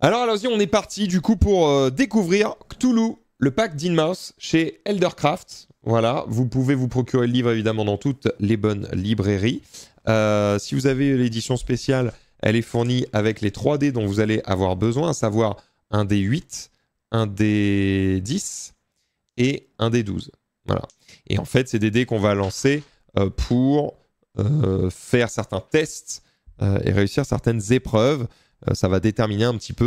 Alors allons-y, on est parti du coup pour euh, découvrir Cthulhu, le pack d'Inmouse chez Eldercraft. Voilà, vous pouvez vous procurer le livre évidemment dans toutes les bonnes librairies. Euh, si vous avez l'édition spéciale, elle est fournie avec les 3D dont vous allez avoir besoin, à savoir un D8, un D10 et un D12. Voilà. Et en fait, c'est des dés qu'on va lancer euh, pour faire certains tests et réussir certaines épreuves. Euh, ça va déterminer un petit peu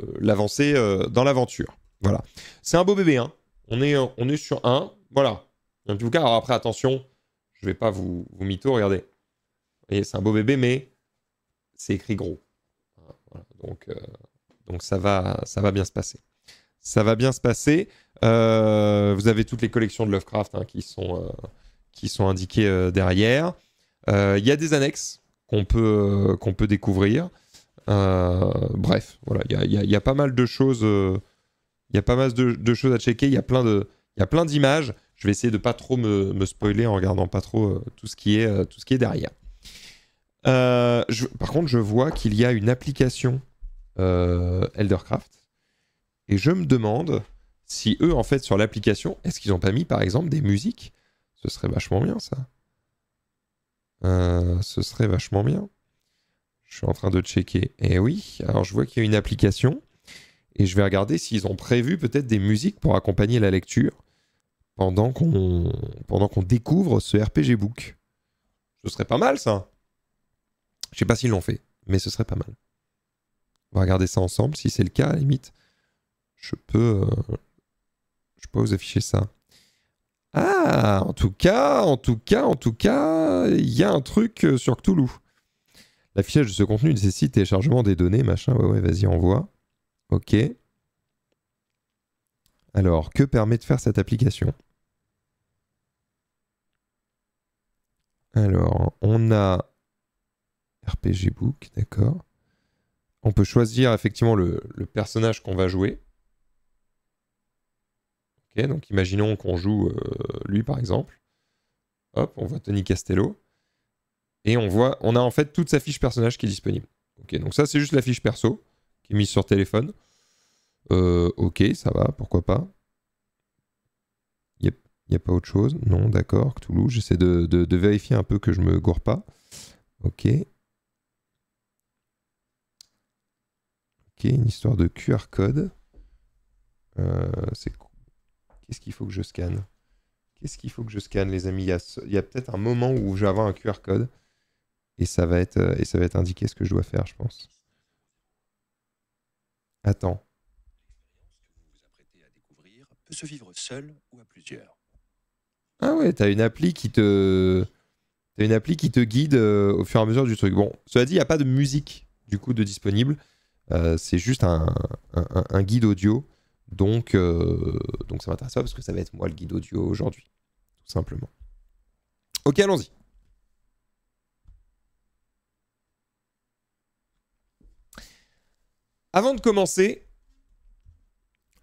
euh, l'avancée euh, dans l'aventure. Voilà. C'est un beau bébé, hein. On est, on est sur un. Voilà. En tout cas, après, attention, je vais pas vous, vous mytho, regardez. Vous c'est un beau bébé, mais c'est écrit gros. donc, donc ça va, ça va bien se passer. Ça va bien se passer. vous avez toutes les collections de Lovecraft hein, qui sont qui sont indiquées derrière. Il y a des annexes qu'on peut qu'on peut découvrir. Euh, bref, voilà, il y, a, pas mal de choses, euh, il y a pas mal de, choses à checker. Il y a plein de, il y plein d'images. Je vais essayer de pas trop me, spoiler en regardant pas trop euh, tout ce qui est tout ce qui est derrière. par contre, je vois qu'il y a une application Eldercraft. Et je me demande si eux, en fait, sur l'application, est-ce qu'ils n'ont pas mis, par exemple, des musiques Ce serait vachement bien, ça. ce serait vachement bien. Je suis en train de checker. Eh oui, alors je vois qu'il y a une application et je vais regarder s'ils ont prévu peut-être des musiques pour accompagner la lecture pendant qu'on pendant qu'on découvre ce RPG book. Ce serait pas mal ça. Je sais pas s'ils l'ont fait, mais ce serait pas mal. On va regarder ça ensemble. Si c'est le cas, à la limite, je peux euh, je peux vous afficher ça. Ah, en tout cas, en tout cas, en tout cas, il y a un truc euh, sur Cthulhu. L'affichage de ce contenu nécessite téléchargement des données, machin. Ouais, ouais, vas-y, envoie. Ok. Alors, que permet de faire cette application Alors, on a RPG Book, d'accord. On peut choisir effectivement le, personnage qu'on va jouer. Ok, donc imaginons qu'on joue euh, lui par exemple. Hop, on voit Tony Castello. Et on voit, on a en fait toute sa fiche personnage qui est disponible. Ok, donc ça c'est juste la fiche perso qui est mise sur téléphone. Euh, ok, ça va, pourquoi pas. Il n'y a, a, pas autre chose. Non, d'accord, Toulouse. J'essaie de, de, vérifier un peu que je me gourre pas. Ok. Ok, une histoire de QR code. Euh, c'est Qu'est-ce qu'il faut que je scanne Qu'est-ce qu'il faut que je scanne, les amis Il y a, a peut-être un moment où je vais avoir un QR code et ça va être euh, et ça va être indiqué ce que je dois faire, je pense. Attends. vivre seul ou à plusieurs. Ah ouais, t'as une appli qui te une appli qui te guide euh, au fur et à mesure du truc. Bon, cela dit, il n'y a pas de musique du coup de disponible. Euh, c'est juste un, guide audio. Donc, donc ça m'intéresse pas parce que ça va être moi le guide audio aujourd'hui, tout simplement. Ok, allons-y. Avant de commencer,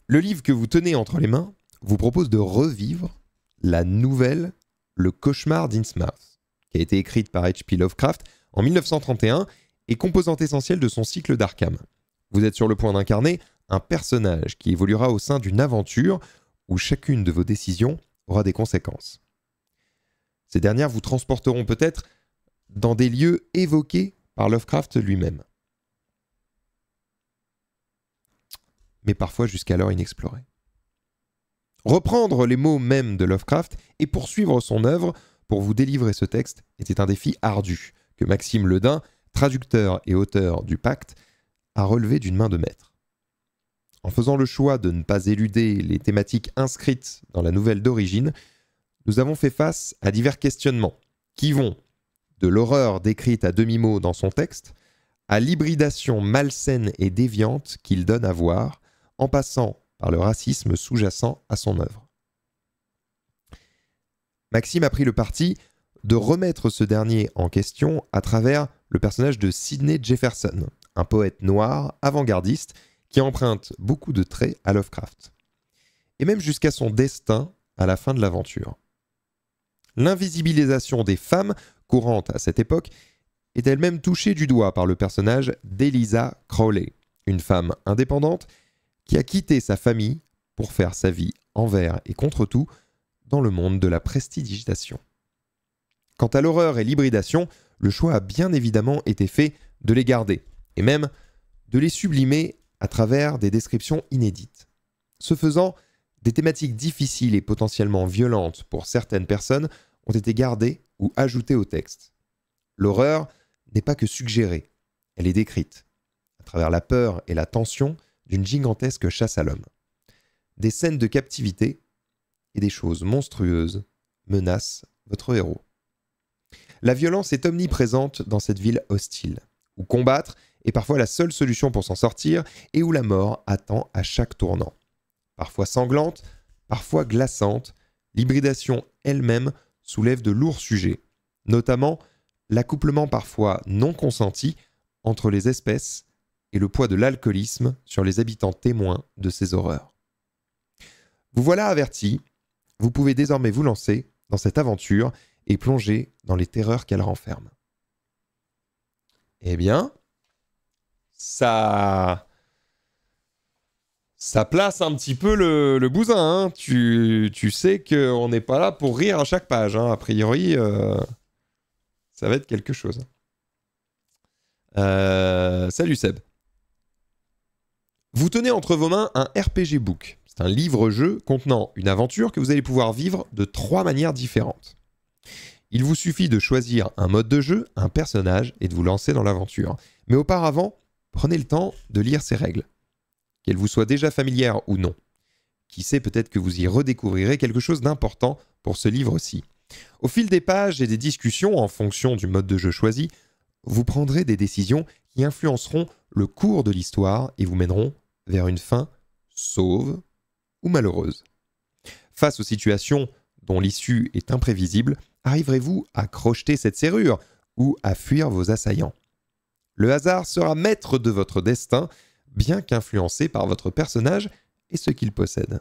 le livre que vous tenez entre les mains vous propose de revivre la nouvelle Le cauchemar d'Innsmouth, qui a été écrite par H.P. Lovecraft en 1931 et composante essentielle de son cycle d'Arkham. Vous êtes sur le point d'incarner un personnage qui évoluera au sein d'une aventure où chacune de vos décisions aura des conséquences. Ces dernières vous transporteront peut-être dans des lieux évoqués par Lovecraft lui-même. mais parfois jusqu'alors inexploré. Reprendre les mots mêmes de Lovecraft et poursuivre son œuvre pour vous délivrer ce texte était un défi ardu que Maxime Ledin, traducteur et auteur du pacte, a relevé d'une main de maître. En faisant le choix de ne pas éluder les thématiques inscrites dans la nouvelle d'origine, nous avons fait face à divers questionnements qui vont de l'horreur décrite à demi-mot dans son texte à l'hybridation malsaine et déviante qu'il donne à voir en passant par le racisme sous-jacent à son œuvre. Maxime a pris le parti de remettre ce dernier en question à travers le personnage de Sidney Jefferson, un poète noir avant-gardiste qui emprunte beaucoup de traits à Lovecraft, et même jusqu'à son destin à la fin de l'aventure. L'invisibilisation des femmes, courante à cette époque, est elle-même touchée du doigt par le personnage d'Elisa Crowley, une femme indépendante qui a quitté sa famille pour faire sa vie envers et contre tout dans le monde de la prestidigitation. Quant à l'horreur et l'hybridation, le choix a bien évidemment été fait de les garder, et même de les sublimer à travers des descriptions inédites. Ce faisant, des thématiques difficiles et potentiellement violentes pour certaines personnes ont été gardées ou ajoutées au texte. L'horreur n'est pas que suggérée, elle est décrite. À travers la peur et la tension, d'une gigantesque chasse à l'homme. Des scènes de captivité et des choses monstrueuses menacent votre héros. La violence est omniprésente dans cette ville hostile, où combattre est parfois la seule solution pour s'en sortir et où la mort attend à chaque tournant. Parfois sanglante, parfois glaçante, l'hybridation elle-même soulève de lourds sujets, notamment l'accouplement parfois non consenti entre les espèces et le poids de l'alcoolisme sur les habitants témoins de ces horreurs. Vous voilà averti, vous pouvez désormais vous lancer dans cette aventure et plonger dans les terreurs qu'elle renferme. Eh bien, ça... Ça place un petit peu le, bousin. Hein. Tu, tu, sais qu'on n'est pas là pour rire à chaque page. Hein. A priori, euh, ça va être quelque chose. Euh, salut Seb. Vous tenez entre vos mains un RPG Book. C'est un livre-jeu contenant une aventure que vous allez pouvoir vivre de trois manières différentes. Il vous suffit de choisir un mode de jeu, un personnage et de vous lancer dans l'aventure. Mais auparavant, prenez le temps de lire ces règles, qu'elles vous soient déjà familières ou non. Qui sait, peut-être que vous y redécouvrirez quelque chose d'important pour ce livre ci Au fil des pages et des discussions en fonction du mode de jeu choisi, vous prendrez des décisions qui influenceront le cours de l'histoire et vous mèneront vers une fin sauve ou malheureuse. Face aux situations dont l'issue est imprévisible, arriverez-vous à crocheter cette serrure ou à fuir vos assaillants Le hasard sera maître de votre destin, bien qu'influencé par votre personnage et ce qu'il possède.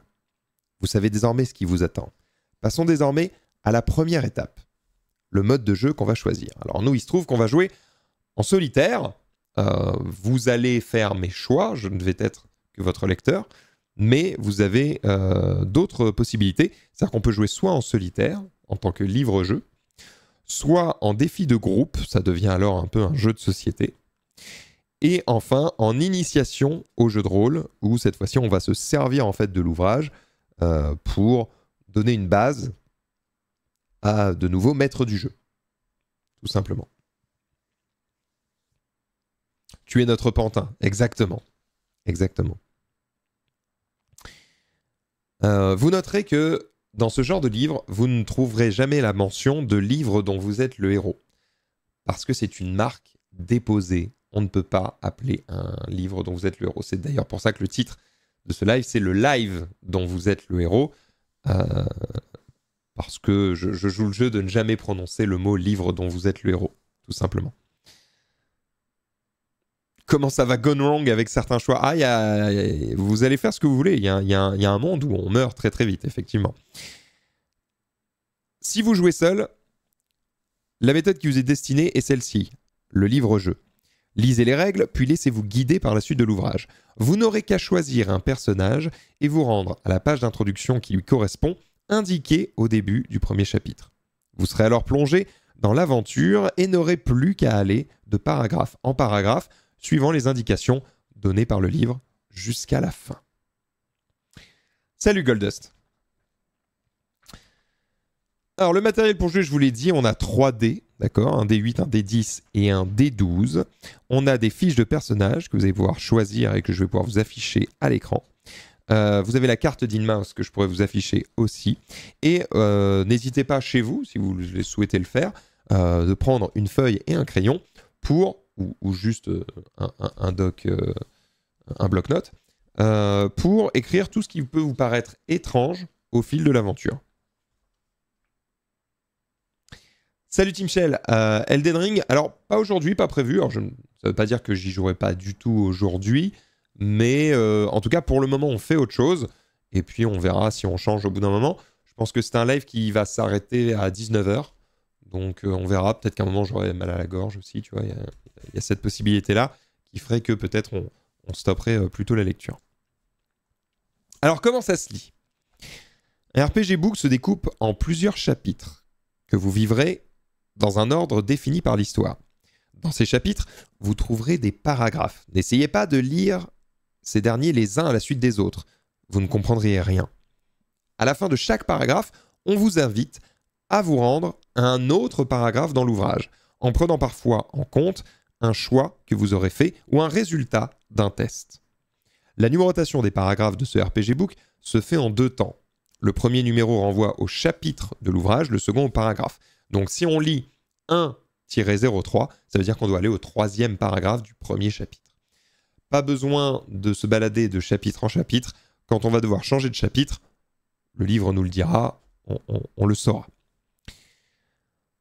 Vous savez désormais ce qui vous attend. Passons désormais à la première étape, le mode de jeu qu'on va choisir. Alors nous, il se trouve qu'on va jouer en solitaire. Euh, vous allez faire mes choix, je ne vais être que votre lecteur, mais vous avez euh, d'autres possibilités. C'est-à-dire qu'on peut jouer soit en solitaire, en tant que livre-jeu, soit en défi de groupe, ça devient alors un peu un jeu de société, et enfin en initiation au jeu de rôle, où cette fois-ci on va se servir en fait de l'ouvrage euh, pour donner une base à de nouveaux maîtres du jeu, tout simplement. Tu es notre pantin, exactement, exactement. Euh, vous noterez que dans ce genre de livre, vous ne trouverez jamais la mention de livre dont vous êtes le héros. Parce que c'est une marque déposée. On ne peut pas appeler un livre dont vous êtes le héros. C'est d'ailleurs pour ça que le titre de ce live, c'est le live dont vous êtes le héros. Euh, parce que je joue le jeu de ne jamais prononcer le mot livre dont vous êtes le héros, tout simplement comment ça va gone wrong avec certains choix. Ah, vous allez faire ce que vous voulez. Il y a, y a, un monde où on meurt très très vite, effectivement. Si vous jouez seul, la méthode qui vous est destinée est celle-ci, le livre-jeu. Lisez les règles, puis laissez-vous guider par la suite de l'ouvrage. Vous n'aurez qu'à choisir un personnage et vous rendre à la page d'introduction qui lui correspond, indiquée au début du premier chapitre. Vous serez alors plongé dans l'aventure et n'aurez plus qu'à aller de paragraphe en paragraphe suivant les indications données par le livre jusqu'à la fin. Salut Goldust. Alors le matériel pour jouer, je vous l'ai dit, on a 3 d d'accord Un D8, un D10 et un D12. On a des fiches de personnages que vous allez pouvoir choisir et que je vais pouvoir vous afficher à l'écran. Euh, vous avez la carte d'InMouse que je pourrais vous afficher aussi. Et euh, n'hésitez pas chez vous, si vous souhaitez le faire, euh, de prendre une feuille et un crayon pour ou, juste euh, un, doc, euh, un bloc-notes, euh, pour écrire tout ce qui peut vous paraître étrange au fil de l'aventure. Salut Team Shell, Elden Ring, alors pas aujourd'hui, pas prévu, alors je, ça veut pas dire que j'y jouerai pas du tout aujourd'hui, mais en tout cas pour le moment on fait autre chose, et puis on verra si on change au bout d'un moment. Je pense que c'est un live qui va s'arrêter à 19h, donc euh, on verra, peut-être qu'à un moment j'aurai mal à la gorge aussi, tu vois, il y, a cette possibilité-là qui ferait que peut-être on, stopperait euh, plutôt la lecture. Alors comment ça se lit Un RPG book se découpe en plusieurs chapitres que vous vivrez dans un ordre défini par l'histoire. Dans ces chapitres, vous trouverez des paragraphes. N'essayez pas de lire ces derniers les uns à la suite des autres. Vous ne comprendriez rien. À la fin de chaque paragraphe, on vous invite à vous rendre un autre paragraphe dans l'ouvrage, en prenant parfois en compte un choix que vous aurez fait ou un résultat d'un test. La numérotation des paragraphes de ce RPG Book se fait en deux temps. Le premier numéro renvoie au chapitre de l'ouvrage, le second au paragraphe. Donc si on lit 1-03, ça veut dire qu'on doit aller au troisième paragraphe du premier chapitre. Pas besoin de se balader de chapitre en chapitre. Quand on va devoir changer de chapitre, le livre nous le dira, on le saura.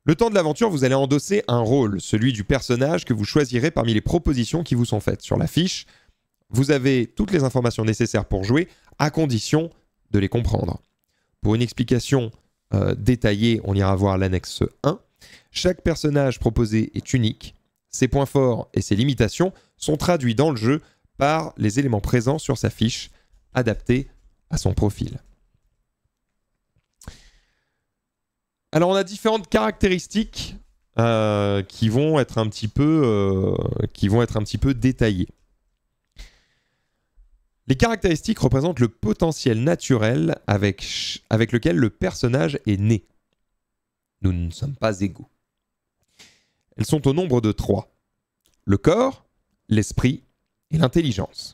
Le temps de l'aventure, vous allez endosser un rôle, celui du personnage que vous choisirez parmi les propositions qui vous sont faites sur la fiche. Vous avez toutes les informations nécessaires pour jouer, à condition de les comprendre. Pour une explication euh, détaillée, on ira voir l'annexe 1. Chaque personnage proposé est unique. Ses points forts et ses limitations sont traduits dans le jeu par les éléments présents sur sa fiche, adaptés à son profil. Alors, on a différentes caractéristiques euh, qui vont être un petit peu, euh, qui vont être un petit peu détaillées. Les caractéristiques représentent le potentiel naturel avec, avec lequel le personnage est né. Nous ne sommes pas égaux. Elles sont au nombre de trois. Le corps, l'esprit et l'intelligence.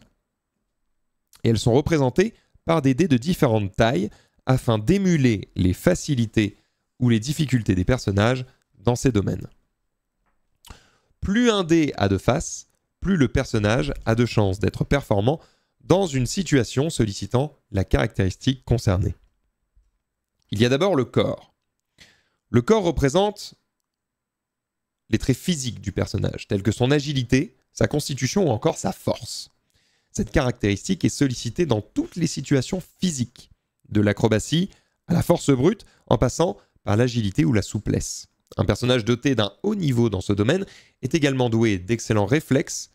Et elles sont représentées par des dés de différentes tailles afin d'émuler les facilités ou les difficultés des personnages dans ces domaines. Plus un dé a de face, plus le personnage a de chances d'être performant dans une situation sollicitant la caractéristique concernée. Il y a d'abord le corps. Le corps représente les traits physiques du personnage, tels que son agilité, sa constitution ou encore sa force. Cette caractéristique est sollicitée dans toutes les situations physiques, de l'acrobatie à la force brute, en passant par l'agilité ou la souplesse. Un personnage doté d'un haut niveau dans ce domaine est également doué d'excellents réflexes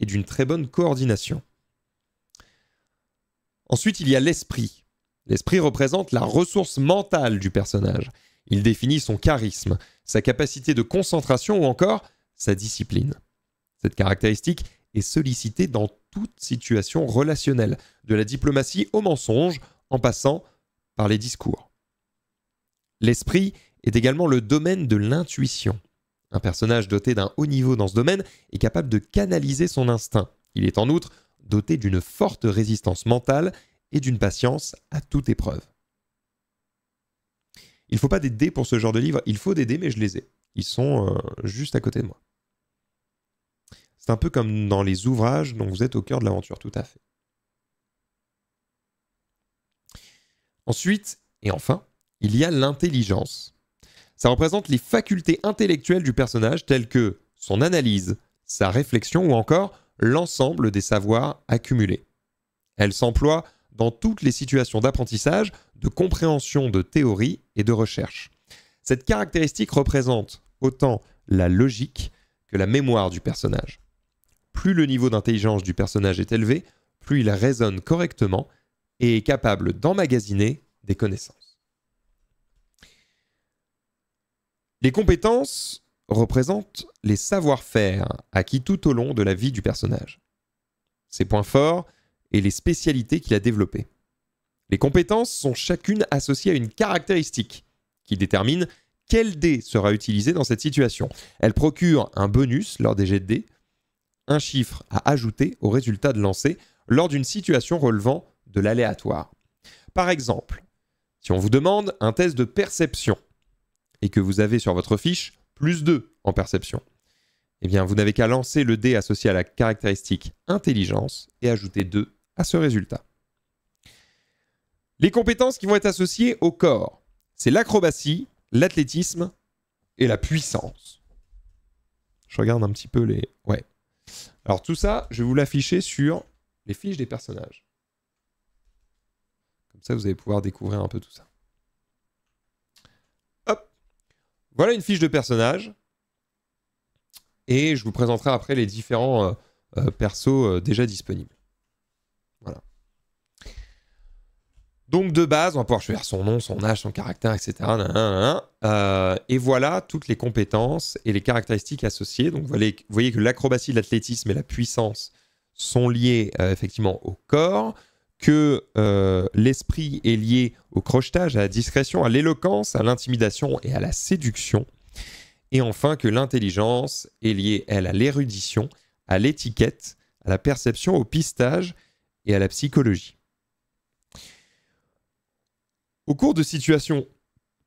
et d'une très bonne coordination. Ensuite, il y a l'esprit. L'esprit représente la ressource mentale du personnage. Il définit son charisme, sa capacité de concentration ou encore sa discipline. Cette caractéristique est sollicitée dans toute situation relationnelle, de la diplomatie au mensonge, en passant par les discours. L'esprit est également le domaine de l'intuition. Un personnage doté d'un haut niveau dans ce domaine est capable de canaliser son instinct. Il est en outre doté d'une forte résistance mentale et d'une patience à toute épreuve. Il ne faut pas des dés pour ce genre de livre, il faut des dés, mais je les ai. Ils sont euh, juste à côté de moi. C'est un peu comme dans les ouvrages dont vous êtes au cœur de l'aventure, tout à fait. Ensuite, et enfin, il y a l'intelligence. Ça représente les facultés intellectuelles du personnage telles que son analyse, sa réflexion ou encore l'ensemble des savoirs accumulés. Elle s'emploie dans toutes les situations d'apprentissage, de compréhension de théorie et de recherche. Cette caractéristique représente autant la logique que la mémoire du personnage. Plus le niveau d'intelligence du personnage est élevé, plus il raisonne correctement et est capable d'emmagasiner des connaissances. Les compétences représentent les savoir-faire acquis tout au long de la vie du personnage, ses points forts et les spécialités qu'il a développées. Les compétences sont chacune associées à une caractéristique qui détermine quel dé sera utilisé dans cette situation. Elles procure un bonus lors des jets de dés, un chiffre à ajouter au résultat de lancer lors d'une situation relevant de l'aléatoire. Par exemple, si on vous demande un test de perception, et que vous avez sur votre fiche plus 2 en perception, eh bien vous n'avez qu'à lancer le dé associé à la caractéristique intelligence et ajouter 2 à ce résultat. Les compétences qui vont être associées au corps, c'est l'acrobatie, l'athlétisme et la puissance. Je regarde un petit peu les... Ouais. Alors tout ça, je vais vous l'afficher sur les fiches des personnages. Comme ça, vous allez pouvoir découvrir un peu tout ça. Voilà une fiche de personnage. Et je vous présenterai après les différents euh, euh, persos euh, déjà disponibles. Voilà. Donc de base, on va pouvoir choisir son nom, son âge, son caractère, etc. et voilà toutes les compétences et les caractéristiques associées. Donc vous voyez, que l'acrobatie, l'athlétisme et la puissance sont liées effectivement au corps que euh, l'esprit est lié au crochetage, à la discrétion, à l'éloquence, à l'intimidation et à la séduction. Et enfin que l'intelligence est liée, elle, à l'érudition, à l'étiquette, à la perception, au pistage et à la psychologie. Au cours de situations,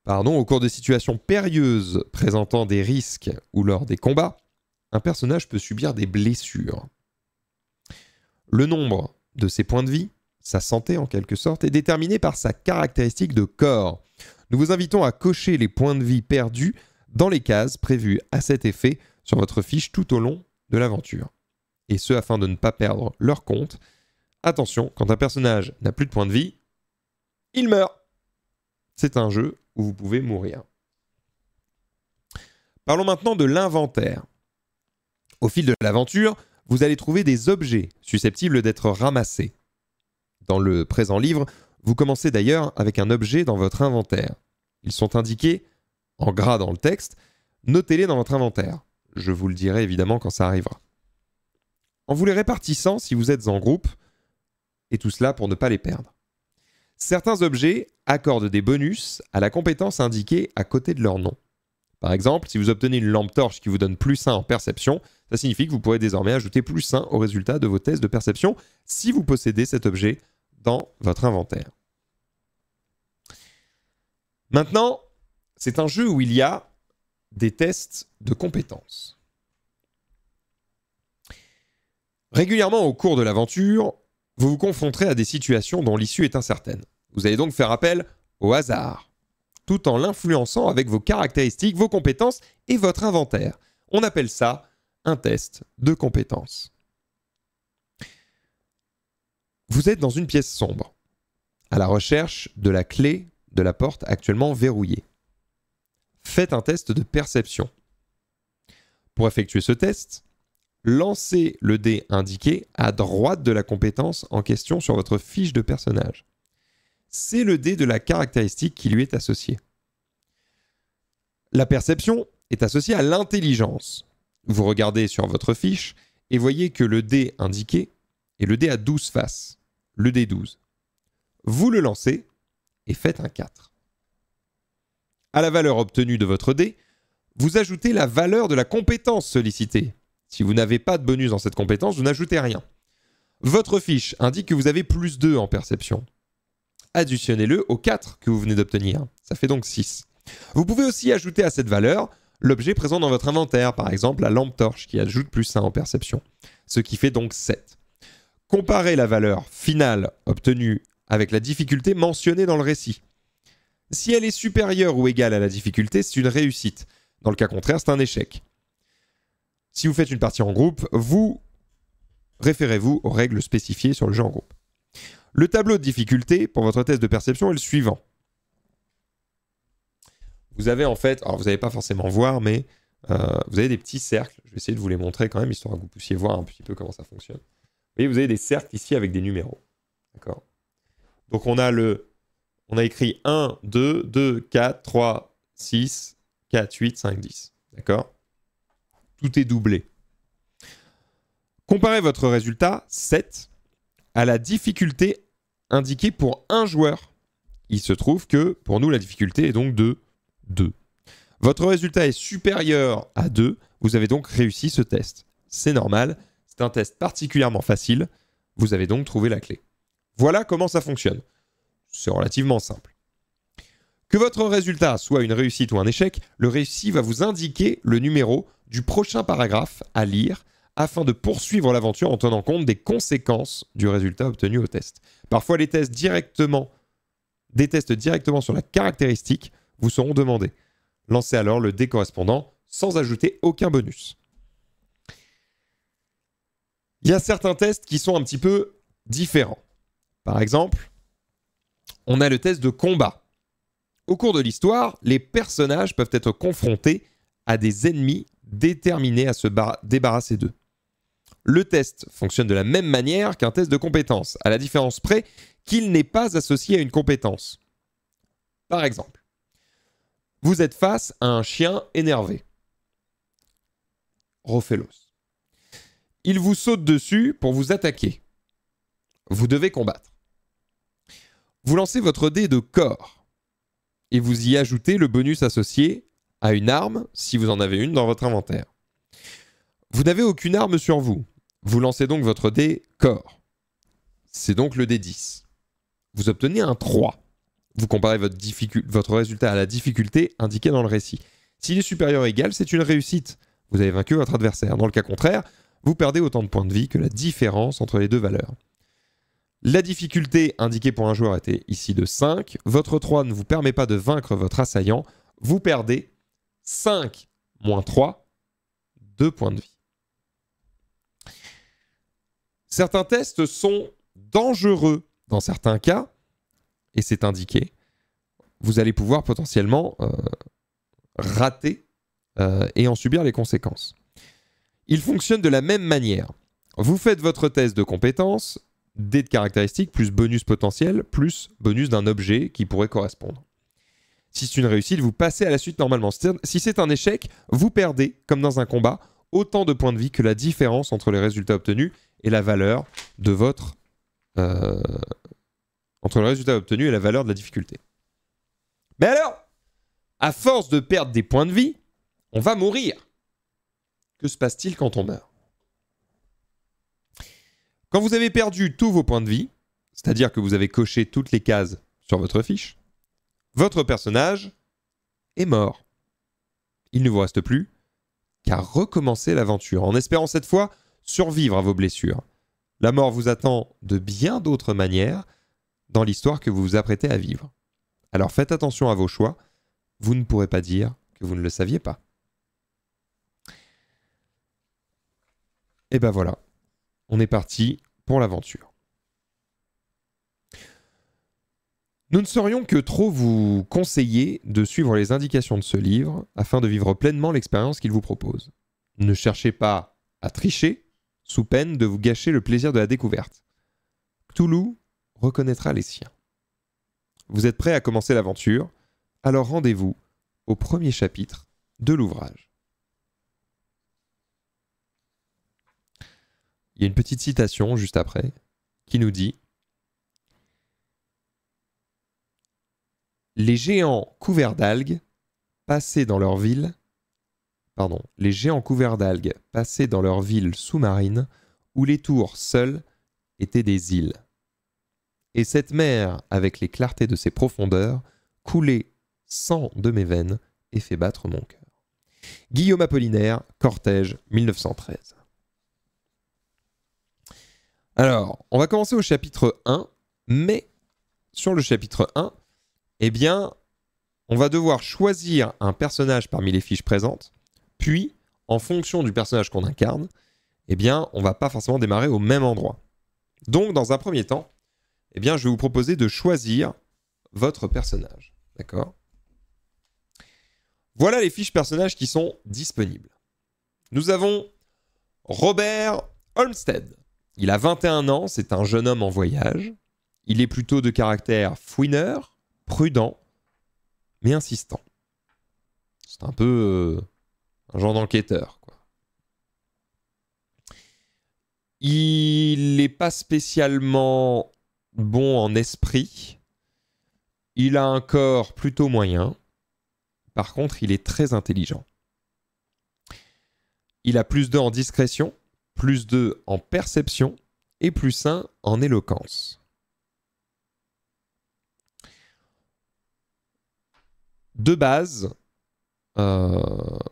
pardon, au cours de situations périlleuses présentant des risques ou lors des combats, un personnage peut subir des blessures. Le nombre de ses points de vie, sa santé en quelque sorte, est déterminée par sa caractéristique de corps. Nous vous invitons à cocher les points de vie perdus dans les cases prévues à cet effet sur votre fiche tout au long de l'aventure. Et ce afin de ne pas perdre leur compte. Attention, quand un personnage n'a plus de points de vie, il meurt. C'est un jeu où vous pouvez mourir. Parlons maintenant de l'inventaire. Au fil de l'aventure, vous allez trouver des objets susceptibles d'être ramassés dans le présent livre, vous commencez d'ailleurs avec un objet dans votre inventaire. Ils sont indiqués en gras dans le texte, notez-les dans votre inventaire. Je vous le dirai évidemment quand ça arrivera. En vous les répartissant si vous êtes en groupe, et tout cela pour ne pas les perdre. Certains objets accordent des bonus à la compétence indiquée à côté de leur nom. Par exemple, si vous obtenez une lampe torche qui vous donne plus 1 en perception, ça signifie que vous pourrez désormais ajouter plus 1 au résultat de vos tests de perception si vous possédez cet objet dans votre inventaire. Maintenant, c'est un jeu où il y a des tests de compétences. Régulièrement au cours de l'aventure, vous vous confronterez à des situations dont l'issue est incertaine. Vous allez donc faire appel au hasard, tout en l'influençant avec vos caractéristiques, vos compétences et votre inventaire. On appelle ça un test de compétences. Vous êtes dans une pièce sombre, à la recherche de la clé de la porte actuellement verrouillée. Faites un test de perception. Pour effectuer ce test, lancez le dé indiqué à droite de la compétence en question sur votre fiche de personnage. C'est le dé de la caractéristique qui lui est associée. La perception est associée à l'intelligence. Vous regardez sur votre fiche et voyez que le dé indiqué est le dé à 12 faces le D12. Vous le lancez et faites un 4. À la valeur obtenue de votre dé, vous ajoutez la valeur de la compétence sollicitée. Si vous n'avez pas de bonus dans cette compétence, vous n'ajoutez rien. Votre fiche indique que vous avez plus 2 en perception. Additionnez-le au 4 que vous venez d'obtenir. Ça fait donc 6. Vous pouvez aussi ajouter à cette valeur l'objet présent dans votre inventaire, par exemple la lampe torche qui ajoute plus 1 en perception, ce qui fait donc 7. Comparer la valeur finale obtenue avec la difficulté mentionnée dans le récit. Si elle est supérieure ou égale à la difficulté, c'est une réussite. Dans le cas contraire, c'est un échec. Si vous faites une partie en groupe, vous référez-vous aux règles spécifiées sur le jeu en groupe. Le tableau de difficulté pour votre test de perception est le suivant. Vous avez en fait, alors vous n'allez pas forcément voir, mais euh, vous avez des petits cercles. Je vais essayer de vous les montrer quand même, histoire que vous puissiez voir un petit peu comment ça fonctionne. Et vous avez des cercles ici avec des numéros. D'accord Donc on a le on a écrit 1 2 2 4 3 6 4 8 5 10. D'accord Tout est doublé. Comparez votre résultat 7 à la difficulté indiquée pour un joueur. Il se trouve que pour nous la difficulté est donc de 2. Votre résultat est supérieur à 2, vous avez donc réussi ce test. C'est normal, un test particulièrement facile. Vous avez donc trouvé la clé. Voilà comment ça fonctionne. C'est relativement simple. Que votre résultat soit une réussite ou un échec, le réussi va vous indiquer le numéro du prochain paragraphe à lire afin de poursuivre l'aventure en tenant compte des conséquences du résultat obtenu au test. Parfois, les tests directement, des tests directement sur la caractéristique vous seront demandés. Lancez alors le dé correspondant sans ajouter aucun bonus. Il y a certains tests qui sont un petit peu différents. Par exemple, on a le test de combat. Au cours de l'histoire, les personnages peuvent être confrontés à des ennemis déterminés à se débarrasser d'eux. Le test fonctionne de la même manière qu'un test de compétence, à la différence près qu'il n'est pas associé à une compétence. Par exemple, vous êtes face à un chien énervé. Rofelos il vous saute dessus pour vous attaquer. Vous devez combattre. Vous lancez votre dé de corps et vous y ajoutez le bonus associé à une arme si vous en avez une dans votre inventaire. Vous n'avez aucune arme sur vous. Vous lancez donc votre dé corps. C'est donc le dé 10. Vous obtenez un 3. Vous comparez votre, votre résultat à la difficulté indiquée dans le récit. S'il est supérieur ou égal, c'est une réussite. Vous avez vaincu votre adversaire. Dans le cas contraire, vous perdez autant de points de vie que la différence entre les deux valeurs. La difficulté indiquée pour un joueur était ici de 5. Votre 3 ne vous permet pas de vaincre votre assaillant. Vous perdez 5 moins 3, 2 points de vie. Certains tests sont dangereux dans certains cas, et c'est indiqué. Vous allez pouvoir potentiellement euh, rater euh, et en subir les conséquences. Il fonctionne de la même manière. Vous faites votre test de compétence, des de caractéristiques, plus bonus potentiel, plus bonus d'un objet qui pourrait correspondre. Si c'est une réussite, vous passez à la suite normalement. Si c'est un échec, vous perdez, comme dans un combat, autant de points de vie que la différence entre les résultats obtenus et la valeur de votre... Euh, entre le résultat obtenu et la valeur de la difficulté. Mais alors, à force de perdre des points de vie, on va mourir. Que se passe-t-il quand on meurt Quand vous avez perdu tous vos points de vie, c'est-à-dire que vous avez coché toutes les cases sur votre fiche, votre personnage est mort. Il ne vous reste plus qu'à recommencer l'aventure, en espérant cette fois survivre à vos blessures. La mort vous attend de bien d'autres manières dans l'histoire que vous vous apprêtez à vivre. Alors faites attention à vos choix, vous ne pourrez pas dire que vous ne le saviez pas. Et ben voilà, on est parti pour l'aventure. Nous ne saurions que trop vous conseiller de suivre les indications de ce livre afin de vivre pleinement l'expérience qu'il vous propose. Ne cherchez pas à tricher, sous peine de vous gâcher le plaisir de la découverte. Cthulhu reconnaîtra les siens. Vous êtes prêt à commencer l'aventure Alors rendez-vous au premier chapitre de l'ouvrage. il y a une petite citation juste après qui nous dit Les géants couverts d'algues passaient dans leur ville, pardon, les géants couverts d'algues passaient dans leur ville sous-marine où les tours seules étaient des îles. Et cette mer, avec les clartés de ses profondeurs, coulait sang de mes veines et fait battre mon cœur. Guillaume Apollinaire, Cortège, 1913. Alors, on va commencer au chapitre 1, mais sur le chapitre 1, eh bien, on va devoir choisir un personnage parmi les fiches présentes, puis, en fonction du personnage qu'on incarne, eh bien, on va pas forcément démarrer au même endroit. Donc, dans un premier temps, eh bien, je vais vous proposer de choisir votre personnage. D'accord Voilà les fiches personnages qui sont disponibles. Nous avons Robert Olmsted. Il a 21 ans, c'est un jeune homme en voyage. Il est plutôt de caractère fouineur, prudent, mais insistant. C'est un peu euh, un genre d'enquêteur. Il n'est pas spécialement bon en esprit. Il a un corps plutôt moyen. Par contre, il est très intelligent. Il a plus d'eux en discrétion, plus 2 en perception et plus 1 en éloquence. De base, euh,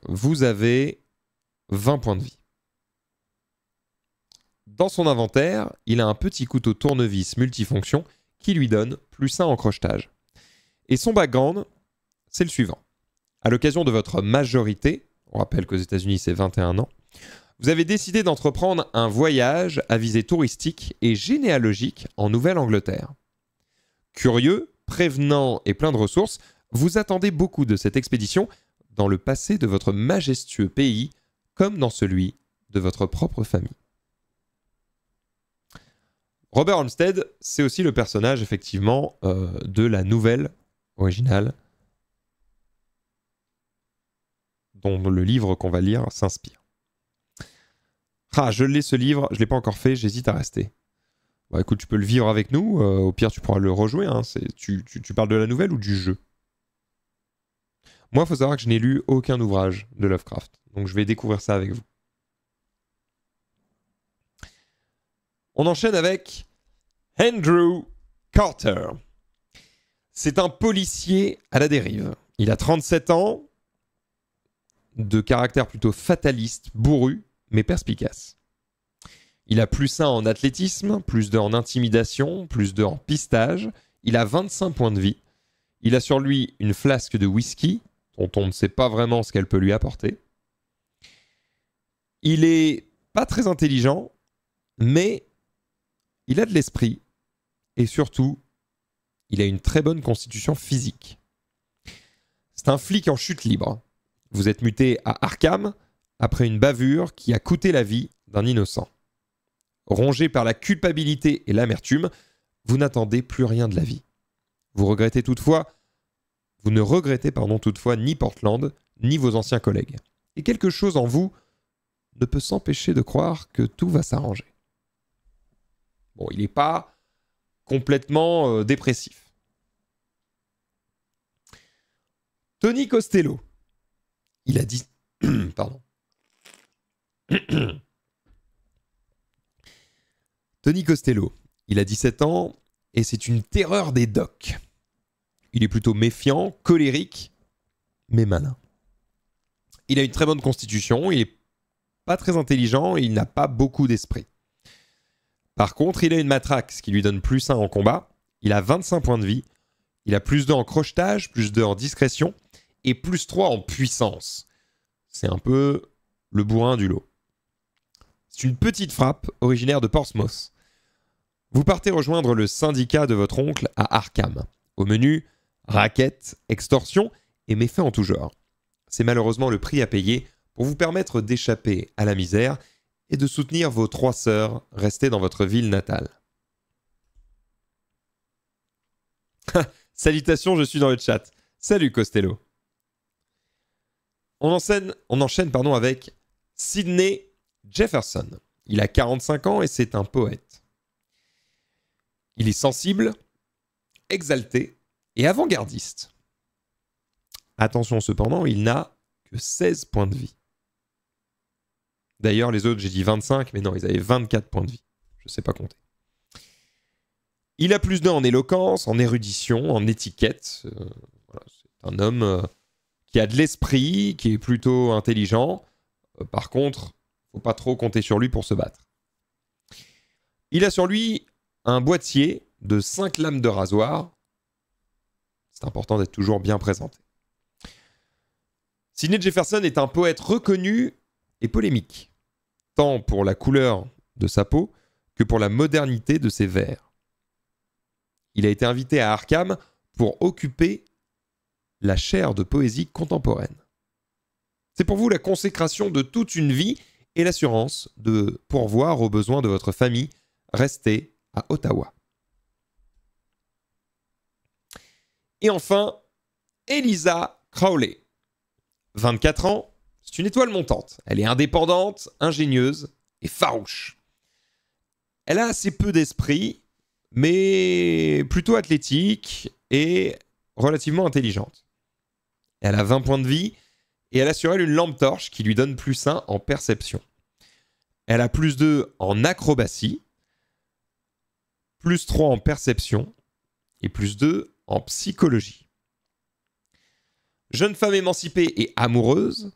vous avez 20 points de vie. Dans son inventaire, il a un petit couteau tournevis multifonction qui lui donne plus 1 en crochetage. Et son background, c'est le suivant. À l'occasion de votre majorité, on rappelle qu'aux États-Unis c'est 21 ans, vous avez décidé d'entreprendre un voyage à visée touristique et généalogique en Nouvelle-Angleterre. Curieux, prévenant et plein de ressources, vous attendez beaucoup de cette expédition dans le passé de votre majestueux pays comme dans celui de votre propre famille. Robert Olmsted, c'est aussi le personnage effectivement euh, de la nouvelle originale dont le livre qu'on va lire s'inspire. Ah, je l'ai ce livre, je l'ai pas encore fait, j'hésite à rester. Bah écoute, tu peux le vivre avec nous, euh, au pire tu pourras le rejouer. Hein, tu, tu, parles de la nouvelle ou du jeu Moi, il faut savoir que je n'ai lu aucun ouvrage de Lovecraft, donc je vais découvrir ça avec vous. On enchaîne avec Andrew Carter. C'est un policier à la dérive. Il a 37 ans, de caractère plutôt fataliste, bourru, mais perspicace. Il a plus 1 en athlétisme, plus 2 en intimidation, plus 2 en pistage. Il a 25 points de vie. Il a sur lui une flasque de whisky, dont on ne sait pas vraiment ce qu'elle peut lui apporter. Il est pas très intelligent, mais il a de l'esprit. Et surtout, il a une très bonne constitution physique. C'est un flic en chute libre. Vous êtes muté à Arkham, après une bavure qui a coûté la vie d'un innocent. Rongé par la culpabilité et l'amertume, vous n'attendez plus rien de la vie. Vous regrettez toutefois, vous ne regrettez pardon toutefois ni Portland ni vos anciens collègues. Et quelque chose en vous ne peut s'empêcher de croire que tout va s'arranger. Bon, il n'est pas complètement euh, dépressif. Tony Costello, il a dit, pardon, Tony Costello, il a 17 ans et c'est une terreur des docks. Il est plutôt méfiant, colérique, mais malin. Il a une très bonne constitution, il est pas très intelligent il n'a pas beaucoup d'esprit. Par contre, il a une matraque, ce qui lui donne plus 1 en combat. Il a 25 points de vie. Il a plus 2 en crochetage, plus 2 en discrétion et plus 3 en puissance. C'est un peu le bourrin du lot. C'est une petite frappe originaire de Portsmouth. Vous partez rejoindre le syndicat de votre oncle à Arkham. Au menu, raquettes, extorsions et méfaits en tout genre. C'est malheureusement le prix à payer pour vous permettre d'échapper à la misère et de soutenir vos trois sœurs restées dans votre ville natale. Salutations, je suis dans le chat. Salut Costello. On, enchaîne, on enchaîne pardon, avec Sydney Jefferson. Il a 45 ans et c'est un poète. Il est sensible, exalté et avant-gardiste. Attention cependant, il n'a que 16 points de vie. D'ailleurs, les autres, j'ai dit 25, mais non, ils avaient 24 points de vie. Je ne sais pas compter. Il a plus d'un en éloquence, en érudition, en étiquette. Euh, c'est un homme euh, qui a de l'esprit, qui est plutôt intelligent. Euh, par contre, pas trop compter sur lui pour se battre. Il a sur lui un boîtier de cinq lames de rasoir. C'est important d'être toujours bien présenté. Sidney Jefferson est un poète reconnu et polémique, tant pour la couleur de sa peau que pour la modernité de ses vers. Il a été invité à Arkham pour occuper la chaire de poésie contemporaine. C'est pour vous la consécration de toute une vie et l'assurance de pourvoir aux besoins de votre famille restée à Ottawa. Et enfin, Elisa Crowley. 24 ans, c'est une étoile montante. Elle est indépendante, ingénieuse et farouche. Elle a assez peu d'esprit, mais plutôt athlétique et relativement intelligente. Elle a 20 points de vie et elle a sur elle une lampe torche qui lui donne plus 1 en perception. Elle a plus 2 en acrobatie, plus 3 en perception et plus 2 en psychologie. Jeune femme émancipée et amoureuse,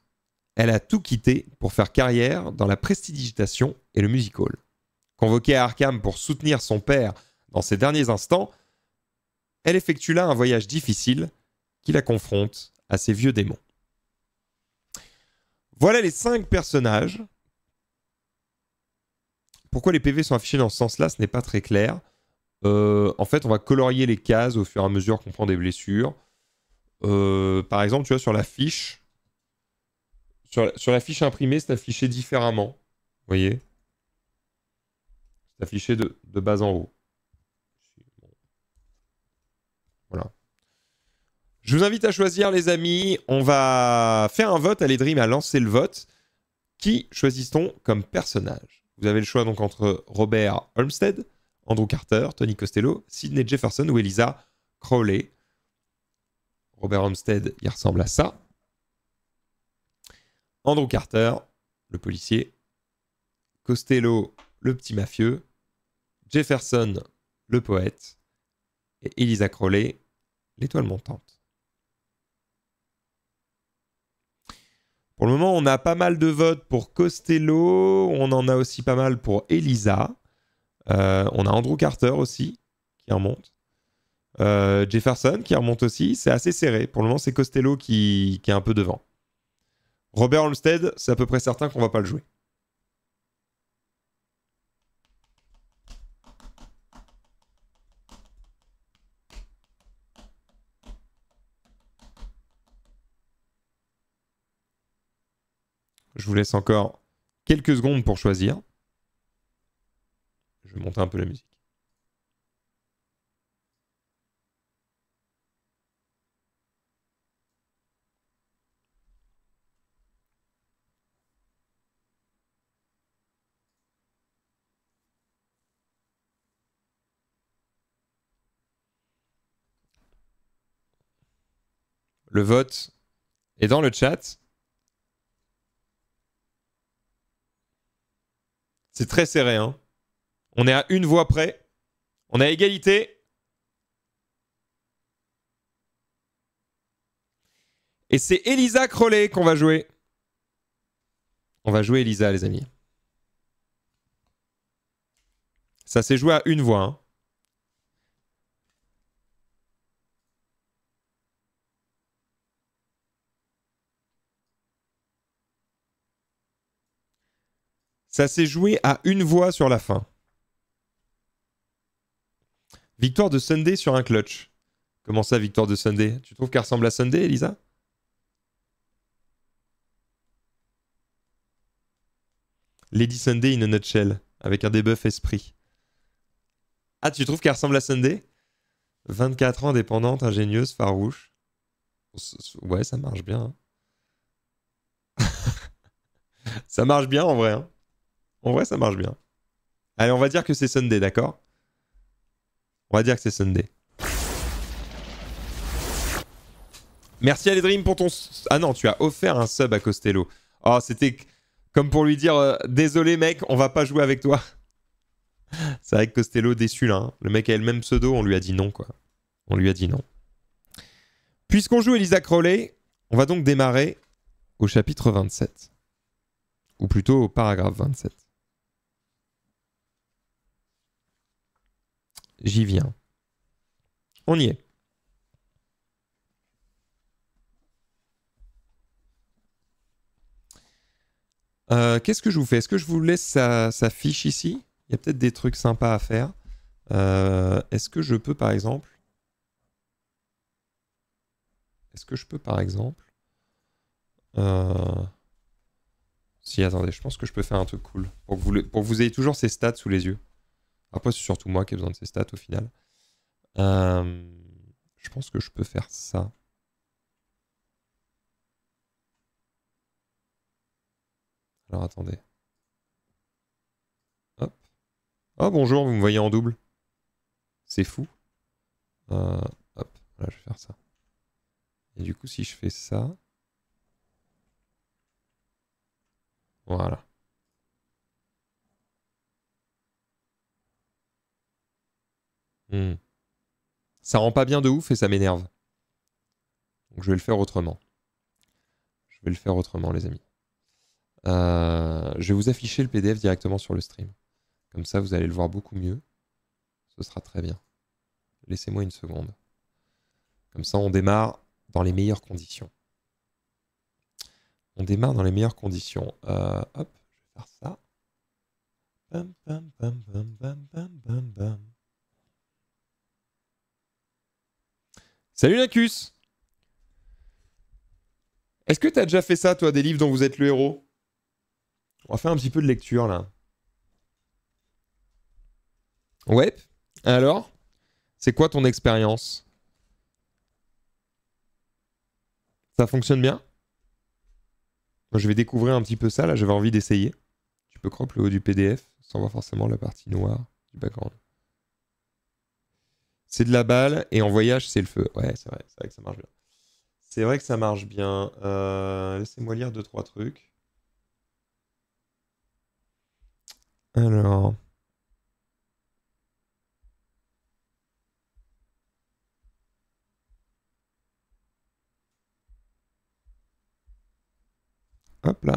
elle a tout quitté pour faire carrière dans la prestidigitation et le music-hall. Convoquée à Arkham pour soutenir son père dans ses derniers instants, elle effectue là un voyage difficile qui la confronte à ses vieux démons. Voilà les cinq personnages. Pourquoi les PV sont affichés dans ce sens-là Ce n'est pas très clair. Euh, en fait, on va colorier les cases au fur et à mesure qu'on prend des blessures. Euh, par exemple, tu vois, sur la fiche, sur la, fiche imprimée, c'est affiché différemment. Vous voyez C'est affiché de, de bas en haut. Voilà. Je vous invite à choisir, les amis. On va faire un vote. Allez, Dream à lancé le vote. Qui choisit-on comme personnage Vous avez le choix donc entre Robert Olmsted, Andrew Carter, Tony Costello, Sidney Jefferson ou Elisa Crowley. Robert Olmsted, il ressemble à ça. Andrew Carter, le policier. Costello, le petit mafieux. Jefferson, le poète. Et Elisa Crowley, l'étoile montante. Pour le moment, on a pas mal de votes pour Costello, on en a aussi pas mal pour Elisa. Euh, on a Andrew Carter aussi qui remonte. Euh, Jefferson qui remonte aussi. C'est assez serré. Pour le moment, c'est Costello qui, est un peu devant. Robert Olmsted, c'est à peu près certain qu'on va pas le jouer. Je vous laisse encore quelques secondes pour choisir. Je vais monter un peu la musique. Le vote est dans le chat. C'est très serré. Hein. On est à une voix près. On a égalité. Et c'est Elisa Crowley qu'on va jouer. On va jouer Elisa, les amis. Ça s'est joué à une voix. Hein. Ça s'est joué à une voix sur la fin. Victoire de Sunday sur un clutch. Comment ça, victoire de Sunday Tu trouves qu'elle ressemble à Sunday, Elisa Lady Sunday in a nutshell, avec un debuff esprit. Ah, tu trouves qu'elle ressemble à Sunday 24 ans, indépendante, ingénieuse, farouche. Ouais, ça marche bien. Hein. ça marche bien en vrai. Hein. En vrai, ça marche bien. Allez, on va dire que c'est Sunday, d'accord On va dire que c'est Sunday. Merci à les Dream pour ton... Ah non, tu as offert un sub à Costello. Oh, c'était comme pour lui dire euh, Désolé mec, on va pas jouer avec toi ». C'est vrai que Costello déçu là. Hein. Le mec a le même pseudo, on lui a dit non quoi. On lui a dit non. Puisqu'on joue Elisa Crowley, on va donc démarrer au chapitre 27. Ou plutôt au paragraphe 27. J'y viens. On y est. Euh, qu'est-ce que je vous fais Est-ce que je vous laisse sa, fiche ici Il y a peut-être des trucs sympas à faire. Euh, est-ce que je peux par exemple Est-ce que je peux par exemple euh, Si attendez, je pense que je peux faire un truc cool pour vous, pour que vous ayez toujours ces stats sous les yeux. Après, c'est surtout moi qui ai besoin de ces stats au final. Euh, je pense que je peux faire ça. Alors attendez. Hop. Oh bonjour, vous me voyez en double. C'est fou. Euh, hop, là je vais faire ça. Et du coup, si je fais ça. Voilà. Hmm. Ça rend pas bien de ouf et ça m'énerve. Donc je vais le faire autrement. Je vais le faire autrement, les amis. Euh, je vais vous afficher le PDF directement sur le stream. Comme ça, vous allez le voir beaucoup mieux. Ce sera très bien. Laissez-moi une seconde. Comme ça, on démarre dans les meilleures conditions. On démarre dans les meilleures conditions. Euh, hop, je vais faire ça. Bam, bam, bam, Salut Nacus Est-ce que t'as déjà fait ça, toi, des livres dont vous êtes le héros On va faire un petit peu de lecture, là. Ouais Alors C'est quoi ton expérience Ça fonctionne bien Moi, je vais découvrir un petit peu ça, là, j'avais envie d'essayer. Tu peux cropper le haut du PDF sans voir forcément la partie noire du background c'est de la balle et en voyage, c'est le feu. Ouais, c'est vrai, vrai, que ça marche bien. C'est vrai que ça marche bien. Euh, laissez-moi lire deux, trois trucs. Alors. Hop là.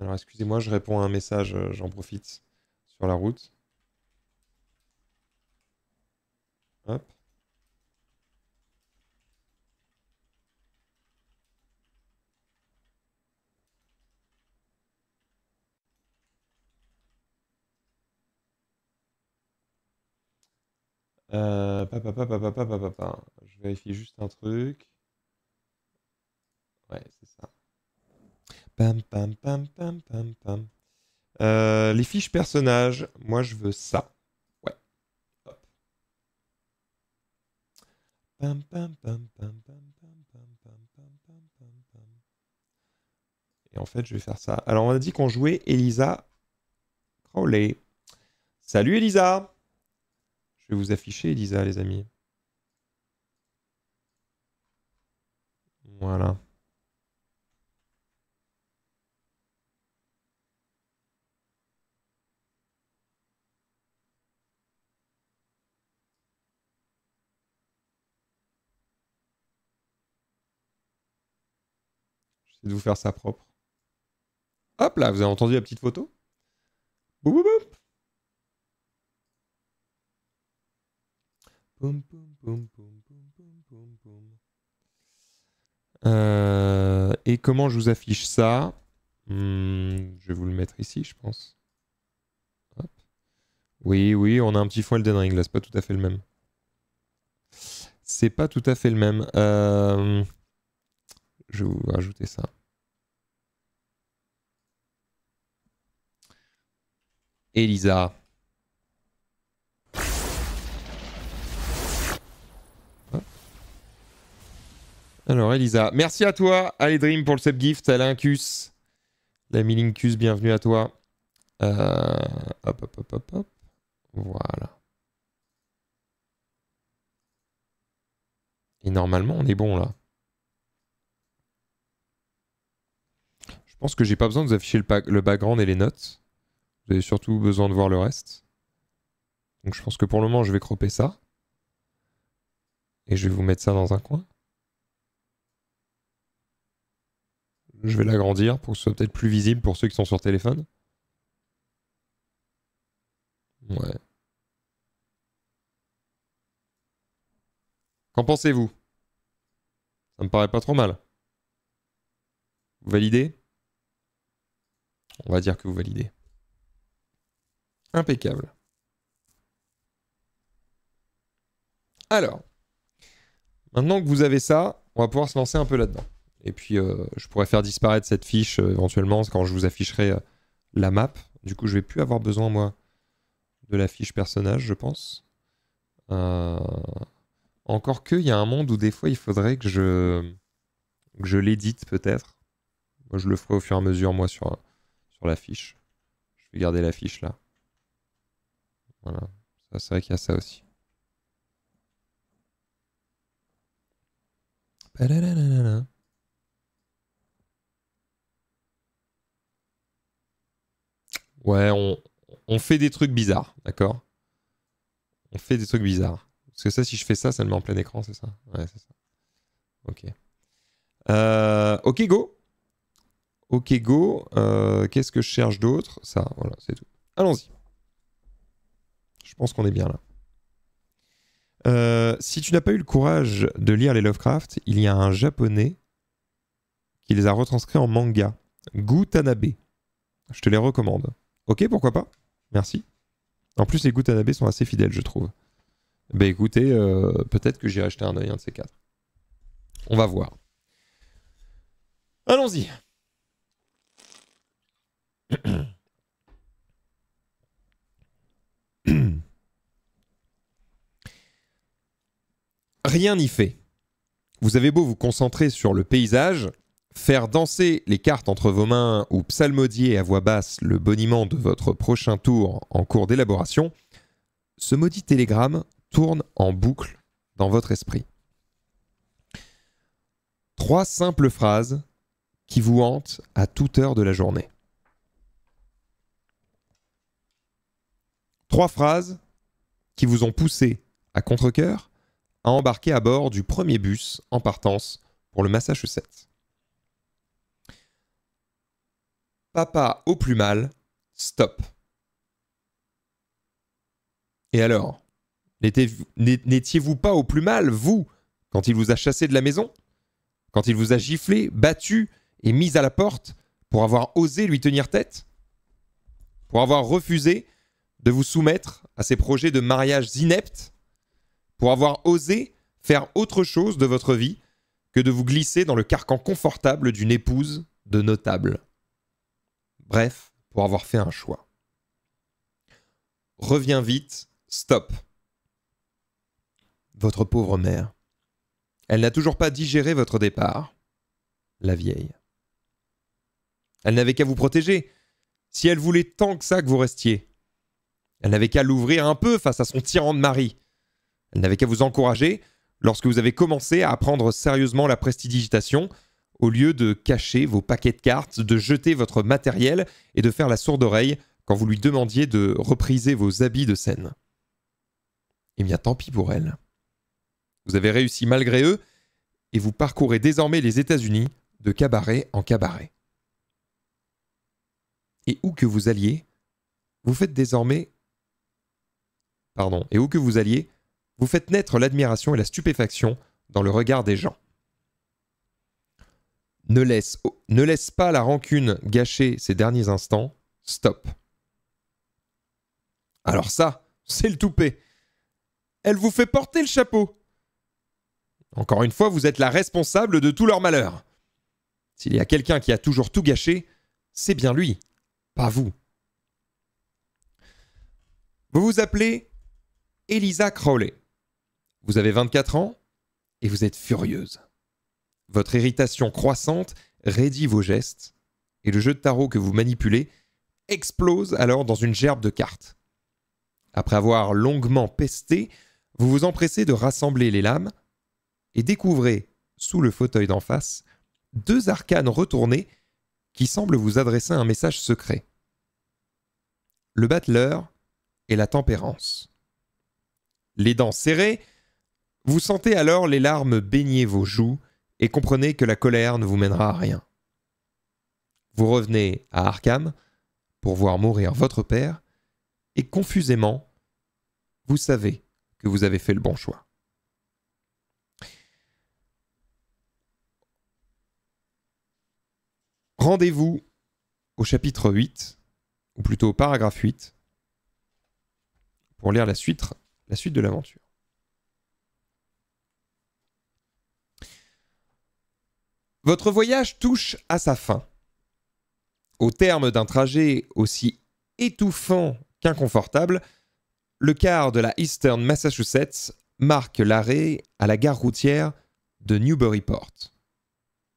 Alors excusez-moi, je réponds à un message, euh, j'en profite, sur la route. Hop. Euh, papa, papa, papa, Je vérifie juste un truc. Ouais, c'est ça les fiches personnages, moi je veux ça. Ouais. Et en fait, je vais faire ça. Alors, on a dit qu'on jouait Elisa Crowley. Salut Elisa Je vais vous afficher Elisa, les amis. Voilà. de vous faire ça propre. Hop là, vous avez entendu la petite photo boum, boum, boum. Euh, et comment je vous affiche ça hmm, Je vais vous le mettre ici, je pense. Oui, oui, on a un petit fond Elden Ring là, c'est pas tout à fait le même. C'est pas tout à fait le même. Euh, je vais vous rajouter ça. Elisa. Alors Elisa, merci à toi, Aledrim pour le gift. Alincus, la Milinkus, bienvenue à toi. hop, hop, hop, hop, hop. Voilà. Et normalement, on est bon là. Je pense que j'ai pas besoin de vous afficher le, le background et les notes. Vous avez surtout besoin de voir le reste. Donc je pense que pour le moment, je vais cropper ça. Et je vais vous mettre ça dans un coin. Je vais l'agrandir pour que ce soit peut-être plus visible pour ceux qui sont sur téléphone. Ouais. Qu'en pensez-vous Ça me paraît pas trop mal. Vous validez On va dire que vous validez. Impeccable. Alors, maintenant que vous avez ça, on va pouvoir se lancer un peu là-dedans. Et puis, euh, je pourrais faire disparaître cette fiche euh, éventuellement quand je vous afficherai euh, la map. Du coup, je vais plus avoir besoin, moi, de la fiche personnage, je pense. Encore que, il y a un monde où des fois, il faudrait que je, que je l'édite, peut-être. Moi, je le ferai au fur et à mesure, moi, sur, sur la fiche. Je vais garder la fiche, là. C'est vrai qu'il y a ça aussi. Ouais, on, fait des trucs bizarres, d'accord On fait des trucs bizarres. Parce que ça, si je fais ça, ça me met en plein écran, c'est ça Ouais, c'est ça. Ok. Euh, ok, go Ok, go. Euh, qu'est-ce que je cherche d'autre Ça, voilà, c'est tout. Allons-y. Je pense qu'on est bien là. Euh, si tu n'as pas eu le courage de lire les Lovecraft, il y a un japonais qui les a retranscrits en manga, Gutanabe. Je te les recommande. Ok, pourquoi pas Merci. En plus, les Gutanabe sont assez fidèles, je trouve. Bah écoutez, euh, peut-être que j'irai acheté un œil, un de ces quatre. On va voir. Allons-y. rien n'y fait. Vous avez beau vous concentrer sur le paysage, faire danser les cartes entre vos mains ou psalmodier à voix basse le boniment de votre prochain tour en cours d'élaboration, ce maudit télégramme tourne en boucle dans votre esprit. Trois simples phrases qui vous hantent à toute heure de la journée. Trois phrases qui vous ont poussé à contre-coeur a embarqué à bord du premier bus en partance pour le Massachusetts. Papa au plus mal, stop. Et alors N'étiez-vous pas au plus mal, vous, quand il vous a chassé de la maison Quand il vous a giflé, battu et mis à la porte pour avoir osé lui tenir tête Pour avoir refusé de vous soumettre à ses projets de mariage ineptes pour avoir osé faire autre chose de votre vie que de vous glisser dans le carcan confortable d'une épouse de notable. Bref, pour avoir fait un choix. Reviens vite, stop. Votre pauvre mère. Elle n'a toujours pas digéré votre départ, la vieille. Elle n'avait qu'à vous protéger, si elle voulait tant que ça que vous restiez. Elle n'avait qu'à l'ouvrir un peu face à son tyran de mari. Elle n'avait qu'à vous encourager lorsque vous avez commencé à apprendre sérieusement la prestidigitation, au lieu de cacher vos paquets de cartes, de jeter votre matériel et de faire la sourde oreille quand vous lui demandiez de repriser vos habits de scène. Eh bien, tant pis pour elle. Vous avez réussi malgré eux et vous parcourez désormais les États-Unis de cabaret en cabaret. Et où que vous alliez, vous faites désormais. Pardon. Et où que vous alliez, vous faites naître l'admiration et la stupéfaction dans le regard des gens. Ne laisse, ne laisse pas la rancune gâcher ces derniers instants, stop. Alors ça, c'est le toupet. Elle vous fait porter le chapeau. Encore une fois, vous êtes la responsable de tout leur malheur. S'il y a quelqu'un qui a toujours tout gâché, c'est bien lui, pas vous. Vous vous appelez Elisa Crowley. Vous avez 24 ans et vous êtes furieuse. Votre irritation croissante raidit vos gestes et le jeu de tarot que vous manipulez explose alors dans une gerbe de cartes. Après avoir longuement pesté, vous vous empressez de rassembler les lames et découvrez, sous le fauteuil d'en face, deux arcanes retournés qui semblent vous adresser un message secret. Le battleur et la tempérance. Les dents serrées, vous sentez alors les larmes baigner vos joues et comprenez que la colère ne vous mènera à rien. Vous revenez à Arkham pour voir mourir votre père et confusément, vous savez que vous avez fait le bon choix. Rendez-vous au chapitre 8, ou plutôt au paragraphe 8, pour lire la suite, la suite de l'aventure. Votre voyage touche à sa fin. Au terme d'un trajet aussi étouffant qu'inconfortable, le quart de la Eastern Massachusetts marque l'arrêt à la gare routière de Newburyport.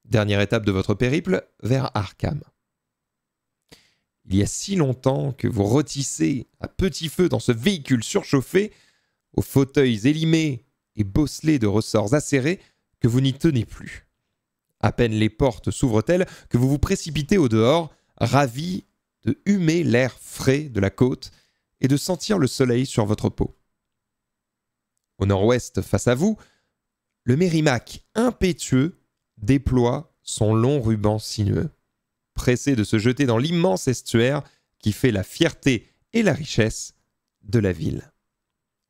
Dernière étape de votre périple vers Arkham. Il y a si longtemps que vous rôtissez à petit feu dans ce véhicule surchauffé, aux fauteuils élimés et bosselés de ressorts acérés, que vous n'y tenez plus. À peine les portes s'ouvrent-elles que vous vous précipitez au dehors, ravi de humer l'air frais de la côte et de sentir le soleil sur votre peau. Au nord-ouest, face à vous, le Mérimac impétueux déploie son long ruban sinueux, pressé de se jeter dans l'immense estuaire qui fait la fierté et la richesse de la ville.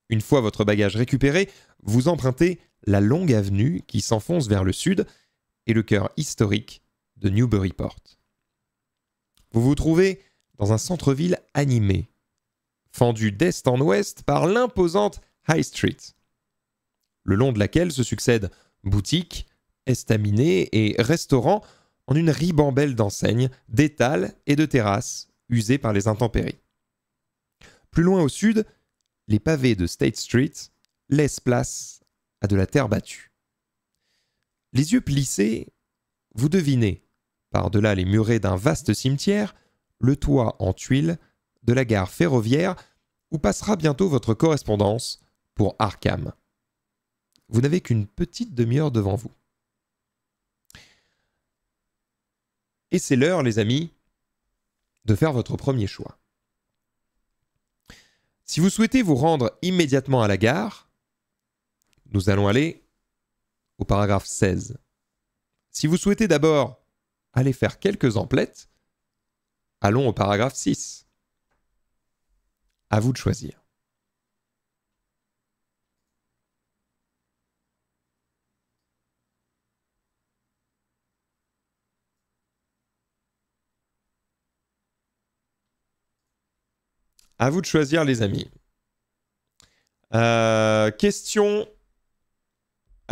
Une fois votre bagage récupéré, vous empruntez la longue avenue qui s'enfonce vers le sud, et le cœur historique de Newburyport. Vous vous trouvez dans un centre-ville animé, fendu d'est en ouest par l'imposante High Street, le long de laquelle se succèdent boutiques, estaminets et restaurants en une ribambelle d'enseignes, d'étals et de terrasses usées par les intempéries. Plus loin au sud, les pavés de State Street laissent place à de la terre battue. Les yeux plissés, vous devinez, par-delà les murets d'un vaste cimetière, le toit en tuiles de la gare ferroviaire où passera bientôt votre correspondance pour Arkham. Vous n'avez qu'une petite demi-heure devant vous. Et c'est l'heure, les amis, de faire votre premier choix. Si vous souhaitez vous rendre immédiatement à la gare, nous allons aller au paragraphe 16. Si vous souhaitez d'abord aller faire quelques emplettes, allons au paragraphe 6. À vous de choisir. À vous de choisir, les amis. Euh, question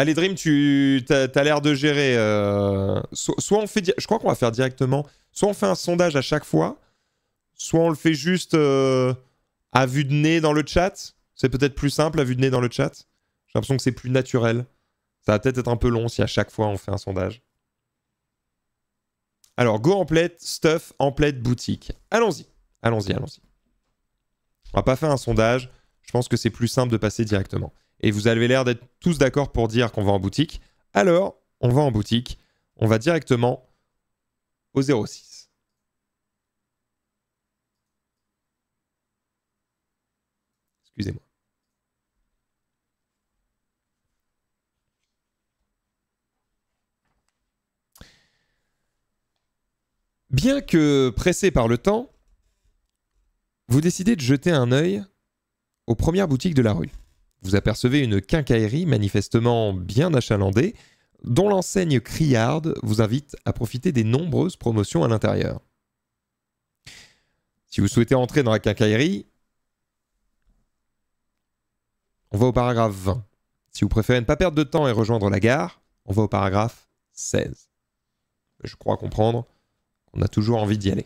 Allez, Dream, tu as, l'air de gérer. Euh, soit on fait. Je crois qu'on va faire directement. Soit on fait un sondage à chaque fois. Soit on le fait juste euh, à vue de nez dans le chat. C'est peut-être plus simple à vue de nez dans le chat. J'ai l'impression que c'est plus naturel. Ça va peut-être être un peu long si à chaque fois on fait un sondage. Alors, go emplette, stuff, emplette, boutique. Allons-y. Allons-y, allons-y. On va pas faire un sondage. Je pense que c'est plus simple de passer directement et vous avez l'air d'être tous d'accord pour dire qu'on va en boutique, alors on va en boutique, on va directement au 06. Excusez-moi. Bien que pressé par le temps, vous décidez de jeter un œil aux premières boutiques de la rue. Vous apercevez une quincaillerie manifestement bien achalandée, dont l'enseigne criarde vous invite à profiter des nombreuses promotions à l'intérieur. Si vous souhaitez entrer dans la quincaillerie, on va au paragraphe 20. Si vous préférez ne pas perdre de temps et rejoindre la gare, on va au paragraphe 16. Je crois comprendre qu'on a toujours envie d'y aller.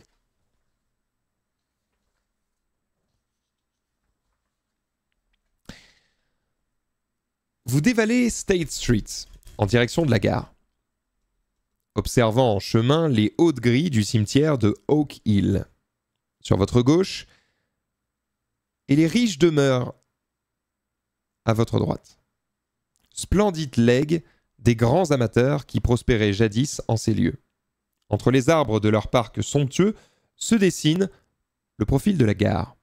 Vous dévalez State Street en direction de la gare, observant en chemin les hautes grilles du cimetière de Oak Hill. Sur votre gauche, et les riches demeures à votre droite. Splendides legs des grands amateurs qui prospéraient jadis en ces lieux. Entre les arbres de leur parc somptueux se dessine le profil de la gare.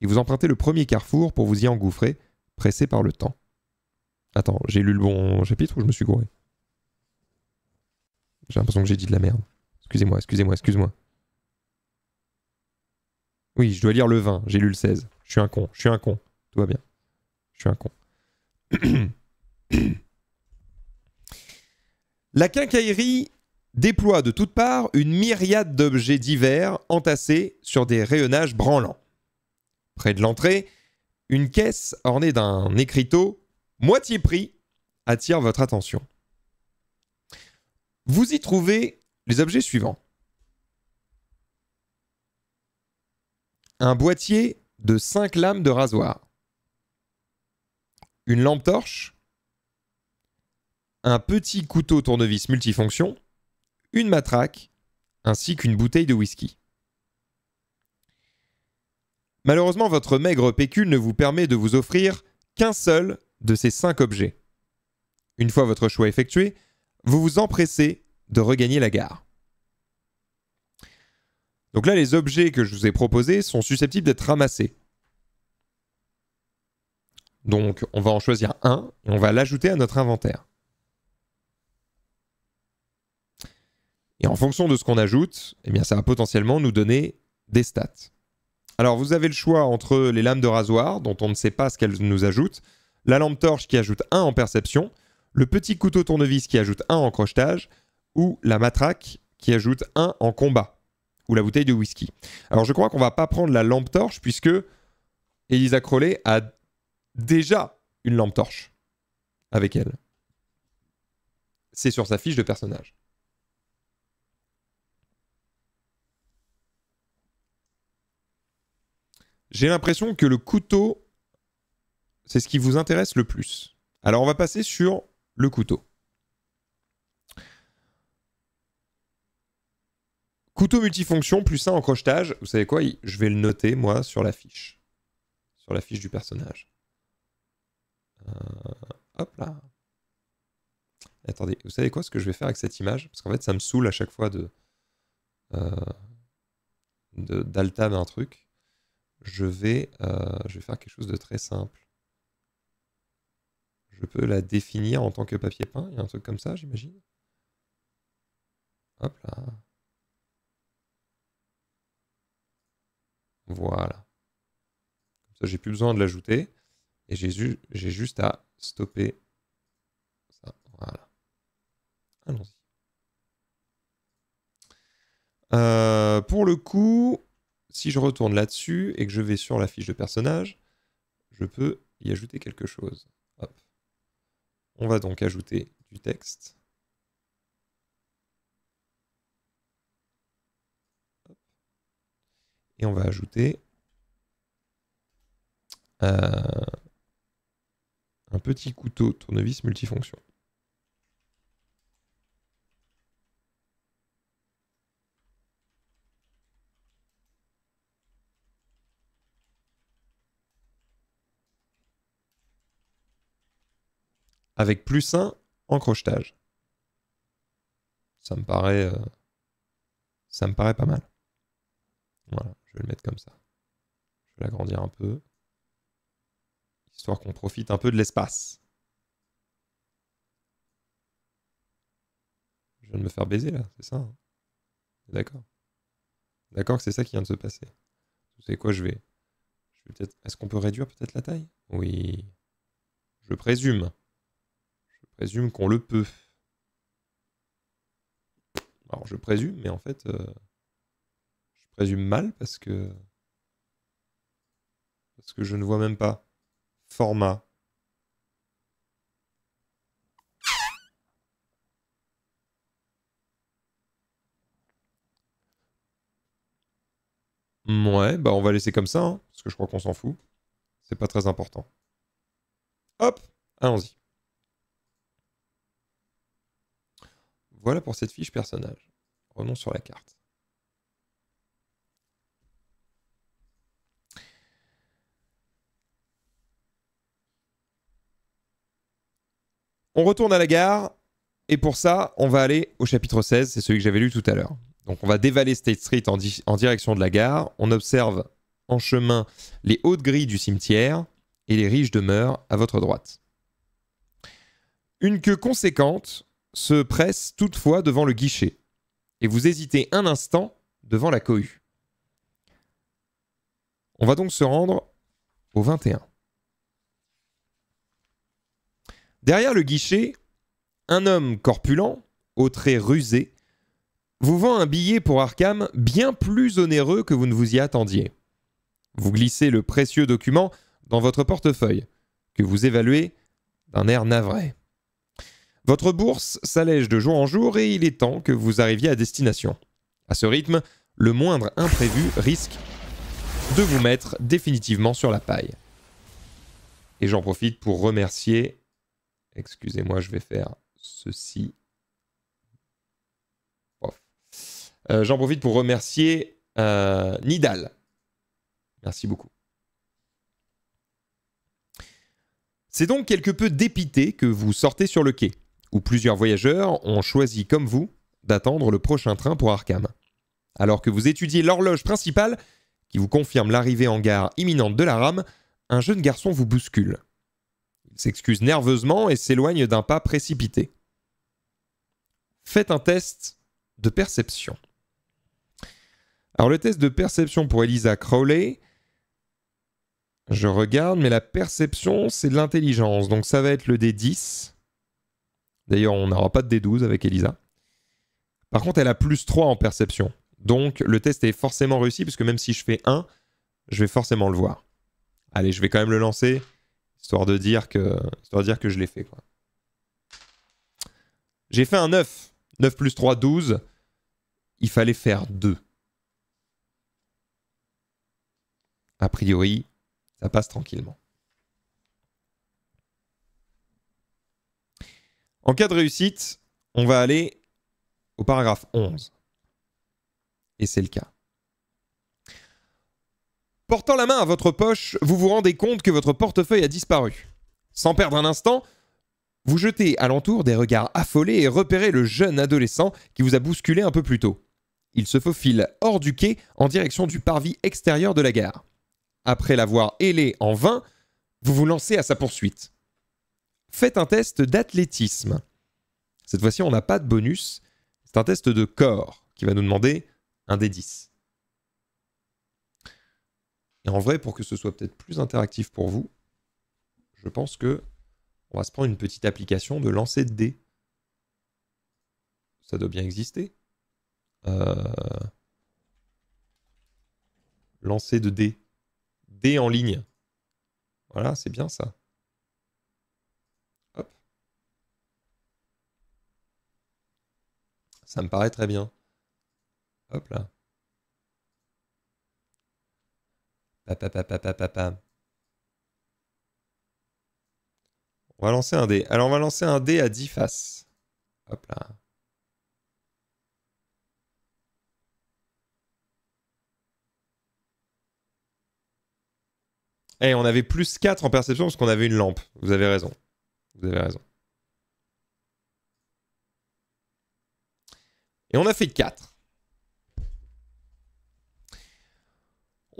Et vous empruntez le premier carrefour pour vous y engouffrer, pressé par le temps. Attends, j'ai lu le bon chapitre ou je me suis gouré J'ai l'impression que j'ai dit de la merde. Excusez-moi, excusez-moi, excuse-moi. Oui, je dois lire le 20, j'ai lu le 16. Je suis un con, je suis un con. Tout va bien. Je suis un con. La quincaillerie déploie de toutes parts une myriade d'objets divers entassés sur des rayonnages branlants. Près de l'entrée, une caisse ornée d'un écriteau moitié prix attire votre attention. Vous y trouvez les objets suivants. Un boîtier de 5 lames de rasoir. Une lampe torche. Un petit couteau tournevis multifonction. Une matraque. Ainsi qu'une bouteille de whisky. Malheureusement, votre maigre pécule ne vous permet de vous offrir qu'un seul de ces cinq objets. Une fois votre choix effectué, vous vous empressez de regagner la gare. Donc là, les objets que je vous ai proposés sont susceptibles d'être ramassés. Donc on va en choisir un et on va l'ajouter à notre inventaire. Et en fonction de ce qu'on ajoute, eh bien, ça va potentiellement nous donner des stats. Alors vous avez le choix entre les lames de rasoir, dont on ne sait pas ce qu'elles nous ajoutent, la lampe torche qui ajoute 1 en perception, le petit couteau tournevis qui ajoute 1 en crochetage, ou la matraque qui ajoute 1 en combat, ou la bouteille de whisky. Alors je crois qu'on va pas prendre la lampe torche puisque Elisa Crowley a déjà une lampe torche avec elle. C'est sur sa fiche de personnage. J'ai l'impression que le couteau c'est ce qui vous intéresse le plus. Alors on va passer sur le couteau. Couteau multifonction plus 1 en crochetage. Vous savez quoi Je vais le noter, moi, sur la fiche. Sur la fiche du personnage. Euh, hop là. Attendez, vous savez quoi ce que je vais faire avec cette image Parce qu'en fait, ça me saoule à chaque fois de... Euh, un truc. Je vais, euh, je vais faire quelque chose de très simple je peux la définir en tant que papier peint. Il y a un truc comme ça, j'imagine. Hop là. Voilà. Comme ça, j'ai plus besoin de l'ajouter. Et j'ai juste à stopper ça. Voilà. Allons-y. Euh, pour le coup, si je retourne là-dessus et que je vais sur la fiche de personnage, je peux y ajouter quelque chose. On va donc ajouter du texte. Et on va ajouter euh, un petit couteau tournevis multifonction. avec plus 1 en crochetage. Ça me paraît, euh, ça me paraît pas mal. Voilà, je vais le mettre comme ça. Je vais l'agrandir un peu, histoire qu'on profite un peu de l'espace. Je viens de me faire baiser là, c'est ça hein D'accord. D'accord que c'est ça qui vient de se passer. Vous savez quoi, je vais... Je vais peut-être... Est-ce qu'on peut réduire peut-être la taille Oui. Je présume présume qu'on le peut. Alors je présume, mais en fait, euh, je présume mal parce que parce que je ne vois même pas format. Ouais, bah on va laisser comme ça, hein, parce que je crois qu'on s'en fout. C'est pas très important. Hop, allons-y. Voilà pour cette fiche personnage. Revenons sur la carte. On retourne à la gare, et pour ça, on va aller au chapitre 16, c'est celui que j'avais lu tout à l'heure. Donc on va dévaler State Street en, en, direction de la gare, on observe en chemin les hautes grilles du cimetière, et les riches demeurent à votre droite. Une queue conséquente se presse toutefois devant le guichet, et vous hésitez un instant devant la cohue. On va donc se rendre au 21. Derrière le guichet, un homme corpulent, aux traits rusés, vous vend un billet pour Arkham bien plus onéreux que vous ne vous y attendiez. Vous glissez le précieux document dans votre portefeuille, que vous évaluez d'un air navré. Votre bourse s'allège de jour en jour et il est temps que vous arriviez à destination. À ce rythme, le moindre imprévu risque de vous mettre définitivement sur la paille. Et j'en profite pour remercier. Excusez-moi, je vais faire ceci. Euh, j'en profite pour remercier euh, Nidal. Merci beaucoup. C'est donc quelque peu dépité que vous sortez sur le quai où plusieurs voyageurs ont choisi, comme vous, d'attendre le prochain train pour Arkham. Alors que vous étudiez l'horloge principale, qui vous confirme l'arrivée en gare imminente de la rame, un jeune garçon vous bouscule. Il s'excuse nerveusement et s'éloigne d'un pas précipité. Faites un test de perception. Alors le test de perception pour Elisa Crowley, je regarde, mais la perception c'est de l'intelligence, donc ça va être le D10. D'ailleurs, on n'aura pas de D12 avec Elisa. Par contre, elle a plus 3 en perception. Donc, le test est forcément réussi, puisque même si je fais 1, je vais forcément le voir. Allez, je vais quand même le lancer, histoire de dire que, dire que je l'ai fait. J'ai fait un 9. 9 plus 3, 12. Il fallait faire 2. A priori, ça passe tranquillement. En cas de réussite, on va aller au paragraphe 11. Et c'est le cas. Portant la main à votre poche, vous vous rendez compte que votre portefeuille a disparu. Sans perdre un instant, vous jetez alentour des regards affolés et repérez le jeune adolescent qui vous a bousculé un peu plus tôt. Il se faufile hors du quai en direction du parvis extérieur de la gare. Après l'avoir hélé en vain, vous vous lancez à sa poursuite faites un test d'athlétisme. Cette fois-ci, on n'a pas de bonus. C'est un test de corps qui va nous demander un des 10. Et en vrai, pour que ce soit peut-être plus interactif pour vous, je pense que on va se prendre une petite application de lancer de dés. Ça doit bien exister. Euh, lancer de dés. D en ligne. Voilà, c'est bien ça. Ça me paraît très bien. Hop là. Papa, papa, papa, papa. On va lancer un dé. Alors, on va lancer un dé à 10 faces. Hop là. Eh, on avait plus 4 en perception parce qu'on avait une lampe. Vous avez raison. Vous avez raison. Et on a fait 4.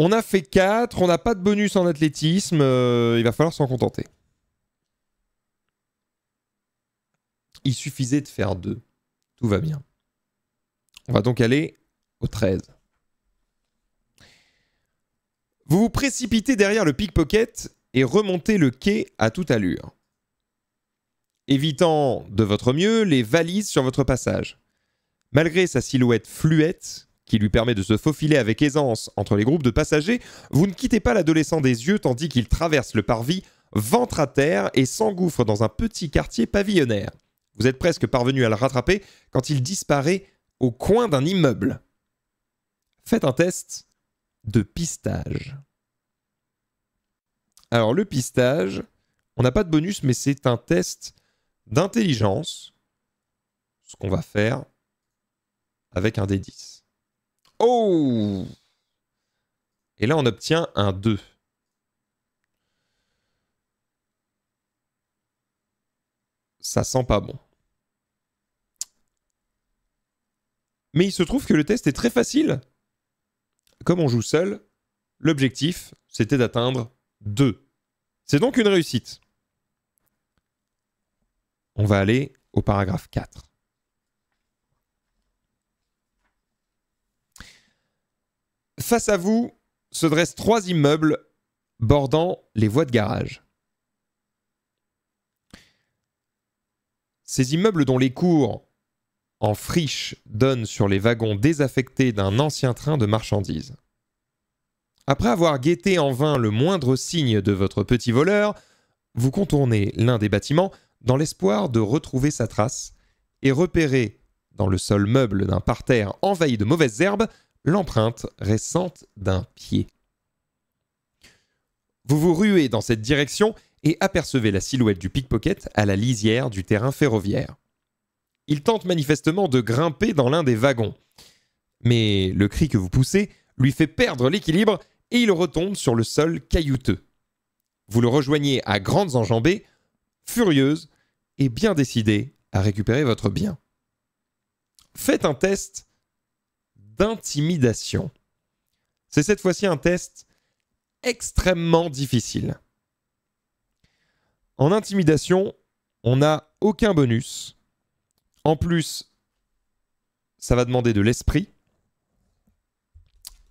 On a fait 4, on n'a pas de bonus en athlétisme, euh, il va falloir s'en contenter. Il suffisait de faire 2. Tout va bien. On va donc aller au 13. Vous vous précipitez derrière le pickpocket et remontez le quai à toute allure, évitant de votre mieux les valises sur votre passage. Malgré sa silhouette fluette, qui lui permet de se faufiler avec aisance entre les groupes de passagers, vous ne quittez pas l'adolescent des yeux tandis qu'il traverse le parvis, ventre à terre et s'engouffre dans un petit quartier pavillonnaire. Vous êtes presque parvenu à le rattraper quand il disparaît au coin d'un immeuble. Faites un test de pistage. Alors le pistage, on n'a pas de bonus mais c'est un test d'intelligence. Ce qu'on va faire, avec un D10. Oh Et là, on obtient un 2. Ça sent pas bon. Mais il se trouve que le test est très facile. Comme on joue seul, l'objectif, c'était d'atteindre 2. C'est donc une réussite. On va aller au paragraphe 4. Face à vous se dressent trois immeubles bordant les voies de garage. Ces immeubles dont les cours en friche donnent sur les wagons désaffectés d'un ancien train de marchandises. Après avoir guetté en vain le moindre signe de votre petit voleur, vous contournez l'un des bâtiments dans l'espoir de retrouver sa trace et repérer, dans le sol meuble d'un parterre envahi de mauvaises herbes, l'empreinte récente d'un pied. Vous vous ruez dans cette direction et apercevez la silhouette du pickpocket à la lisière du terrain ferroviaire. Il tente manifestement de grimper dans l'un des wagons. Mais le cri que vous poussez lui fait perdre l'équilibre et il retombe sur le sol caillouteux. Vous le rejoignez à grandes enjambées, furieuse et bien décidée à récupérer votre bien. Faites un test Intimidation. C'est cette fois-ci un test extrêmement difficile. En intimidation, on n'a aucun bonus. En plus, ça va demander de l'esprit.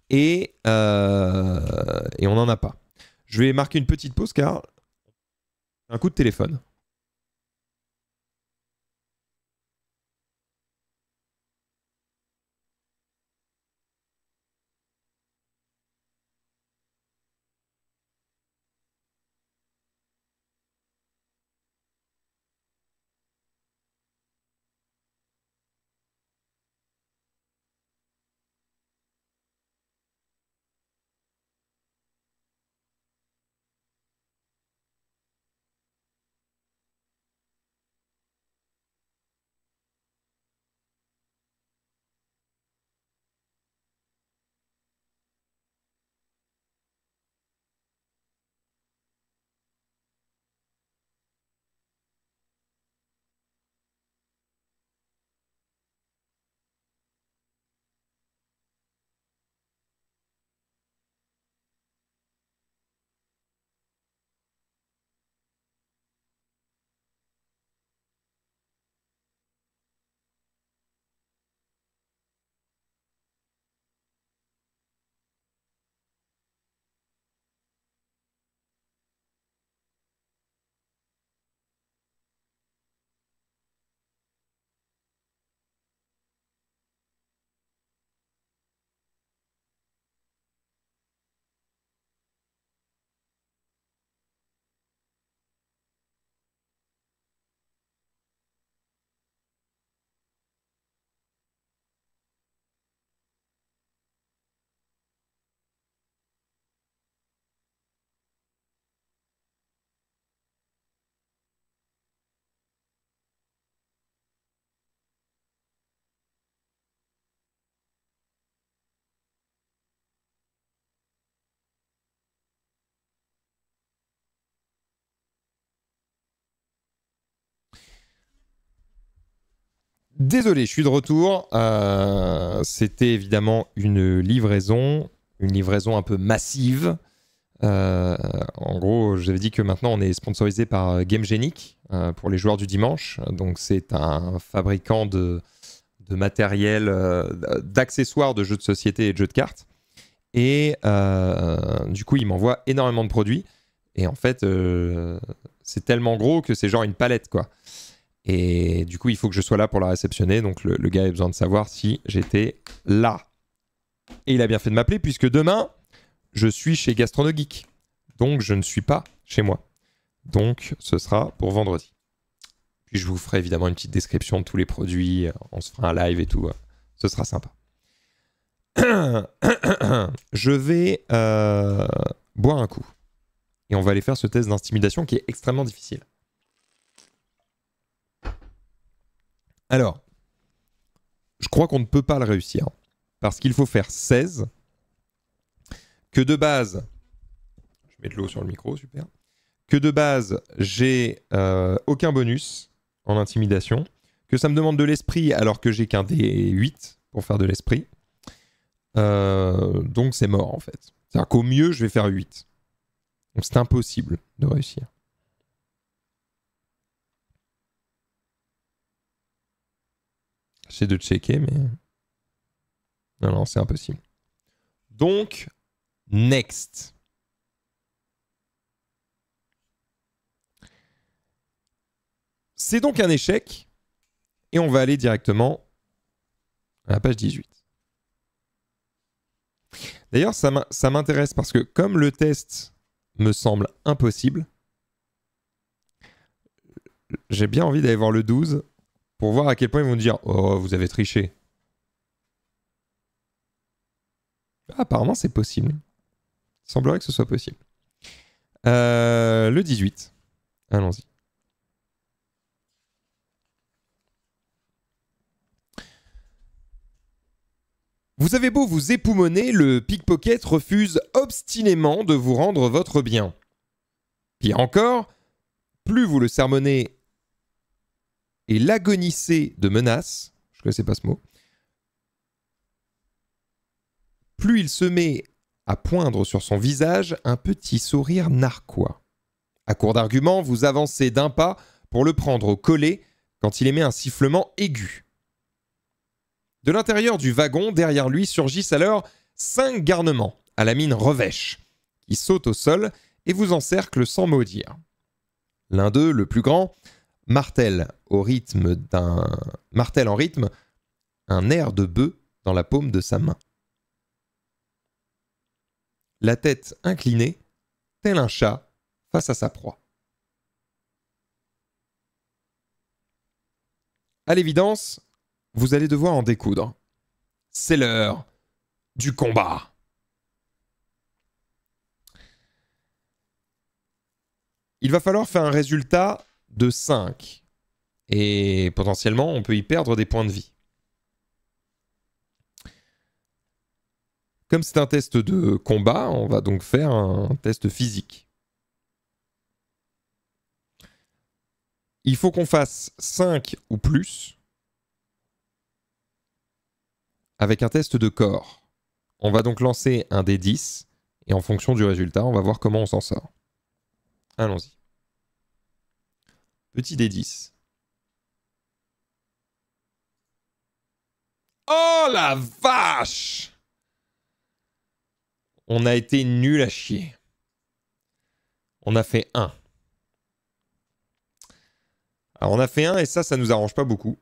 Et, euh, et on n'en a pas. Je vais marquer une petite pause car un coup de téléphone. Désolé, je suis de retour. Euh, c'était évidemment une livraison, une livraison un peu massive. Euh, en gros, j'avais dit que maintenant on est sponsorisé par Gamegenic euh, pour les joueurs du dimanche. Donc c'est un fabricant de, de matériel, d'accessoires de jeux de société et de jeux de cartes. Et du coup, il m'envoie énormément de produits. Et en fait, c'est tellement gros que c'est genre une palette quoi. Et du coup, il faut que je sois là pour la réceptionner. Donc le, gars a besoin de savoir si j'étais là. Et il a bien fait de m'appeler puisque demain, je suis chez Gastronogeek. Donc je ne suis pas chez moi. Donc ce sera pour vendredi. Puis je vous ferai évidemment une petite description de tous les produits. On se fera un live et tout. Ce sera sympa. je vais euh, boire un coup. Et on va aller faire ce test d'intimidation qui est extrêmement difficile. Alors, je crois qu'on ne peut pas le réussir. Parce qu'il faut faire 16. Que de base. Je mets de l'eau sur le micro, super. Que de base, j'ai euh, aucun bonus en intimidation. Que ça me demande de l'esprit alors que j'ai qu'un D8 pour faire de l'esprit. Euh, donc c'est mort en fait. C'est-à-dire qu'au mieux, je vais faire 8. Donc c'est impossible de réussir. de checker, mais. Non, non, c'est impossible. Donc, next. C'est donc un échec. Et on va aller directement à la page 18. D'ailleurs, ça m'intéresse parce que comme le test me semble impossible, j'ai bien envie d'aller voir le 12 pour voir à quel point ils vont dire Oh, vous avez triché. Apparemment, c'est possible. Il semblerait que ce soit possible. Euh, le 18. Allons-y. Vous avez beau vous époumoner, le pickpocket refuse obstinément de vous rendre votre bien. Pire encore, plus vous le sermonnez et de menaces, je ne connaissais pas ce mot, plus il se met à poindre sur son visage un petit sourire narquois. À court d'arguments, vous avancez d'un pas pour le prendre au collet quand il émet un sifflement aigu. De l'intérieur du wagon, derrière lui, surgissent alors cinq garnements à la mine revêche, qui sautent au sol et vous encerclent sans maudire. L'un d'eux, le plus grand, Martel au rythme d'un Martel en rythme un air de bœuf dans la paume de sa main. La tête inclinée, tel un chat face à sa proie. À l'évidence, vous allez devoir en découdre. C'est l'heure du combat. Il va falloir faire un résultat de 5. Et potentiellement, on peut y perdre des points de vie. Comme c'est un test de combat, on va donc faire un test physique. Il faut qu'on fasse 5 ou plus avec un test de corps. On va donc lancer un des 10 et en fonction du résultat, on va voir comment on s'en sort. Allons-y. Petit D10. Oh la vache On a été nul à chier. On a fait 1. Alors on a fait 1 et ça, ça nous arrange pas beaucoup.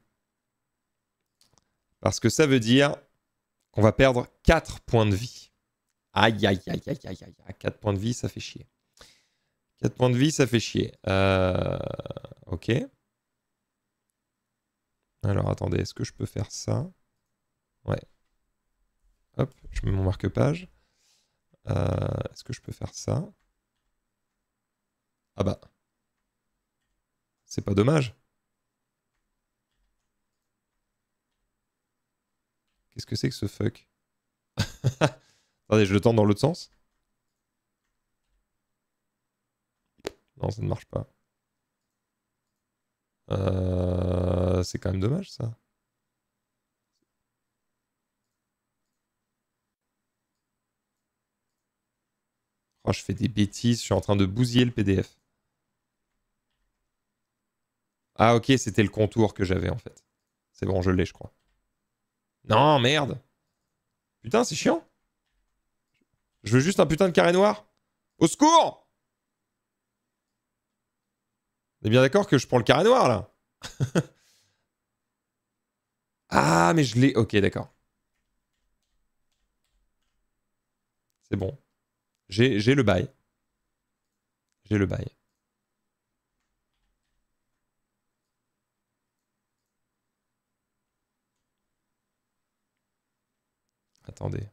Parce que ça veut dire qu'on va perdre 4 points de vie. Aïe, aïe, aïe, aïe, aïe, aïe. 4 points de vie, ça fait chier. 4 points de vie, ça fait chier. Euh, ok. Alors attendez, est-ce que je peux faire ça Ouais. Hop, je mets mon marque-page. Euh, est-ce que je peux faire ça Ah bah. C'est pas dommage. Qu'est-ce que c'est que ce fuck Attendez, je le tente dans l'autre sens. Non, ça ne marche pas. Euh, c'est quand même dommage ça. Oh, je fais des bêtises, je suis en train de bousiller le PDF. Ah ok, c'était le contour que j'avais en fait. C'est bon, je l'ai je crois. Non, merde Putain, c'est chiant Je veux juste un putain de carré noir Au secours T'es bien d'accord que je prends le carré noir, là Ah, mais je l'ai... Ok, d'accord. C'est bon. J'ai le bail. J'ai le bail. Attendez.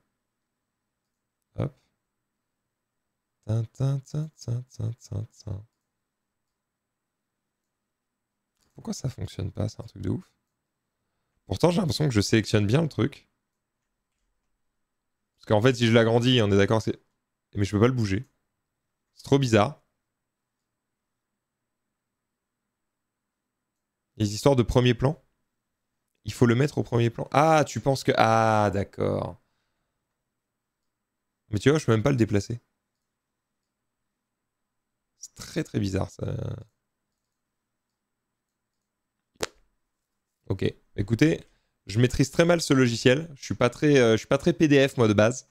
Hop. Tintin, tintin, tintin, pourquoi ça fonctionne pas C'est un truc de ouf. Pourtant, j'ai l'impression que je sélectionne bien le truc. Parce qu'en fait, si je l'agrandis, on est d'accord, c'est... Mais je peux pas le bouger. C'est trop bizarre. Les histoires de premier plan Il faut le mettre au premier plan. Ah, tu penses que... Ah, d'accord. Mais tu vois, je peux même pas le déplacer. C'est très très bizarre ça. Ok. Écoutez, je maîtrise très mal ce logiciel. Je suis pas très, euh, je suis pas très PDF moi de base.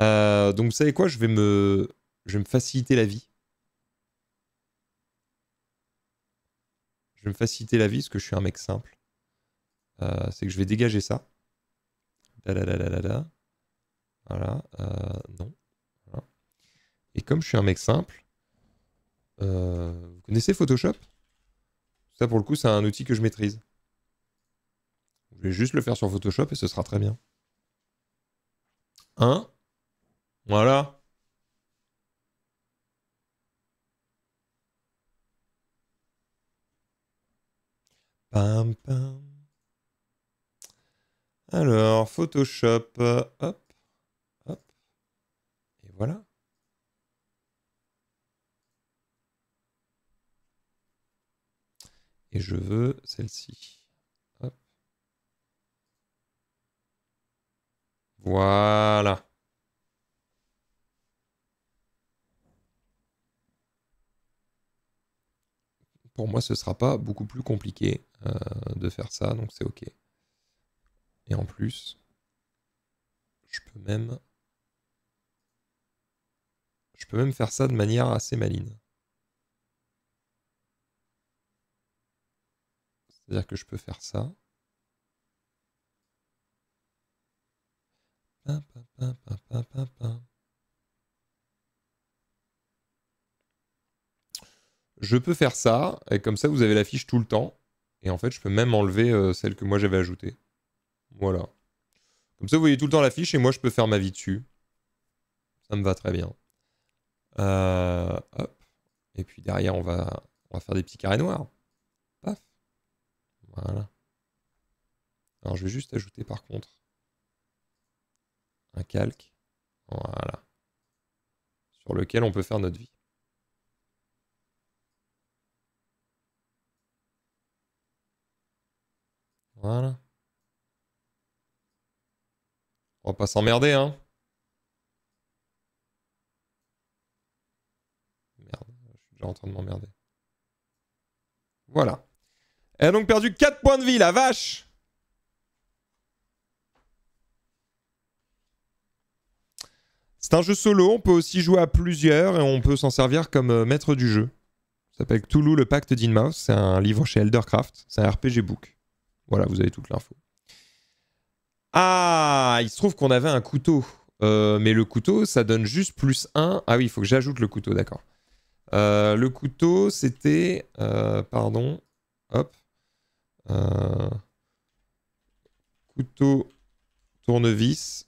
Euh, donc vous savez quoi, je vais me, me faciliter la vie. Je vais me faciliter la vie parce que je suis un mec simple. Euh, c'est que je vais dégager ça. Voilà. non. Et comme je suis un mec simple, vous connaissez Photoshop Ça pour le coup, c'est un outil que je maîtrise. Je vais juste le faire sur Photoshop et ce sera très bien. Hein Voilà. Pam, pam. Alors, Photoshop, hop, hop, et voilà. Et je veux celle-ci. Voilà. Pour moi, ce ne sera pas beaucoup plus compliqué euh, de faire ça, donc c'est OK. Et en plus, je peux même... Je peux même faire ça de manière assez maline. C'est-à-dire que je peux faire ça. Je peux faire ça, et comme ça vous avez la fiche tout le temps. Et en fait, je peux même enlever euh, celle que moi j'avais ajoutée. Voilà. Comme ça, vous voyez tout le temps la fiche et moi je peux faire ma vie dessus. Ça me va très bien. Euh, hop. Et puis derrière, on va, on va faire des petits carrés noirs. Paf. Voilà. Alors je vais juste ajouter par contre un calque, voilà, sur lequel on peut faire notre vie. Voilà. On va pas s'emmerder, hein. Merde, je suis déjà en train de m'emmerder. Voilà. Elle a donc perdu 4 points de vie, la vache C'est un jeu solo, on peut aussi jouer à plusieurs et on peut s'en servir comme euh, maître du jeu. Ça s'appelle Toulouse le pacte d'Inmouth. C'est un livre chez Eldercraft. C'est un RPG book. Voilà, vous avez toute l'info. Ah, il se trouve qu'on avait un couteau. Euh, mais le couteau, ça donne juste plus 1. Ah oui, il faut que j'ajoute le couteau, d'accord. Euh, le couteau, c'était... pardon. Hop. couteau, tournevis.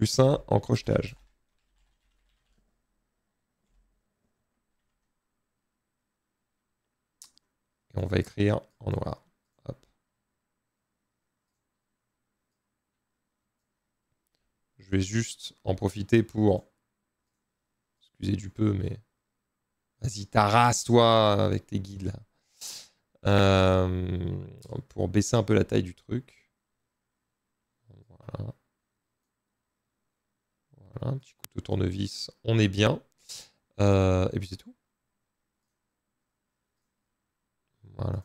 Plus en crochetage. Et on va écrire en noir. Je vais juste en profiter pour... Excusez du peu, mais... Vas-y, t'arrasse toi avec tes guides là. Euh, pour baisser un peu la taille du truc. Voilà. Voilà, un petit couteau tournevis, on est bien. Euh, et puis c'est tout. Voilà.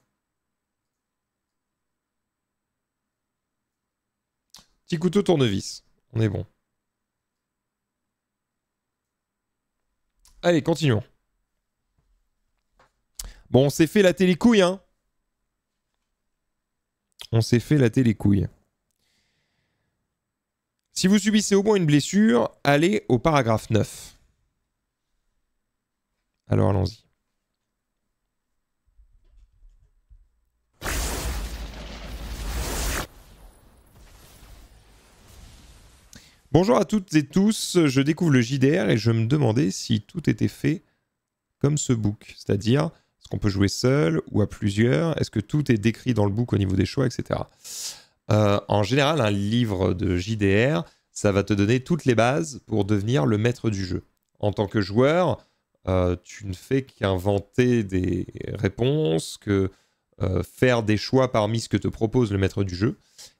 Petit couteau tournevis. On est bon. Allez, continuons. Bon, on s'est fait la télécouille, hein. On s'est fait la télécouille. Si vous subissez au moins une blessure, allez au paragraphe 9. Alors allons-y. Bonjour à toutes et tous, je découvre le JDR et je me demandais si tout était fait comme ce book, c'est-à-dire est-ce qu'on peut jouer seul ou à plusieurs, est-ce que tout est décrit dans le book au niveau des choix, etc. Euh, en général, un livre de JDR, ça va te donner toutes les bases pour devenir le maître du jeu. En tant que joueur, euh, tu ne fais qu'inventer des réponses, que euh, faire des choix parmi ce que te propose le maître du jeu.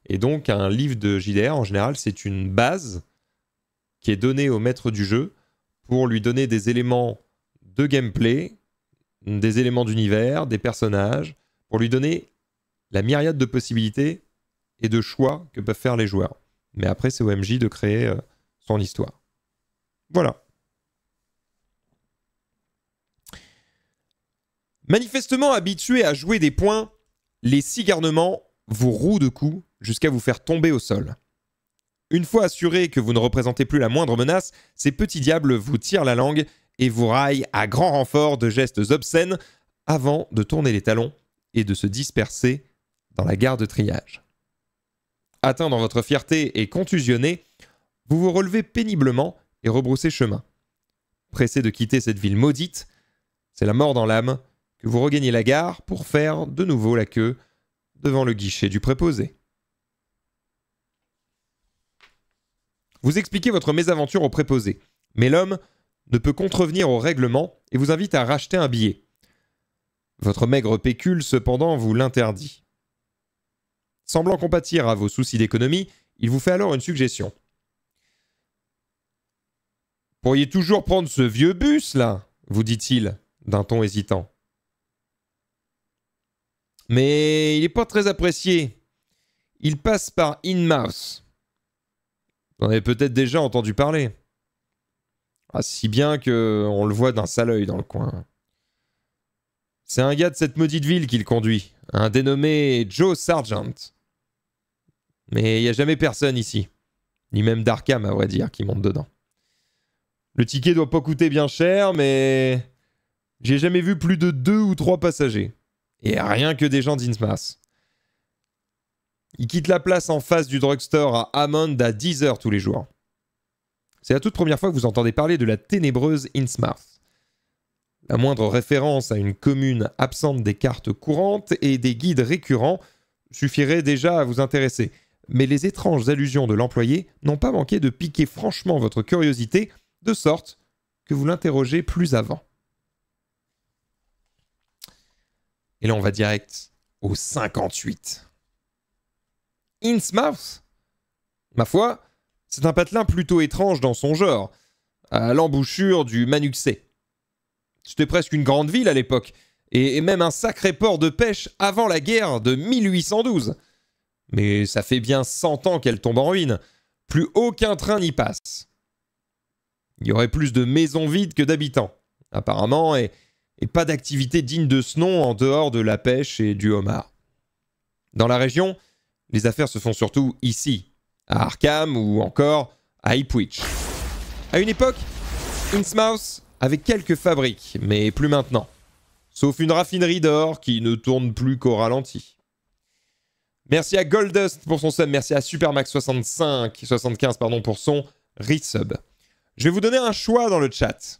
Et donc, un livre de JDR, en général, c'est une base qui est donnée au maître du jeu pour lui donner des éléments de gameplay, des éléments d'univers, des personnages, pour lui donner la myriade de possibilités et de choix que peuvent faire les joueurs. Mais après, c'est O.M.J. de créer euh, son histoire. Voilà. Manifestement habitué à jouer des points, les six garnements vous rouent de coups jusqu'à vous faire tomber au sol. Une fois assuré que vous ne représentez plus la moindre menace, ces petits diables vous tirent la langue et vous raillent à grand renfort de gestes obscènes avant de tourner les talons et de se disperser dans la gare de triage atteint dans votre fierté et contusionné, vous vous relevez péniblement et rebroussez chemin. Pressé de quitter cette ville maudite, c'est la mort dans l'âme que vous regagnez la gare pour faire de nouveau la queue devant le guichet du préposé. Vous expliquez votre mésaventure au préposé, mais l'homme ne peut contrevenir au règlement et vous invite à racheter un billet. Votre maigre pécule, cependant, vous l'interdit. Semblant compatir à vos soucis d'économie, il vous fait alors une suggestion. Pourriez toujours prendre ce vieux bus, là vous dit-il, d'un ton hésitant. Mais il n'est pas très apprécié. Il passe par Inmouse. Vous en avez peut-être déjà entendu parler. Ah, si bien que on le voit d'un sale œil dans le coin. C'est un gars de cette maudite ville qu'il conduit, un dénommé Joe Sargent. Mais il n'y a jamais personne ici. Ni même d'Arkham, à vrai dire, qui monte dedans. Le ticket doit pas coûter bien cher, mais... J'ai jamais vu plus de deux ou trois passagers. Et rien que des gens d'insmas Ils quittent la place en face du drugstore à Hammond à 10h tous les jours. C'est la toute première fois que vous entendez parler de la ténébreuse Innsmouth. La moindre référence à une commune absente des cartes courantes et des guides récurrents suffirait déjà à vous intéresser mais les étranges allusions de l'employé n'ont pas manqué de piquer franchement votre curiosité, de sorte que vous l'interrogez plus avant. Et là, on va direct au 58. Innsmouth Ma foi, c'est un patelin plutôt étrange dans son genre, à l'embouchure du Manuxet. C'était presque une grande ville à l'époque, et même un sacré port de pêche avant la guerre de 1812 mais ça fait bien 100 ans qu'elle tombe en ruine. Plus aucun train n'y passe. Il y aurait plus de maisons vides que d'habitants, apparemment, et, pas d'activité digne de ce nom en dehors de la pêche et du homard. Dans la région, les affaires se font surtout ici, à Arkham ou encore à Ipwich. À une époque, Innsmouth avait quelques fabriques, mais plus maintenant. Sauf une raffinerie d'or qui ne tourne plus qu'au ralenti. Merci à Goldust pour son sub. Merci à Supermax65, 75 pardon, pour son re-sub. Je vais vous donner un choix dans le chat.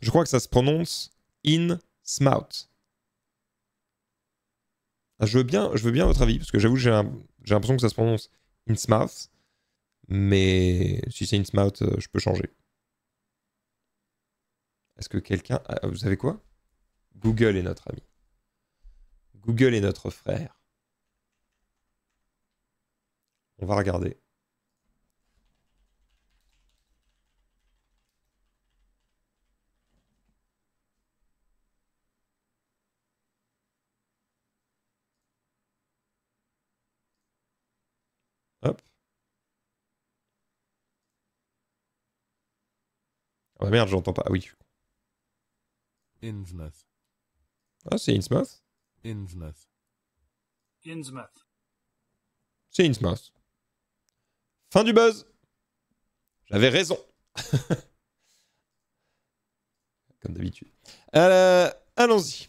Je crois que ça se prononce in smout. Ah, je veux bien, je veux bien votre avis, parce que j'avoue, j'ai l'impression que ça se prononce in Mais si c'est in euh, je peux changer. Est-ce que quelqu'un. Ah, vous savez quoi Google est notre ami. Google est notre frère. On va regarder. Hop. Ah bah merde, j'entends pas. Ah oui. Innsmouth. Ah, c'est Innsmouth Innsmouth. Innsmouth. C'est Innsmouth. Fin du buzz. J'avais raison. Comme d'habitude. Euh, allons-y.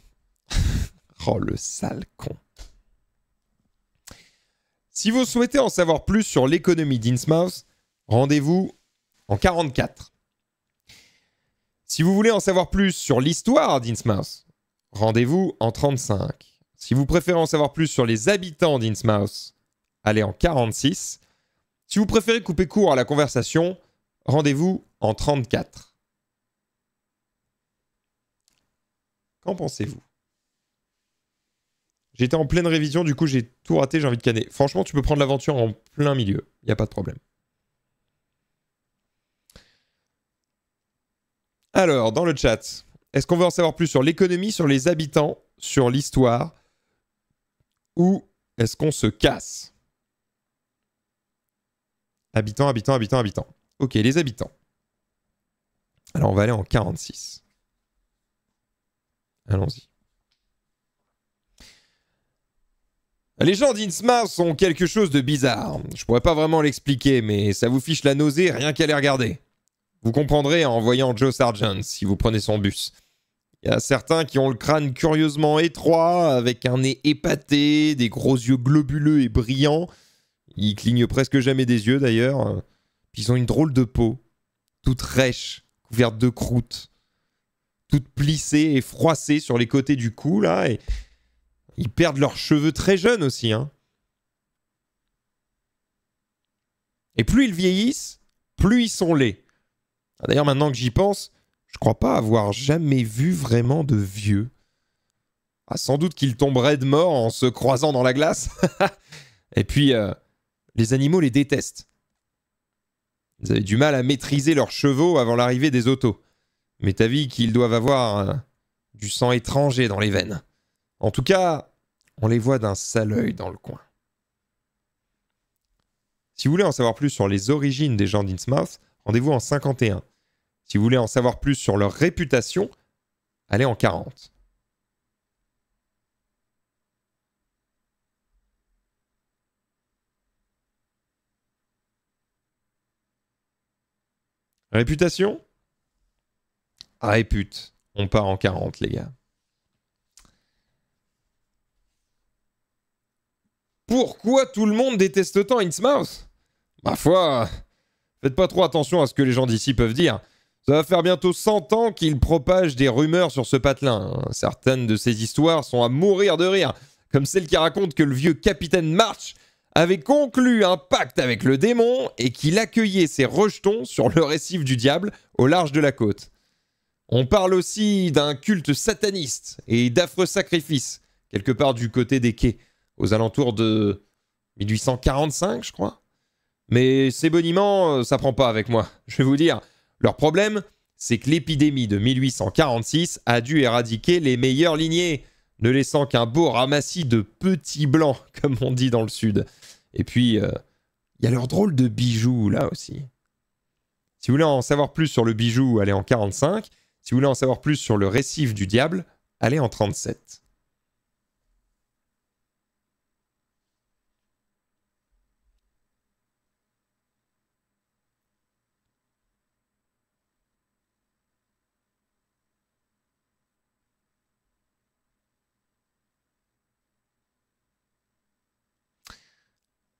oh, le sale con. Si vous souhaitez en savoir plus sur l'économie d'Innsmouth, rendez-vous en 44. Si vous voulez en savoir plus sur l'histoire d'Innsmouth, rendez-vous en 35. Si vous préférez en savoir plus sur les habitants d'Innsmouth, allez en 46. Si vous préférez couper court à la conversation, rendez-vous en 34. Qu'en pensez-vous J'étais en pleine révision, du coup j'ai tout raté, j'ai envie de canner. Franchement, tu peux prendre l'aventure en plein milieu, il n'y a pas de problème. Alors, dans le chat, est-ce qu'on veut en savoir plus sur l'économie, sur les habitants, sur l'histoire Ou est-ce qu'on se casse Habitants, habitants, habitants, habitants. Ok, les habitants. Alors on va aller en 46. Allons-y. Les gens d'Insmar sont quelque chose de bizarre. Je pourrais pas vraiment l'expliquer, mais ça vous fiche la nausée rien qu'à les regarder. Vous comprendrez en voyant Joe Sargent si vous prenez son bus. Il y a certains qui ont le crâne curieusement étroit, avec un nez épaté, des gros yeux globuleux et brillants, ils clignent presque jamais des yeux d'ailleurs. ils ont une drôle de peau, toute rêche, couverte de croûtes, Toutes plissées et froissées sur les côtés du cou là. Et ils perdent leurs cheveux très jeunes aussi. Hein. Et plus ils vieillissent, plus ils sont laids. Ah, d'ailleurs, maintenant que j'y pense, je crois pas avoir jamais vu vraiment de vieux. Ah, sans doute qu'ils tomberaient de mort en se croisant dans la glace. Et puis, euh, les animaux les détestent. Ils avaient du mal à maîtriser leurs chevaux avant l'arrivée des autos. Mais t'as vu qu'ils doivent avoir euh, du sang étranger dans les veines. En tout cas, on les voit d'un sale œil dans le coin. Si vous voulez en savoir plus sur les origines des gens d'Innsmouth, rendez-vous en 51. Si vous voulez en savoir plus sur leur réputation, allez en 40. Réputation Répute. On part en 40, les gars. Pourquoi tout le monde déteste tant Innsmouth Ma foi, faites pas trop attention à ce que les gens d'ici peuvent dire. Ça va faire bientôt 100 ans qu'il propage des rumeurs sur ce patelin. Certaines de ces histoires sont à mourir de rire, comme celle qui raconte que le vieux capitaine March avait conclu un pacte avec le démon et qu'il accueillait ses rejetons sur le récif du diable au large de la côte. On parle aussi d'un culte sataniste et d'affreux sacrifices, quelque part du côté des quais, aux alentours de 1845, je crois. Mais ces boniments, euh, ça prend pas avec moi, je vais vous dire. Leur problème, c'est que l'épidémie de 1846 a dû éradiquer les meilleures lignées, ne laissant qu'un beau ramassis de petits blancs, comme on dit dans le sud. Et puis, euh, il y a leur drôle de bijou là aussi. Si vous voulez en savoir plus sur le bijou, allez en 45. Si vous voulez en savoir plus sur le récif du diable, allez en 37.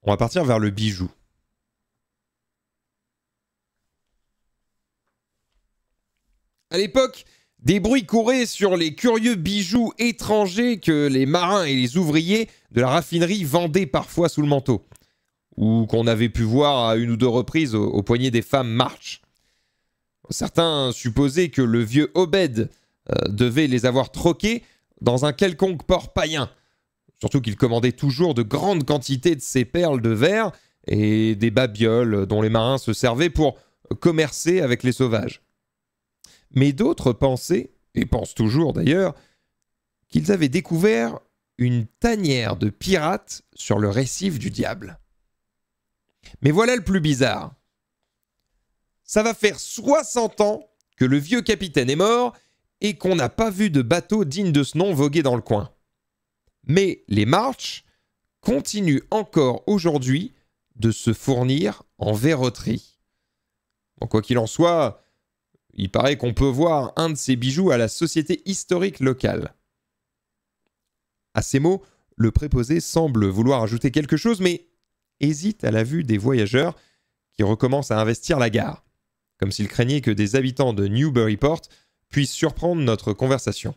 On va partir vers le bijou. À l'époque, des bruits couraient sur les curieux bijoux étrangers que les marins et les ouvriers de la raffinerie vendaient parfois sous le manteau, ou qu'on avait pu voir à une ou deux reprises au, poignet des femmes March. Certains supposaient que le vieux Obed euh, devait les avoir troqués dans un quelconque port païen, Surtout qu'il commandait toujours de grandes quantités de ces perles de verre et des babioles dont les marins se servaient pour commercer avec les sauvages. Mais d'autres pensaient, et pensent toujours d'ailleurs, qu'ils avaient découvert une tanière de pirates sur le récif du diable. Mais voilà le plus bizarre. Ça va faire 60 ans que le vieux capitaine est mort et qu'on n'a pas vu de bateau digne de ce nom voguer dans le coin mais les marches continuent encore aujourd'hui de se fournir en verroterie. Bon, quoi qu'il en soit, il paraît qu'on peut voir un de ces bijoux à la société historique locale. À ces mots, le préposé semble vouloir ajouter quelque chose, mais hésite à la vue des voyageurs qui recommencent à investir la gare, comme s'il craignait que des habitants de Newburyport puissent surprendre notre conversation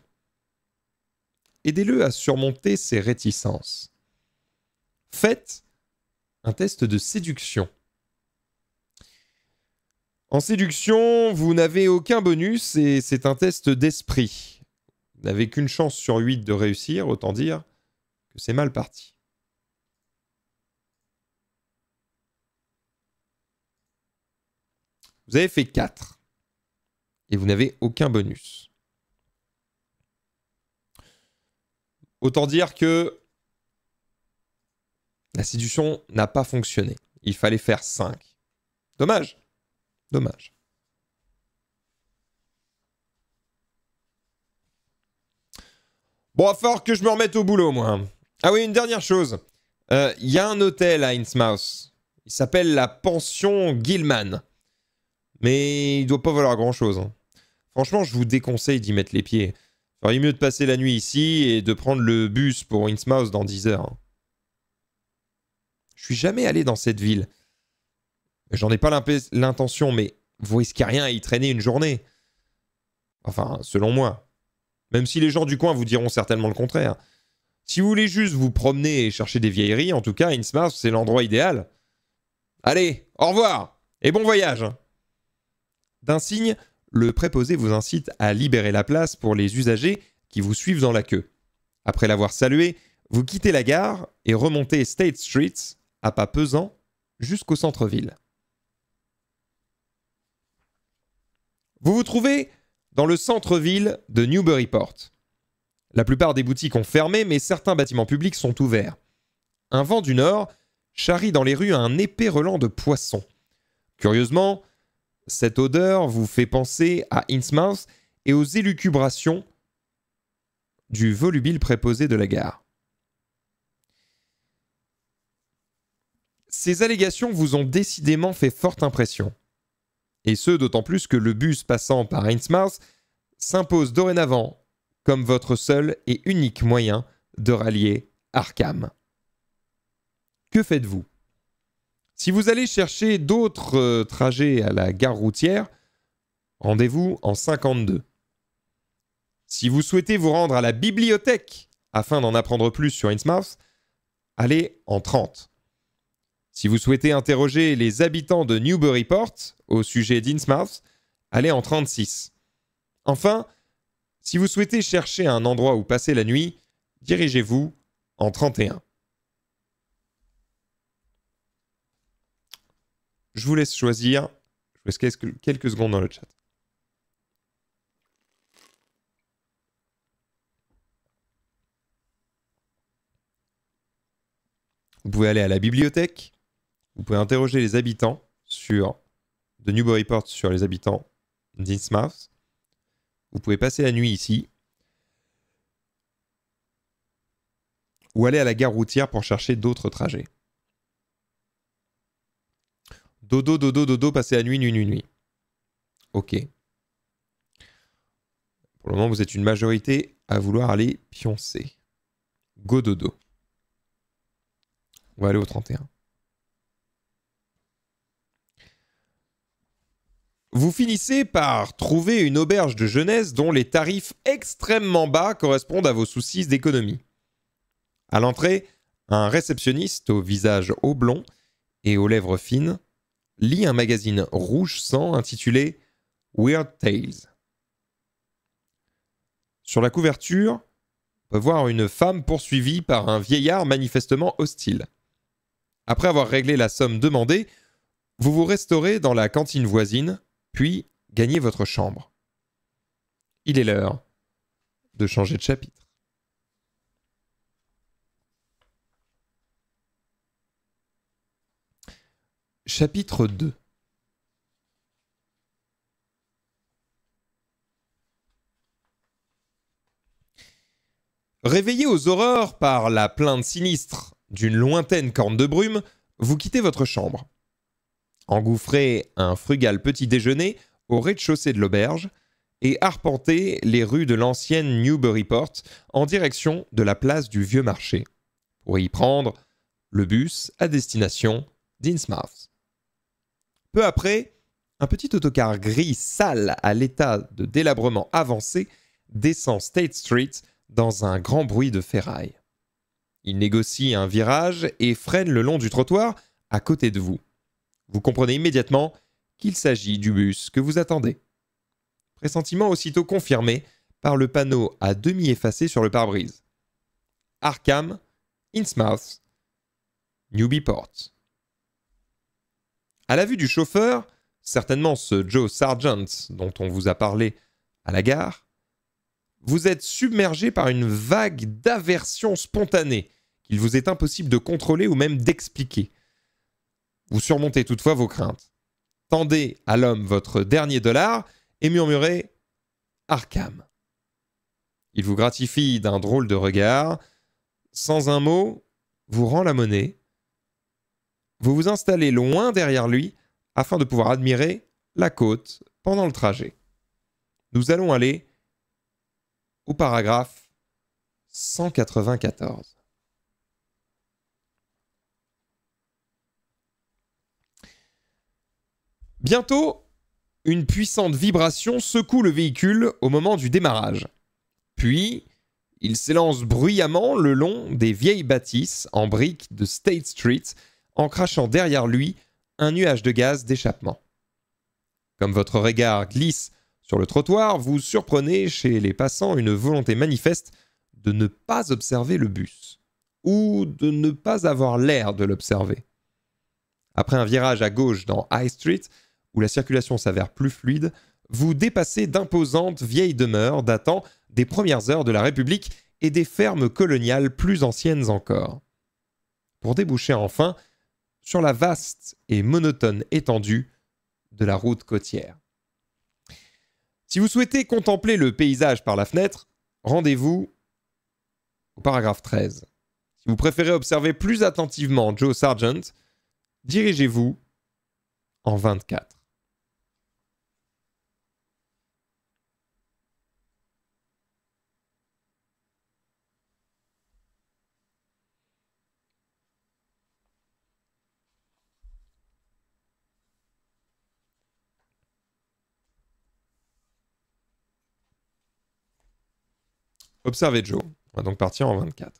aidez-le à surmonter ses réticences. Faites un test de séduction. En séduction, vous n'avez aucun bonus et c'est un test d'esprit. Vous n'avez qu'une chance sur 8 de réussir, autant dire que c'est mal parti. Vous avez fait 4 et vous n'avez aucun bonus. Autant dire que l'institution n'a pas fonctionné. Il fallait faire 5. Dommage. Dommage. Bon, il va falloir que je me remette au boulot, moi. Ah oui, une dernière chose. Il euh, y a un hôtel à Innsmouth. Il s'appelle la Pension Gilman. Mais il doit pas valoir grand-chose. Hein. Franchement, je vous déconseille d'y mettre les pieds il aurait mieux de passer la nuit ici et de prendre le bus pour Innsmouth dans 10 heures. Je suis jamais allé dans cette ville. J'en ai pas l'intention, mais vous risquez rien à y traîner une journée. Enfin, selon moi. Même si les gens du coin vous diront certainement le contraire. Si vous voulez juste vous promener et chercher des vieilleries, en tout cas, Innsmouth, c'est l'endroit idéal. Allez, au revoir et bon voyage D'un signe, le préposé vous incite à libérer la place pour les usagers qui vous suivent dans la queue. Après l'avoir salué, vous quittez la gare et remontez State Street à pas pesant jusqu'au centre-ville. Vous vous trouvez dans le centre-ville de Newburyport. La plupart des boutiques ont fermé, mais certains bâtiments publics sont ouverts. Un vent du nord charrie dans les rues un épais relent de poissons. Curieusement, cette odeur vous fait penser à Innsmouth et aux élucubrations du volubile préposé de la gare. Ces allégations vous ont décidément fait forte impression. Et ce, d'autant plus que le bus passant par Innsmouth s'impose dorénavant comme votre seul et unique moyen de rallier Arkham. Que faites-vous si vous allez chercher d'autres euh, trajets à la gare routière, rendez-vous en 52. Si vous souhaitez vous rendre à la bibliothèque afin d'en apprendre plus sur Innsmouth, allez en 30. Si vous souhaitez interroger les habitants de Newburyport au sujet d'Innsmouth, allez en 36. Enfin, si vous souhaitez chercher un endroit où passer la nuit, dirigez-vous en 31. Je vous laisse choisir. Je vous laisse quelques secondes dans le chat. Vous pouvez aller à la bibliothèque. Vous pouvez interroger les habitants sur de Newburyport sur les habitants d'Innsmouth. Vous pouvez passer la nuit ici. Ou aller à la gare routière pour chercher d'autres trajets. Dodo, dodo, dodo, passer la nuit, nuit, nuit, nuit. Ok. Pour le moment, vous êtes une majorité à vouloir aller pioncer. Go dodo. On va aller au 31. Vous finissez par trouver une auberge de jeunesse dont les tarifs extrêmement bas correspondent à vos soucis d'économie. À l'entrée, un réceptionniste au visage oblong et aux lèvres fines lit un magazine rouge sang intitulé Weird Tales. Sur la couverture, on peut voir une femme poursuivie par un vieillard manifestement hostile. Après avoir réglé la somme demandée, vous vous restaurez dans la cantine voisine, puis gagnez votre chambre. Il est l'heure de changer de chapitre. Chapitre 2 Réveillé aux aurores par la plainte sinistre d'une lointaine corne de brume, vous quittez votre chambre. Engouffrez un frugal petit déjeuner au rez-de-chaussée de, de l'auberge et arpentez les rues de l'ancienne Newburyport en direction de la place du Vieux Marché pour y prendre le bus à destination d'Innsmouth. Peu après, un petit autocar gris sale à l'état de délabrement avancé descend State Street dans un grand bruit de ferraille. Il négocie un virage et freine le long du trottoir à côté de vous. Vous comprenez immédiatement qu'il s'agit du bus que vous attendez. Pressentiment aussitôt confirmé par le panneau à demi effacé sur le pare-brise. Arkham, Innsmouth, Newbyport. À la vue du chauffeur, certainement ce Joe Sargent dont on vous a parlé à la gare, vous êtes submergé par une vague d'aversion spontanée qu'il vous est impossible de contrôler ou même d'expliquer. Vous surmontez toutefois vos craintes. Tendez à l'homme votre dernier dollar et murmurez Arkham. Il vous gratifie d'un drôle de regard. Sans un mot, vous rend la monnaie vous vous installez loin derrière lui afin de pouvoir admirer la côte pendant le trajet. Nous allons aller au paragraphe 194. Bientôt, une puissante vibration secoue le véhicule au moment du démarrage. Puis, il s'élance bruyamment le long des vieilles bâtisses en briques de State Street en crachant derrière lui un nuage de gaz d'échappement. Comme votre regard glisse sur le trottoir, vous surprenez chez les passants une volonté manifeste de ne pas observer le bus, ou de ne pas avoir l'air de l'observer. Après un virage à gauche dans High Street, où la circulation s'avère plus fluide, vous dépassez d'imposantes vieilles demeures datant des premières heures de la République et des fermes coloniales plus anciennes encore. Pour déboucher enfin sur la vaste et monotone étendue de la route côtière. Si vous souhaitez contempler le paysage par la fenêtre, rendez-vous au paragraphe 13. Si vous préférez observer plus attentivement Joe Sargent, dirigez-vous en 24. Observez Joe. On va donc partir en 24.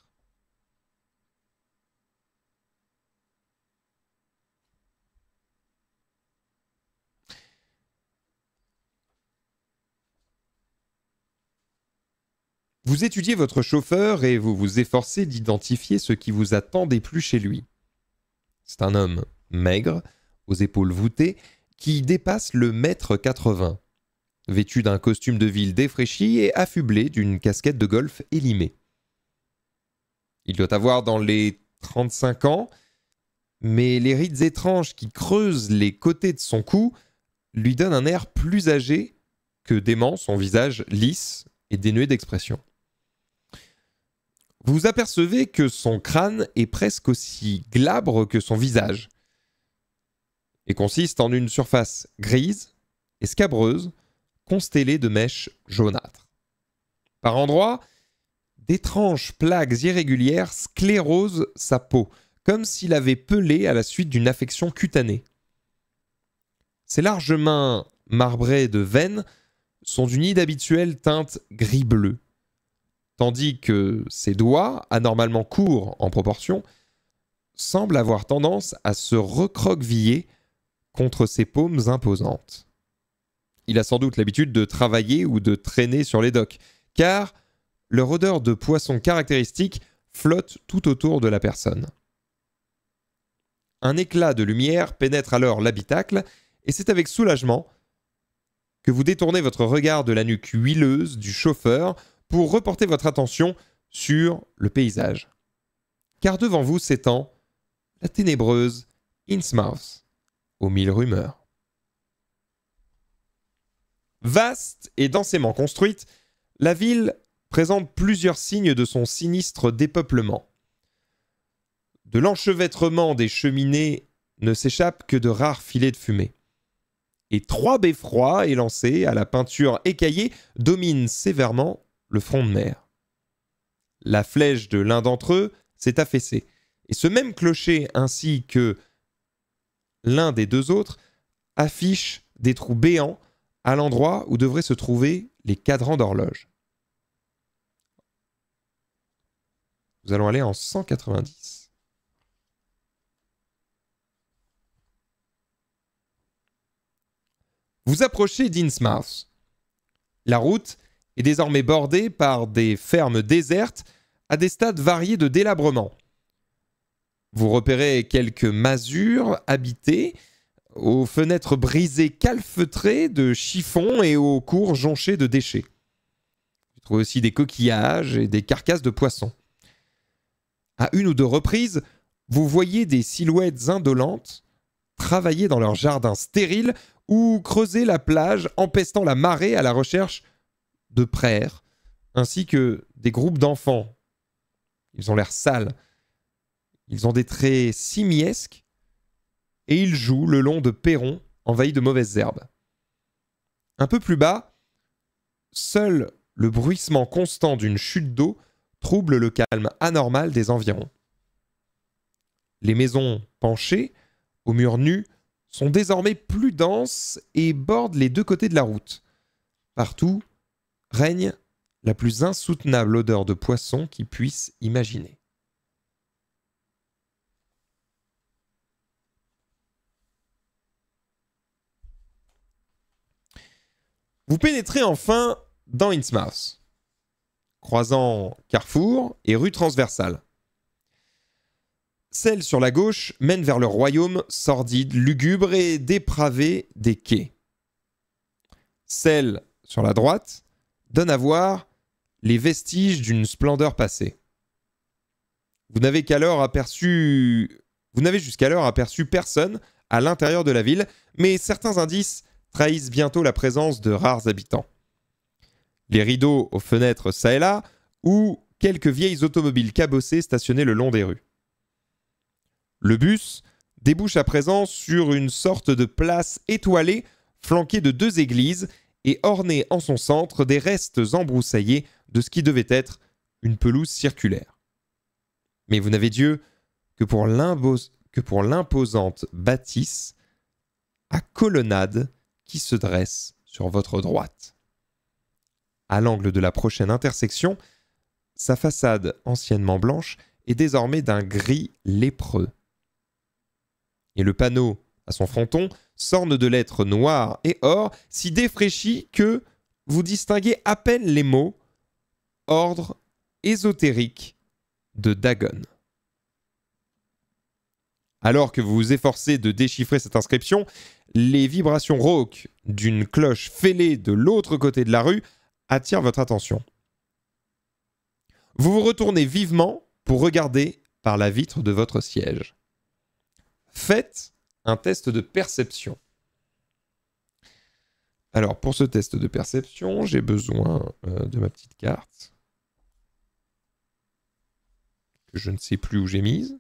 Vous étudiez votre chauffeur et vous vous efforcez d'identifier ce qui vous attend des plus chez lui. C'est un homme maigre, aux épaules voûtées, qui dépasse le mètre 80 vêtu d'un costume de ville défraîchi et affublé d'une casquette de golf élimée. Il doit avoir dans les 35 ans, mais les rides étranges qui creusent les côtés de son cou lui donnent un air plus âgé que dément son visage lisse et dénué d'expression. Vous apercevez que son crâne est presque aussi glabre que son visage et consiste en une surface grise, et scabreuse constellé de mèches jaunâtres. Par endroits, d'étranges plaques irrégulières sclérosent sa peau, comme s'il avait pelé à la suite d'une affection cutanée. Ses larges mains marbrées de veines sont d'une inhabituelle teinte gris-bleu, tandis que ses doigts, anormalement courts en proportion, semblent avoir tendance à se recroqueviller contre ses paumes imposantes il a sans doute l'habitude de travailler ou de traîner sur les docks, car leur odeur de poisson caractéristique flotte tout autour de la personne. Un éclat de lumière pénètre alors l'habitacle, et c'est avec soulagement que vous détournez votre regard de la nuque huileuse du chauffeur pour reporter votre attention sur le paysage. Car devant vous s'étend la ténébreuse Innsmouth, aux mille rumeurs. Vaste et densément construite, la ville présente plusieurs signes de son sinistre dépeuplement. De l'enchevêtrement des cheminées ne s'échappent que de rares filets de fumée. Et trois beffrois élancés à la peinture écaillée dominent sévèrement le front de mer. La flèche de l'un d'entre eux s'est affaissée, et ce même clocher ainsi que l'un des deux autres affiche des trous béants à l'endroit où devraient se trouver les cadrans d'horloge. Nous allons aller en 190. Vous approchez d'Innsmouth. La route est désormais bordée par des fermes désertes à des stades variés de délabrement. Vous repérez quelques masures habitées aux fenêtres brisées calfeutrées de chiffons et aux cours jonchés de déchets. Vous trouvez aussi des coquillages et des carcasses de poissons. À une ou deux reprises, vous voyez des silhouettes indolentes travailler dans leur jardin stérile ou creuser la plage empestant la marée à la recherche de prères, ainsi que des groupes d'enfants. Ils ont l'air sales. Ils ont des traits simiesques et il joue le long de perrons envahis de mauvaises herbes. Un peu plus bas, seul le bruissement constant d'une chute d'eau trouble le calme anormal des environs. Les maisons penchées, aux murs nus, sont désormais plus denses et bordent les deux côtés de la route. Partout règne la plus insoutenable odeur de poisson qui puisse imaginer. Vous pénétrez enfin dans Innsmouth, croisant carrefour et rue transversale. Celle sur la gauche mène vers le royaume sordide, lugubre et dépravé des quais. Celle sur la droite donne à voir les vestiges d'une splendeur passée. Vous n'avez qu'alors aperçu vous n'avez jusqu'alors aperçu personne à l'intérieur de la ville, mais certains indices trahissent bientôt la présence de rares habitants. Les rideaux aux fenêtres ça et là, ou quelques vieilles automobiles cabossées stationnées le long des rues. Le bus débouche à présent sur une sorte de place étoilée flanquée de deux églises et ornée en son centre des restes embroussaillés de ce qui devait être une pelouse circulaire. Mais vous n'avez Dieu que pour l'imposante bâtisse à colonnade qui se dresse sur votre droite. À l'angle de la prochaine intersection, sa façade anciennement blanche est désormais d'un gris lépreux. Et le panneau à son fronton sorne de lettres noires et or, si défraîchies que vous distinguez à peine les mots Ordre ésotérique de Dagon. Alors que vous vous efforcez de déchiffrer cette inscription, les vibrations rauques d'une cloche fêlée de l'autre côté de la rue attirent votre attention. Vous vous retournez vivement pour regarder par la vitre de votre siège. Faites un test de perception. Alors pour ce test de perception, j'ai besoin euh, de ma petite carte que je ne sais plus où j'ai mise.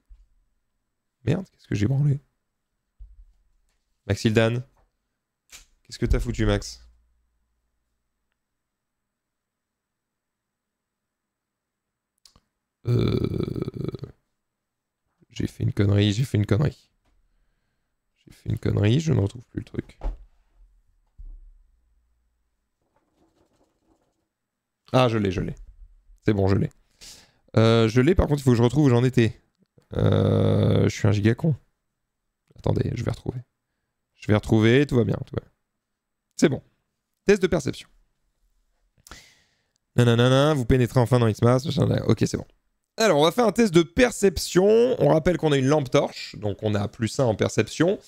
Merde, qu'est-ce que j'ai branlé Max Qu'est-ce que t'as foutu, Max Euh... J'ai fait une connerie, j'ai fait une connerie. J'ai fait une connerie, je ne retrouve plus le truc. Ah, je l'ai, je l'ai. C'est bon, je l'ai. Euh, je l'ai, par contre, il faut que je retrouve où j'en étais. Euh, je suis un giga con. Attendez, je vais retrouver. Je vais retrouver, tout va bien. Tout va C'est bon. Test de perception. Nanana, vous pénétrez enfin dans Xmas. Ok, c'est bon. Alors, on va faire un test de perception. On rappelle qu'on a une lampe torche, donc on a plus 1 en perception,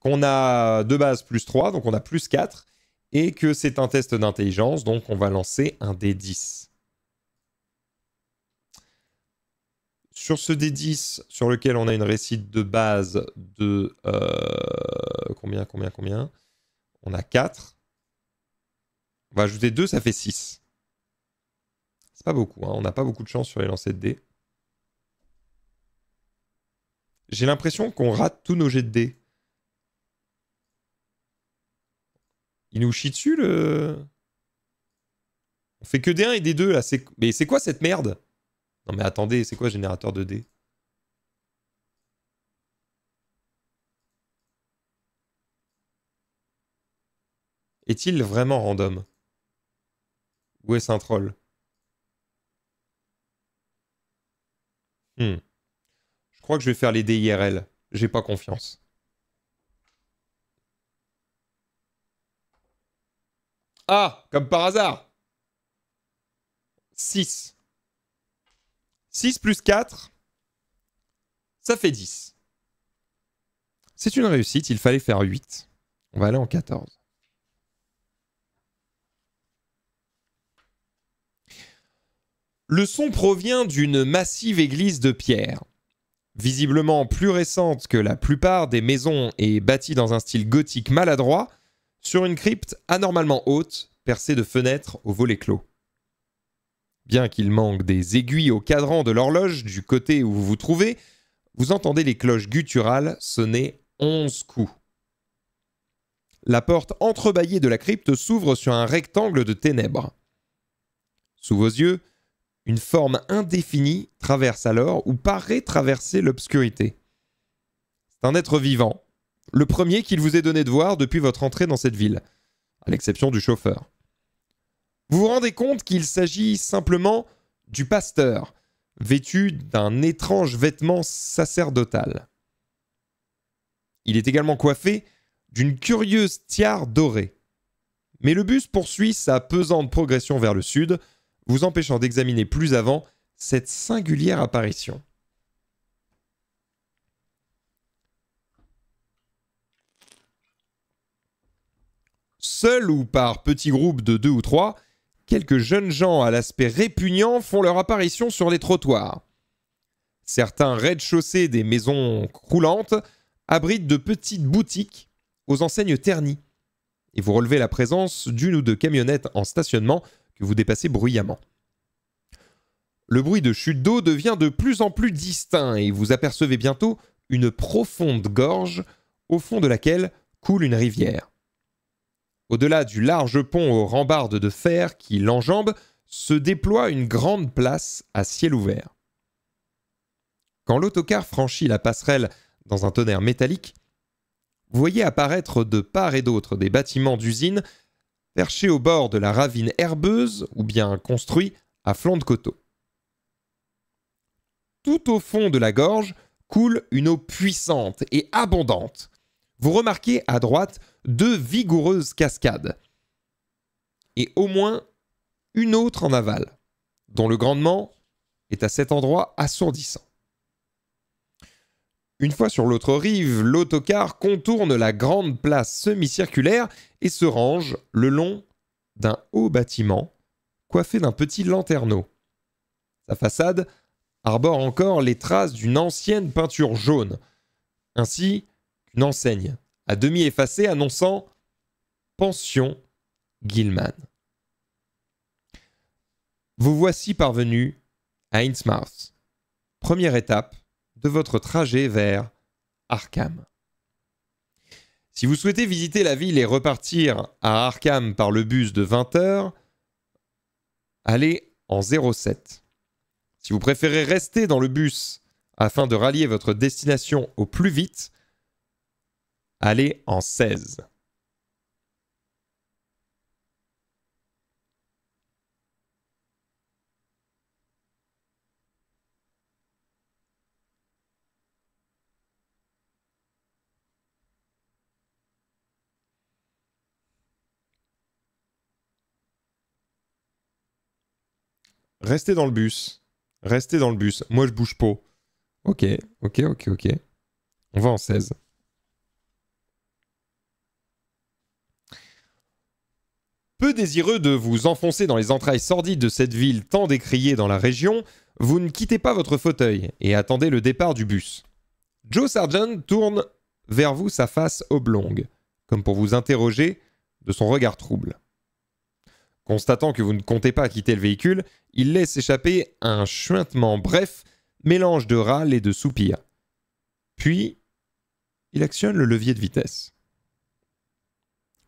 qu'on a de base plus 3, donc on a plus 4, et que c'est un test d'intelligence, donc on va lancer un D10. Sur ce D10, sur lequel on a une récite de base de... Euh, combien, combien, combien On a 4. On va ajouter 2, ça fait 6. C'est pas beaucoup, hein. on n'a pas beaucoup de chance sur les lancers de dés. J'ai l'impression qu'on rate tous nos jets de dés. Il nous chie dessus le... On fait que des 1 et des 2 là, mais c'est quoi cette merde non mais attendez, c'est quoi générateur de dés Est-il vraiment random Ou est-ce un troll hmm. Je crois que je vais faire les dés IRL. J'ai pas confiance. Ah Comme par hasard 6. 6 plus 4, ça fait 10. C'est une réussite, il fallait faire 8. On va aller en 14. Le son provient d'une massive église de pierre. Visiblement plus récente que la plupart des maisons et bâtie dans un style gothique maladroit, sur une crypte anormalement haute, percée de fenêtres au volet clos. Bien qu'il manque des aiguilles au cadran de l'horloge du côté où vous vous trouvez, vous entendez les cloches gutturales sonner onze coups. La porte entrebâillée de la crypte s'ouvre sur un rectangle de ténèbres. Sous vos yeux, une forme indéfinie traverse alors ou paraît traverser l'obscurité. C'est un être vivant, le premier qu'il vous est donné de voir depuis votre entrée dans cette ville, à l'exception du chauffeur. Vous vous rendez compte qu'il s'agit simplement du pasteur, vêtu d'un étrange vêtement sacerdotal. Il est également coiffé d'une curieuse tiare dorée. Mais le bus poursuit sa pesante progression vers le sud, vous empêchant d'examiner plus avant cette singulière apparition. Seul ou par petits groupes de deux ou trois, quelques jeunes gens à l'aspect répugnant font leur apparition sur les trottoirs. Certains rez-de-chaussée des maisons croulantes abritent de petites boutiques aux enseignes ternies, et vous relevez la présence d'une ou deux camionnettes en stationnement que vous dépassez bruyamment. Le bruit de chute d'eau devient de plus en plus distinct et vous apercevez bientôt une profonde gorge au fond de laquelle coule une rivière. Au-delà du large pont aux rambardes de fer qui l'enjambe, se déploie une grande place à ciel ouvert. Quand l'autocar franchit la passerelle dans un tonnerre métallique, vous voyez apparaître de part et d'autre des bâtiments d'usine perchés au bord de la ravine herbeuse ou bien construits à flanc de coteau. Tout au fond de la gorge coule une eau puissante et abondante, vous remarquez à droite deux vigoureuses cascades, et au moins une autre en aval, dont le grandement est à cet endroit assourdissant. Une fois sur l'autre rive, l'autocar contourne la grande place semi-circulaire et se range le long d'un haut bâtiment coiffé d'un petit lanterneau. Sa façade arbore encore les traces d'une ancienne peinture jaune. Ainsi, une enseigne à demi effacée annonçant Pension Gilman. Vous voici parvenu à Innsmouth, première étape de votre trajet vers Arkham. Si vous souhaitez visiter la ville et repartir à Arkham par le bus de 20h, allez en 07. Si vous préférez rester dans le bus afin de rallier votre destination au plus vite, Allez, en 16. Restez dans le bus. Restez dans le bus. Moi, je bouge pas. Ok, ok, ok, ok. On va en 16. Peu désireux de vous enfoncer dans les entrailles sordides de cette ville tant décriée dans la région, vous ne quittez pas votre fauteuil et attendez le départ du bus. Joe Sargent tourne vers vous sa face oblongue, comme pour vous interroger de son regard trouble. Constatant que vous ne comptez pas quitter le véhicule, il laisse échapper un chuintement bref, mélange de râles et de soupirs. Puis, il actionne le levier de vitesse.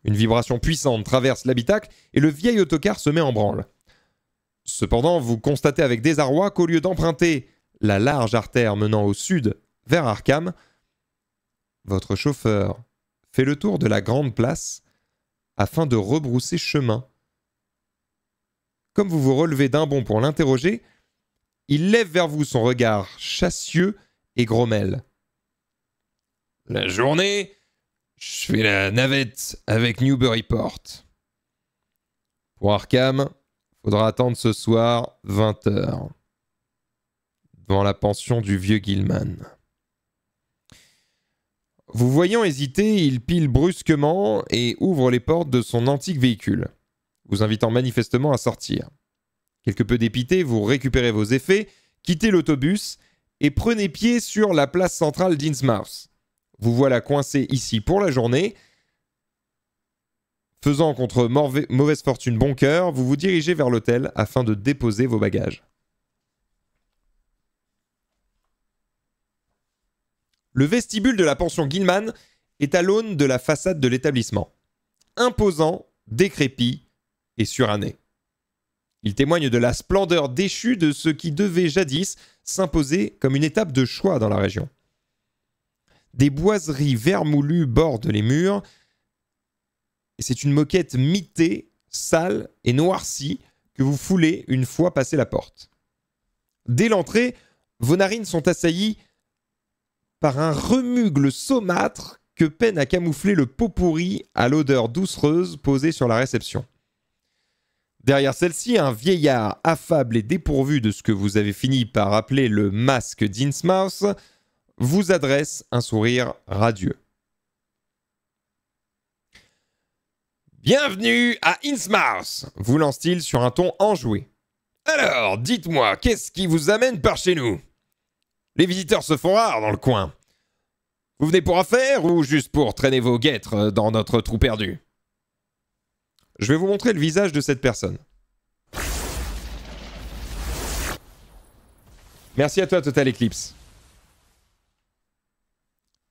Une vibration puissante traverse l'habitacle et le vieil autocar se met en branle. Cependant, vous constatez avec désarroi qu'au lieu d'emprunter la large artère menant au sud vers Arkham, votre chauffeur fait le tour de la grande place afin de rebrousser chemin. Comme vous vous relevez d'un bond pour l'interroger, il lève vers vous son regard chassieux et grommelle. La journée je fais la navette avec Newburyport. Pour Arkham, faudra attendre ce soir 20h Dans la pension du vieux Gilman. Vous voyant hésiter, il pile brusquement et ouvre les portes de son antique véhicule, vous invitant manifestement à sortir. Quelque peu dépité, vous récupérez vos effets, quittez l'autobus et prenez pied sur la place centrale d'Innsmouth vous voilà coincé ici pour la journée. Faisant contre mauvaise fortune bon cœur, vous vous dirigez vers l'hôtel afin de déposer vos bagages. Le vestibule de la pension Gilman est à l'aune de la façade de l'établissement. Imposant, décrépit et suranné. Il témoigne de la splendeur déchue de ce qui devait jadis s'imposer comme une étape de choix dans la région. Des boiseries vermoulues bordent les murs. Et c'est une moquette mitée, sale et noircie que vous foulez une fois passé la porte. Dès l'entrée, vos narines sont assaillies par un remugle saumâtre que peine à camoufler le pot pourri à l'odeur doucereuse posée sur la réception. Derrière celle-ci, un vieillard affable et dépourvu de ce que vous avez fini par appeler le masque d'Insmouth vous adresse un sourire radieux. Bienvenue à Innsmouth vous lance-t-il sur un ton enjoué. Alors, dites-moi, qu'est-ce qui vous amène par chez nous Les visiteurs se font rares dans le coin. Vous venez pour affaires ou juste pour traîner vos guêtres dans notre trou perdu Je vais vous montrer le visage de cette personne. Merci à toi Total Eclipse.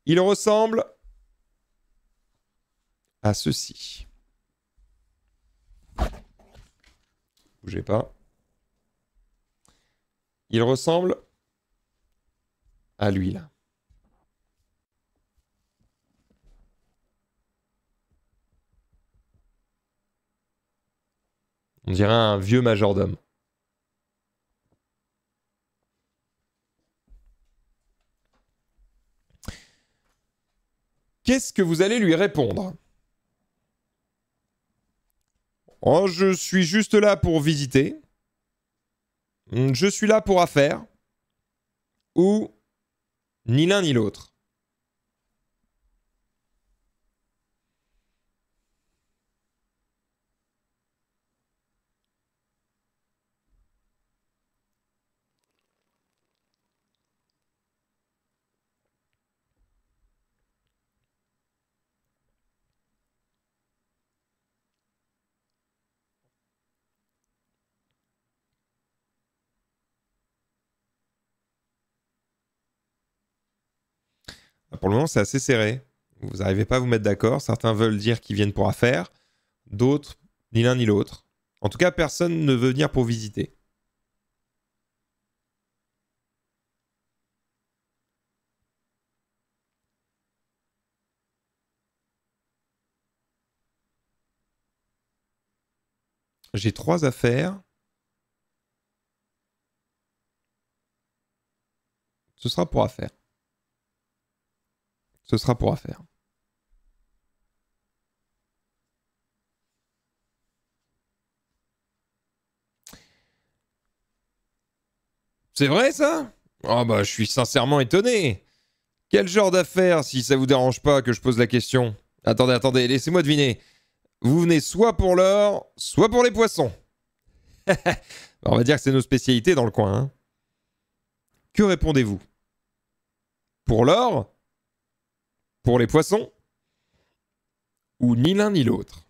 Il ressemble à ceci. Bougez pas. Il ressemble à lui là. On dirait un vieux majordome. Qu'est-ce que vous allez lui répondre Oh, je suis juste là pour visiter. Je suis là pour affaire. Ou ni l'un ni l'autre. pour le moment, c'est assez serré. Vous n'arrivez pas à vous mettre d'accord. Certains veulent dire qu'ils viennent pour affaires, d'autres, ni l'un ni l'autre. En tout cas, personne ne veut venir pour visiter. J'ai trois affaires. Ce sera pour affaires. Ce sera pour affaire. C'est vrai ça Oh bah je suis sincèrement étonné. Quel genre d'affaire, si ça vous dérange pas que je pose la question Attendez, attendez, laissez-moi deviner. Vous venez soit pour l'or, soit pour les poissons. Bah, on va dire que c'est nos spécialités dans le coin. Hein. Que répondez-vous Pour l'or pour les poissons ou ni l'un ni l'autre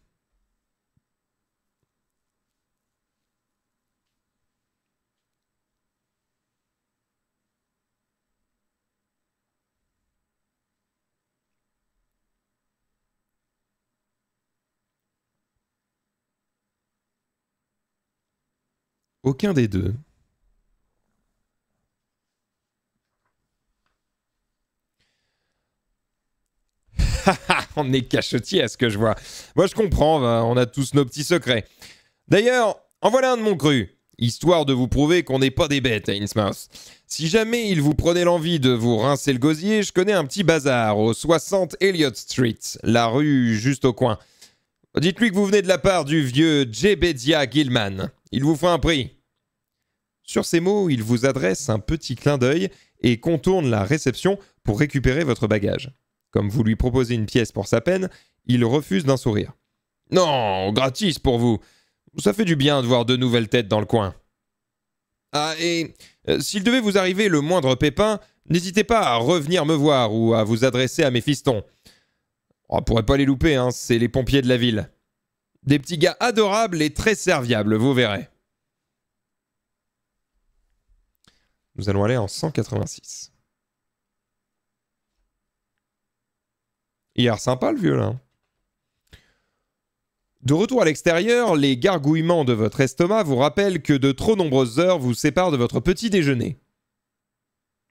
Aucun des deux. on est cachetier à ce que je vois. Moi, je comprends, hein, on a tous nos petits secrets. D'ailleurs, en voilà un de mon cru, histoire de vous prouver qu'on n'est pas des bêtes à hein, Innsmouth. Si jamais il vous prenait l'envie de vous rincer le gosier, je connais un petit bazar au 60 Elliott Street, la rue juste au coin. Dites-lui que vous venez de la part du vieux Jebedia Gilman. Il vous fera un prix. Sur ces mots, il vous adresse un petit clin d'œil et contourne la réception pour récupérer votre bagage. Comme vous lui proposez une pièce pour sa peine, il refuse d'un sourire. Non, gratis pour vous. Ça fait du bien de voir de nouvelles têtes dans le coin. Ah, et euh, s'il devait vous arriver le moindre pépin, n'hésitez pas à revenir me voir ou à vous adresser à mes fistons. Oh, on pourrait pas les louper, hein, c'est les pompiers de la ville. Des petits gars adorables et très serviables, vous verrez. Nous allons aller en 186. Il a sympa le vieux là. De retour à l'extérieur, les gargouillements de votre estomac vous rappellent que de trop nombreuses heures vous séparent de votre petit déjeuner.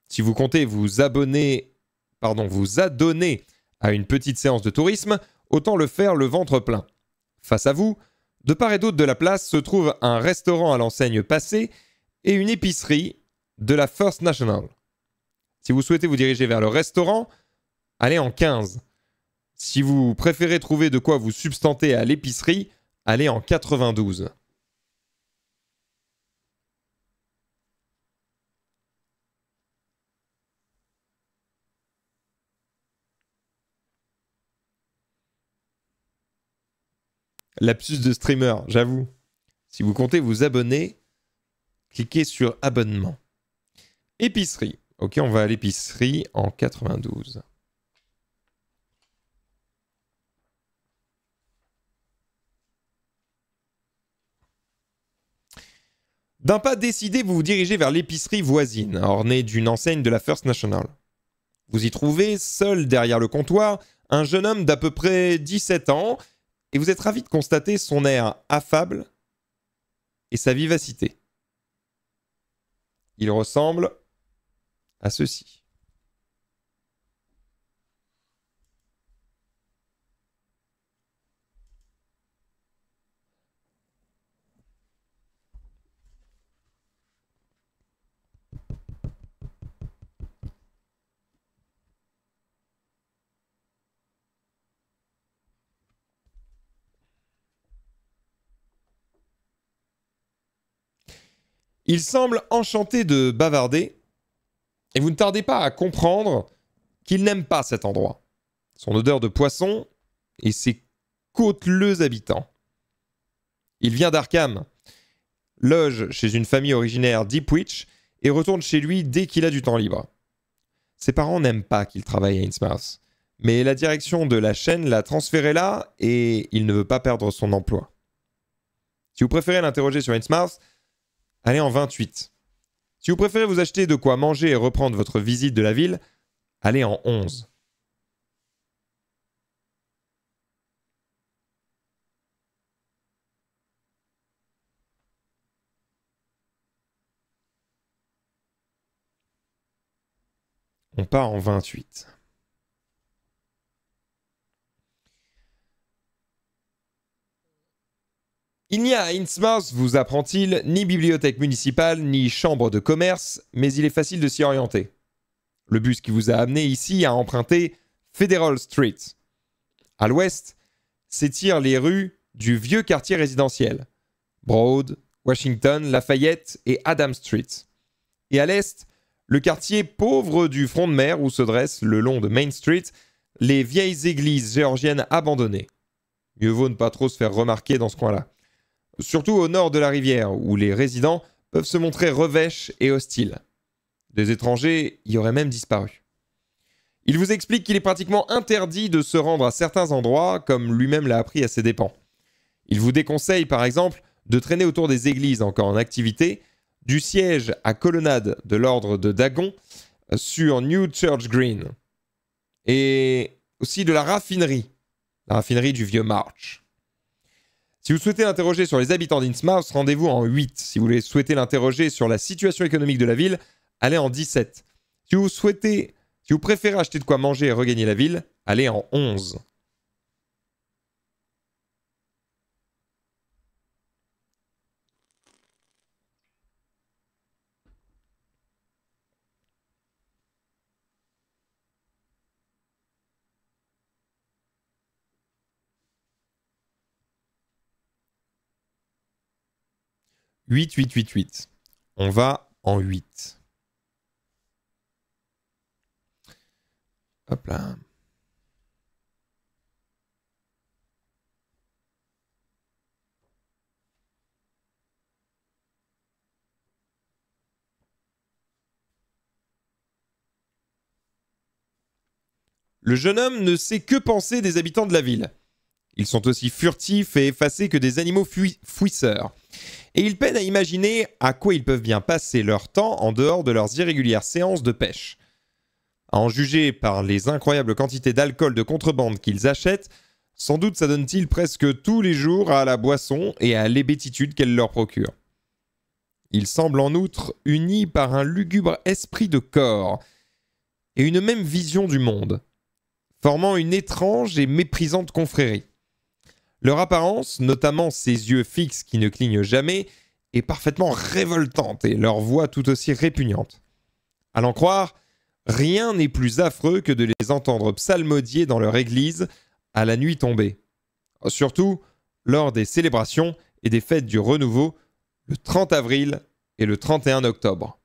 Si vous comptez vous abonner, pardon, vous adonner à une petite séance de tourisme, autant le faire le ventre plein. Face à vous, de part et d'autre de la place se trouve un restaurant à l'enseigne passée et une épicerie de la First National. Si vous souhaitez vous diriger vers le restaurant, allez en 15. Si vous préférez trouver de quoi vous substanter à l'épicerie, allez en 92. Lapsus de streamer, j'avoue. Si vous comptez vous abonner, cliquez sur abonnement. Épicerie. Ok, on va à l'épicerie en 92. D'un pas décidé, vous vous dirigez vers l'épicerie voisine, ornée d'une enseigne de la First National. Vous y trouvez, seul derrière le comptoir, un jeune homme d'à peu près 17 ans, et vous êtes ravi de constater son air affable et sa vivacité. Il ressemble à ceci. Il semble enchanté de bavarder, et vous ne tardez pas à comprendre qu'il n'aime pas cet endroit, son odeur de poisson et ses côteleux habitants. Il vient d'Arkham, loge chez une famille originaire d'Ipwich et retourne chez lui dès qu'il a du temps libre. Ses parents n'aiment pas qu'il travaille à Innsmouth, mais la direction de la chaîne l'a transféré là et il ne veut pas perdre son emploi. Si vous préférez l'interroger sur Innsmouth, Allez en 28. Si vous préférez vous acheter de quoi manger et reprendre votre visite de la ville, allez en 11. On part en 28. Il n'y a à Innsmouth, vous apprend-il, ni bibliothèque municipale, ni chambre de commerce, mais il est facile de s'y orienter. Le bus qui vous a amené ici a emprunté Federal Street. À l'ouest, s'étirent les rues du vieux quartier résidentiel, Broad, Washington, Lafayette et Adam Street. Et à l'est, le quartier pauvre du front de mer où se dressent, le long de Main Street, les vieilles églises géorgiennes abandonnées. Mieux vaut ne pas trop se faire remarquer dans ce coin-là surtout au nord de la rivière, où les résidents peuvent se montrer revêches et hostiles. Des étrangers y auraient même disparu. Il vous explique qu'il est pratiquement interdit de se rendre à certains endroits, comme lui-même l'a appris à ses dépens. Il vous déconseille, par exemple, de traîner autour des églises encore en activité, du siège à colonnade de l'ordre de Dagon euh, sur New Church Green, et aussi de la raffinerie, la raffinerie du vieux March. Si vous souhaitez l'interroger sur les habitants d'Innsmouth, rendez-vous en 8. Si vous souhaitez l'interroger sur la situation économique de la ville, allez en 17. Si vous souhaitez, si vous préférez acheter de quoi manger et regagner la ville, allez en 11. 8, 8, 8, 8. On va en 8. Hop là. Le jeune homme ne sait que penser des habitants de la ville. Ils sont aussi furtifs et effacés que des animaux fouisseurs. Et ils peinent à imaginer à quoi ils peuvent bien passer leur temps en dehors de leurs irrégulières séances de pêche. À en juger par les incroyables quantités d'alcool de contrebande qu'ils achètent, sans doute ça donne-t-il presque tous les jours à la boisson et à l'hébétitude qu'elle leur procure. Ils semblent en outre unis par un lugubre esprit de corps et une même vision du monde, formant une étrange et méprisante confrérie. Leur apparence, notamment ses yeux fixes qui ne clignent jamais, est parfaitement révoltante et leur voix tout aussi répugnante. À l'en croire, rien n'est plus affreux que de les entendre psalmodier dans leur église à la nuit tombée. Surtout lors des célébrations et des fêtes du renouveau le 30 avril et le 31 octobre.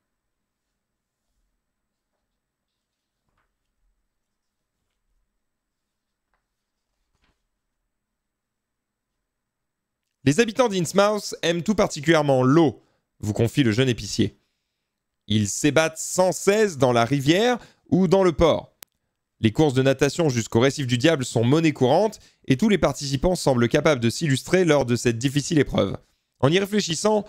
Les habitants d'Innsmouth aiment tout particulièrement l'eau, vous confie le jeune épicier. Ils s'ébattent sans cesse dans la rivière ou dans le port. Les courses de natation jusqu'au récif du diable sont monnaie courante et tous les participants semblent capables de s'illustrer lors de cette difficile épreuve. En y réfléchissant,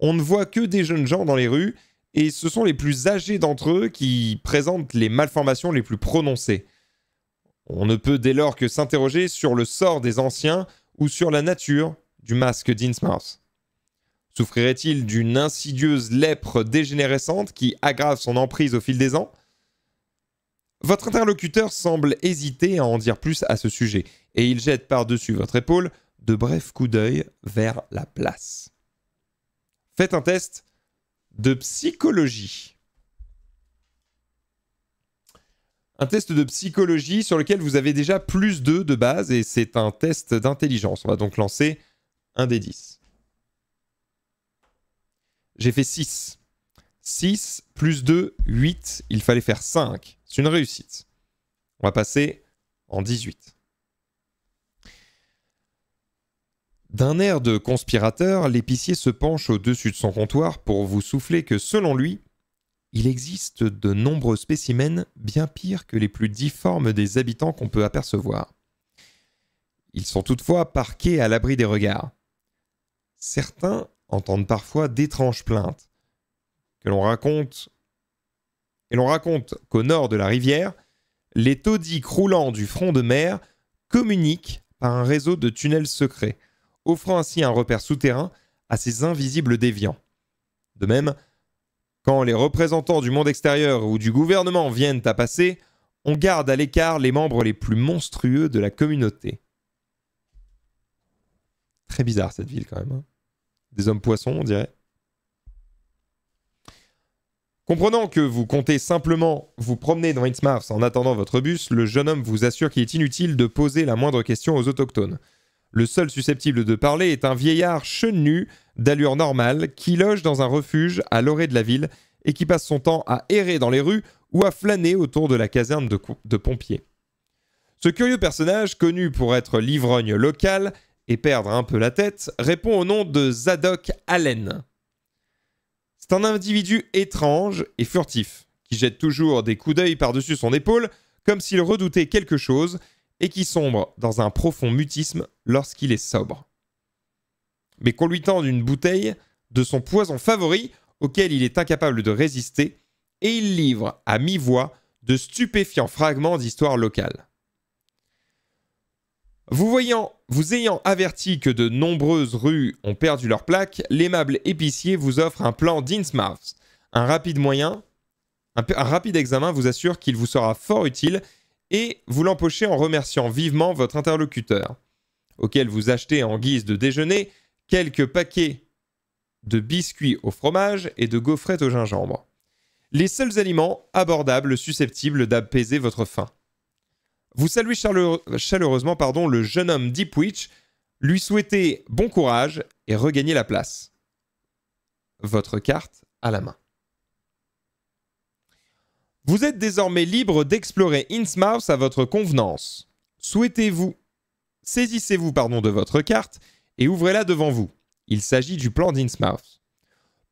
on ne voit que des jeunes gens dans les rues et ce sont les plus âgés d'entre eux qui présentent les malformations les plus prononcées. On ne peut dès lors que s'interroger sur le sort des anciens ou sur la nature du masque d'Innsmouth Souffrirait-il d'une insidieuse lèpre dégénérescente qui aggrave son emprise au fil des ans Votre interlocuteur semble hésiter à en dire plus à ce sujet, et il jette par-dessus votre épaule de brefs coups d'œil vers la place. Faites un test de psychologie. Un test de psychologie sur lequel vous avez déjà plus 2 de base et c'est un test d'intelligence. On va donc lancer un des dix. J'ai fait 6. 6 plus 2, 8. Il fallait faire 5. C'est une réussite. On va passer en 18. D'un air de conspirateur, l'épicier se penche au-dessus de son comptoir pour vous souffler que, selon lui, il existe de nombreux spécimens bien pires que les plus difformes des habitants qu'on peut apercevoir. Ils sont toutefois parqués à l'abri des regards certains entendent parfois d'étranges plaintes que l'on raconte et l'on raconte qu'au nord de la rivière, les taudis croulants du front de mer communiquent par un réseau de tunnels secrets, offrant ainsi un repère souterrain à ces invisibles déviants. De même, quand les représentants du monde extérieur ou du gouvernement viennent à passer, on garde à l'écart les membres les plus monstrueux de la communauté. Très bizarre cette ville quand même. Hein des hommes poissons, on dirait. Comprenant que vous comptez simplement vous promener dans Innsmouth en attendant votre bus, le jeune homme vous assure qu'il est inutile de poser la moindre question aux autochtones. Le seul susceptible de parler est un vieillard chenu d'allure normale qui loge dans un refuge à l'orée de la ville et qui passe son temps à errer dans les rues ou à flâner autour de la caserne de, de pompiers. Ce curieux personnage, connu pour être l'ivrogne local, et perdre un peu la tête, répond au nom de Zadok Allen. C'est un individu étrange et furtif, qui jette toujours des coups d'œil par-dessus son épaule, comme s'il redoutait quelque chose, et qui sombre dans un profond mutisme lorsqu'il est sobre. Mais qu'on lui tende une bouteille de son poison favori, auquel il est incapable de résister, et il livre à mi-voix de stupéfiants fragments d'histoire locale. Vous voyant, vous ayant averti que de nombreuses rues ont perdu leur plaque, l'aimable épicier vous offre un plan d'Innsmouth. Un rapide moyen, un, un rapide examen vous assure qu'il vous sera fort utile et vous l'empochez en remerciant vivement votre interlocuteur, auquel vous achetez en guise de déjeuner quelques paquets de biscuits au fromage et de gaufrettes au gingembre. Les seuls aliments abordables susceptibles d'apaiser votre faim vous saluez chaleureusement pardon, le jeune homme Deep lui souhaitez bon courage et regagnez la place. Votre carte à la main. Vous êtes désormais libre d'explorer Innsmouth à votre convenance. Souhaitez-vous saisissez-vous pardon de votre carte et ouvrez-la devant vous. Il s'agit du plan d'Innsmouth.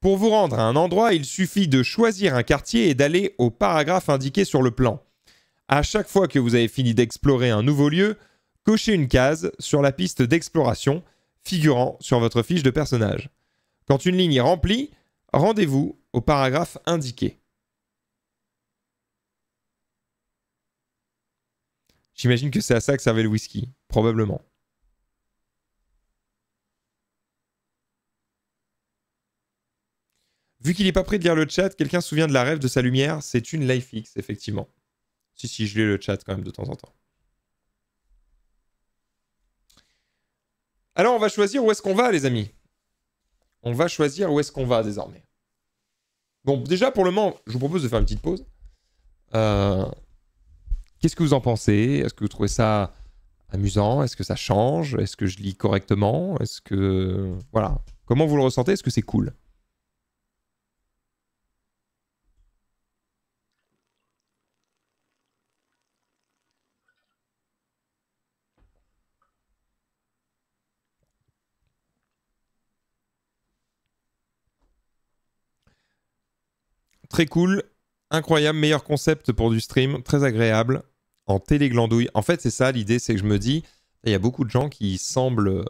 Pour vous rendre à un endroit, il suffit de choisir un quartier et d'aller au paragraphe indiqué sur le plan. À chaque fois que vous avez fini d'explorer un nouveau lieu, cochez une case sur la piste d'exploration figurant sur votre fiche de personnage. Quand une ligne est remplie, rendez-vous au paragraphe indiqué. J'imagine que c'est à ça que servait le whisky, probablement. Vu qu'il n'est pas prêt de lire le chat, quelqu'un se souvient de la rêve de sa lumière C'est une life effectivement. Si, si, je lis le chat quand même de temps en temps. Alors, on va choisir où est-ce qu'on va, les amis. On va choisir où est-ce qu'on va désormais. Bon, déjà, pour le moment, je vous propose de faire une petite pause. Euh, qu'est-ce que vous en pensez Est-ce que vous trouvez ça amusant Est-ce que ça change Est-ce que je lis correctement Est-ce que... Voilà. Comment vous le ressentez Est-ce que c'est cool Très cool, incroyable, meilleur concept pour du stream, très agréable, en téléglandouille. En fait, c'est ça l'idée, c'est que je me dis, il y a beaucoup de gens qui semblent euh,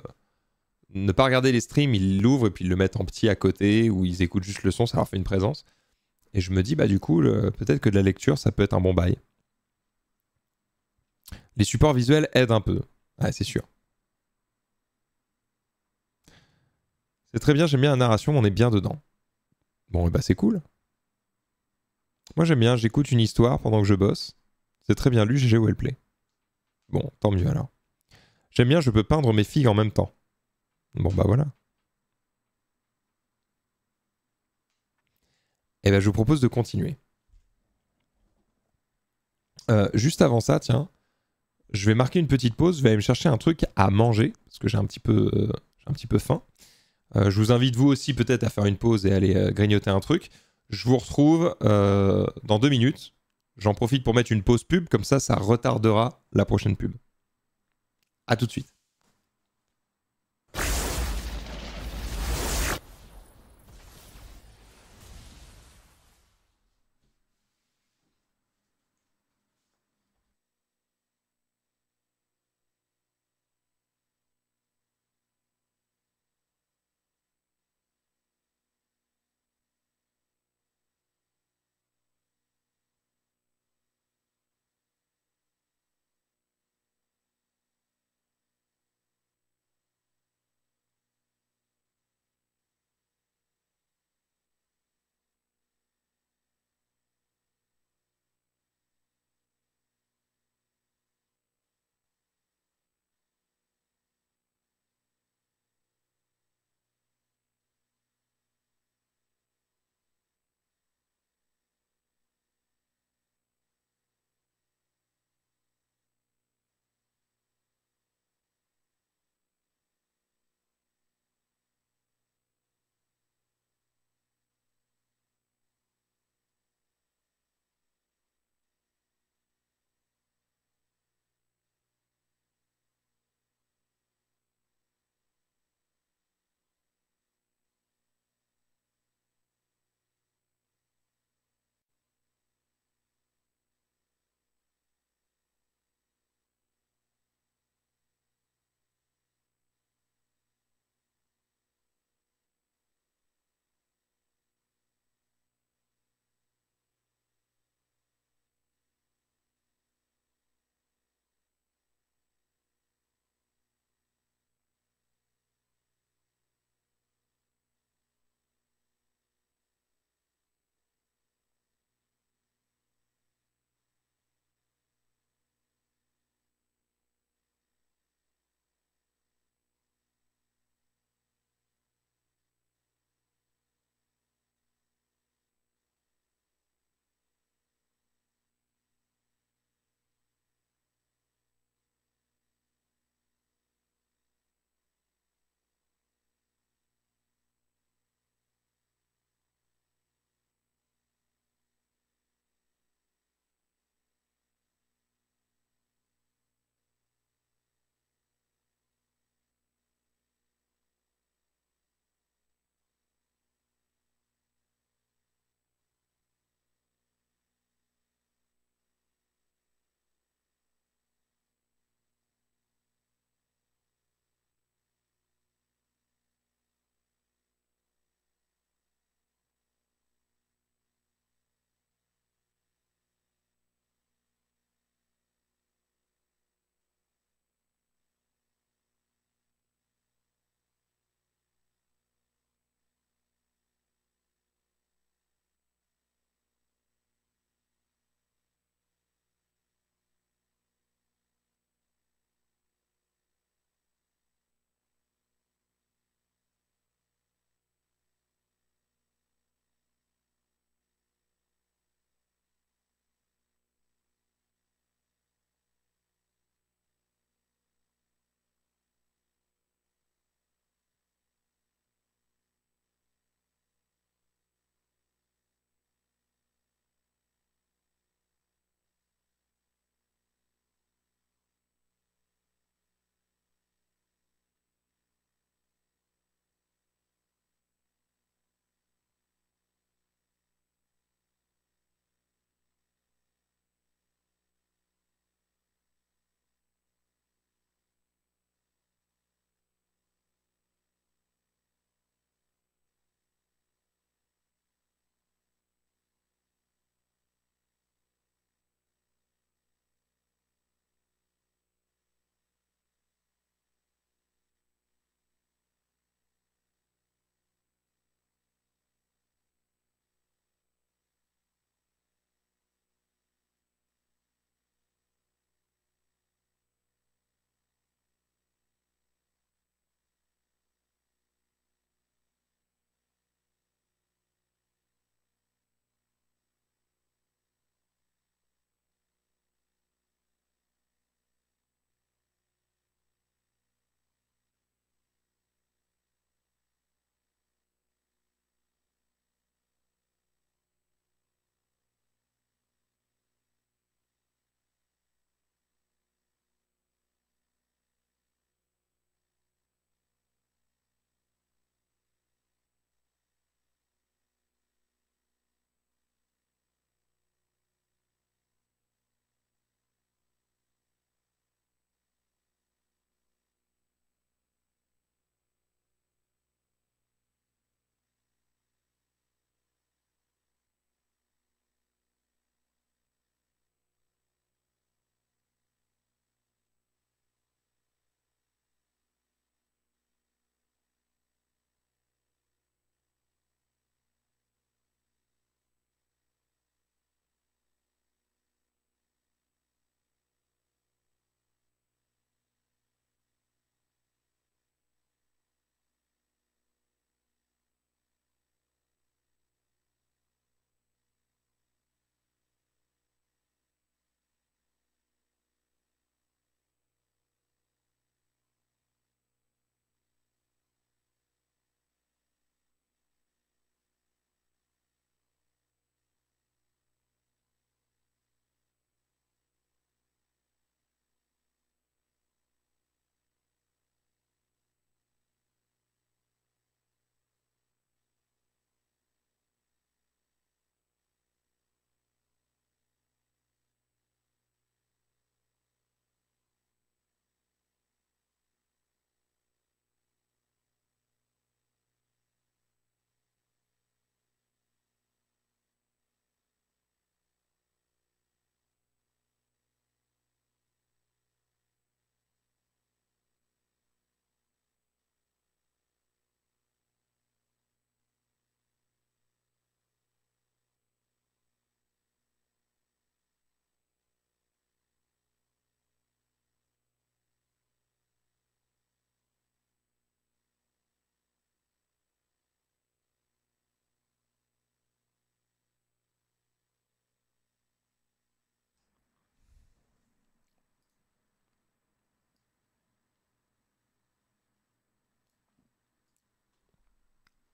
ne pas regarder les streams, ils l'ouvrent et puis ils le mettent en petit à côté, ou ils écoutent juste le son, ça leur fait une présence. Et je me dis, bah du coup, peut-être que de la lecture, ça peut être un bon bail. Les supports visuels aident un peu, ouais, c'est sûr. C'est très bien, j'aime bien la narration, on est bien dedans. Bon, et eh bah ben, c'est cool. Moi j'aime bien, j'écoute une histoire pendant que je bosse. C'est très bien lu, elle plaît. Bon, tant mieux alors. J'aime bien, je peux peindre mes figues en même temps. Bon bah voilà. Eh bien, je vous propose de continuer. Euh, juste avant ça, tiens, je vais marquer une petite pause, je vais aller me chercher un truc à manger, parce que j'ai un petit peu, euh, un petit peu faim. Euh, je vous invite vous aussi peut-être à faire une pause et aller grignoter un truc. Je vous retrouve euh, dans deux minutes. J'en profite pour mettre une pause pub, comme ça, ça retardera la prochaine pub. À tout de suite.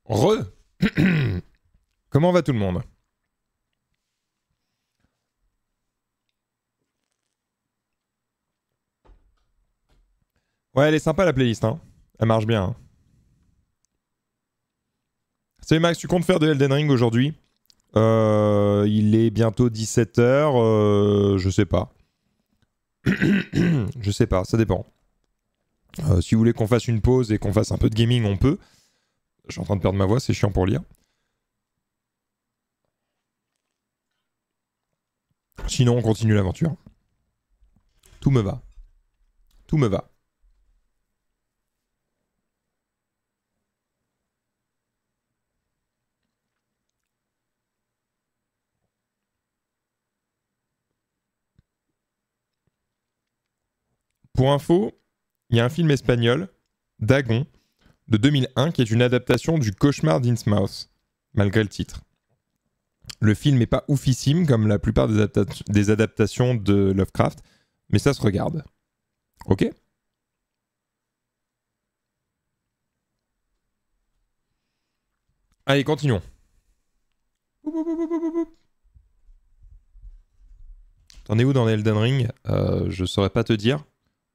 Re Comment va tout le monde Ouais, elle est sympa la playlist, hein. Elle marche bien. c'est hein. Salut Max, tu comptes faire de Elden Ring aujourd'hui euh, Il est bientôt 17h, euh, je sais pas. je sais pas, ça dépend. Euh, si vous voulez qu'on fasse une pause et qu'on fasse un peu de gaming, on peut. Je suis en train de perdre ma voix, c'est chiant pour lire. Sinon, on continue l'aventure. Tout me va. Tout me va. Pour info, il y a un film espagnol, Dagon, de 2001 qui est une adaptation du Cauchemar d'Innsmouth, malgré le titre. Le film n'est pas oufissime comme la plupart des, des, adaptations de Lovecraft, mais ça se regarde. Ok Allez, continuons. T'en es où dans Elden Ring euh, Je saurais pas te dire.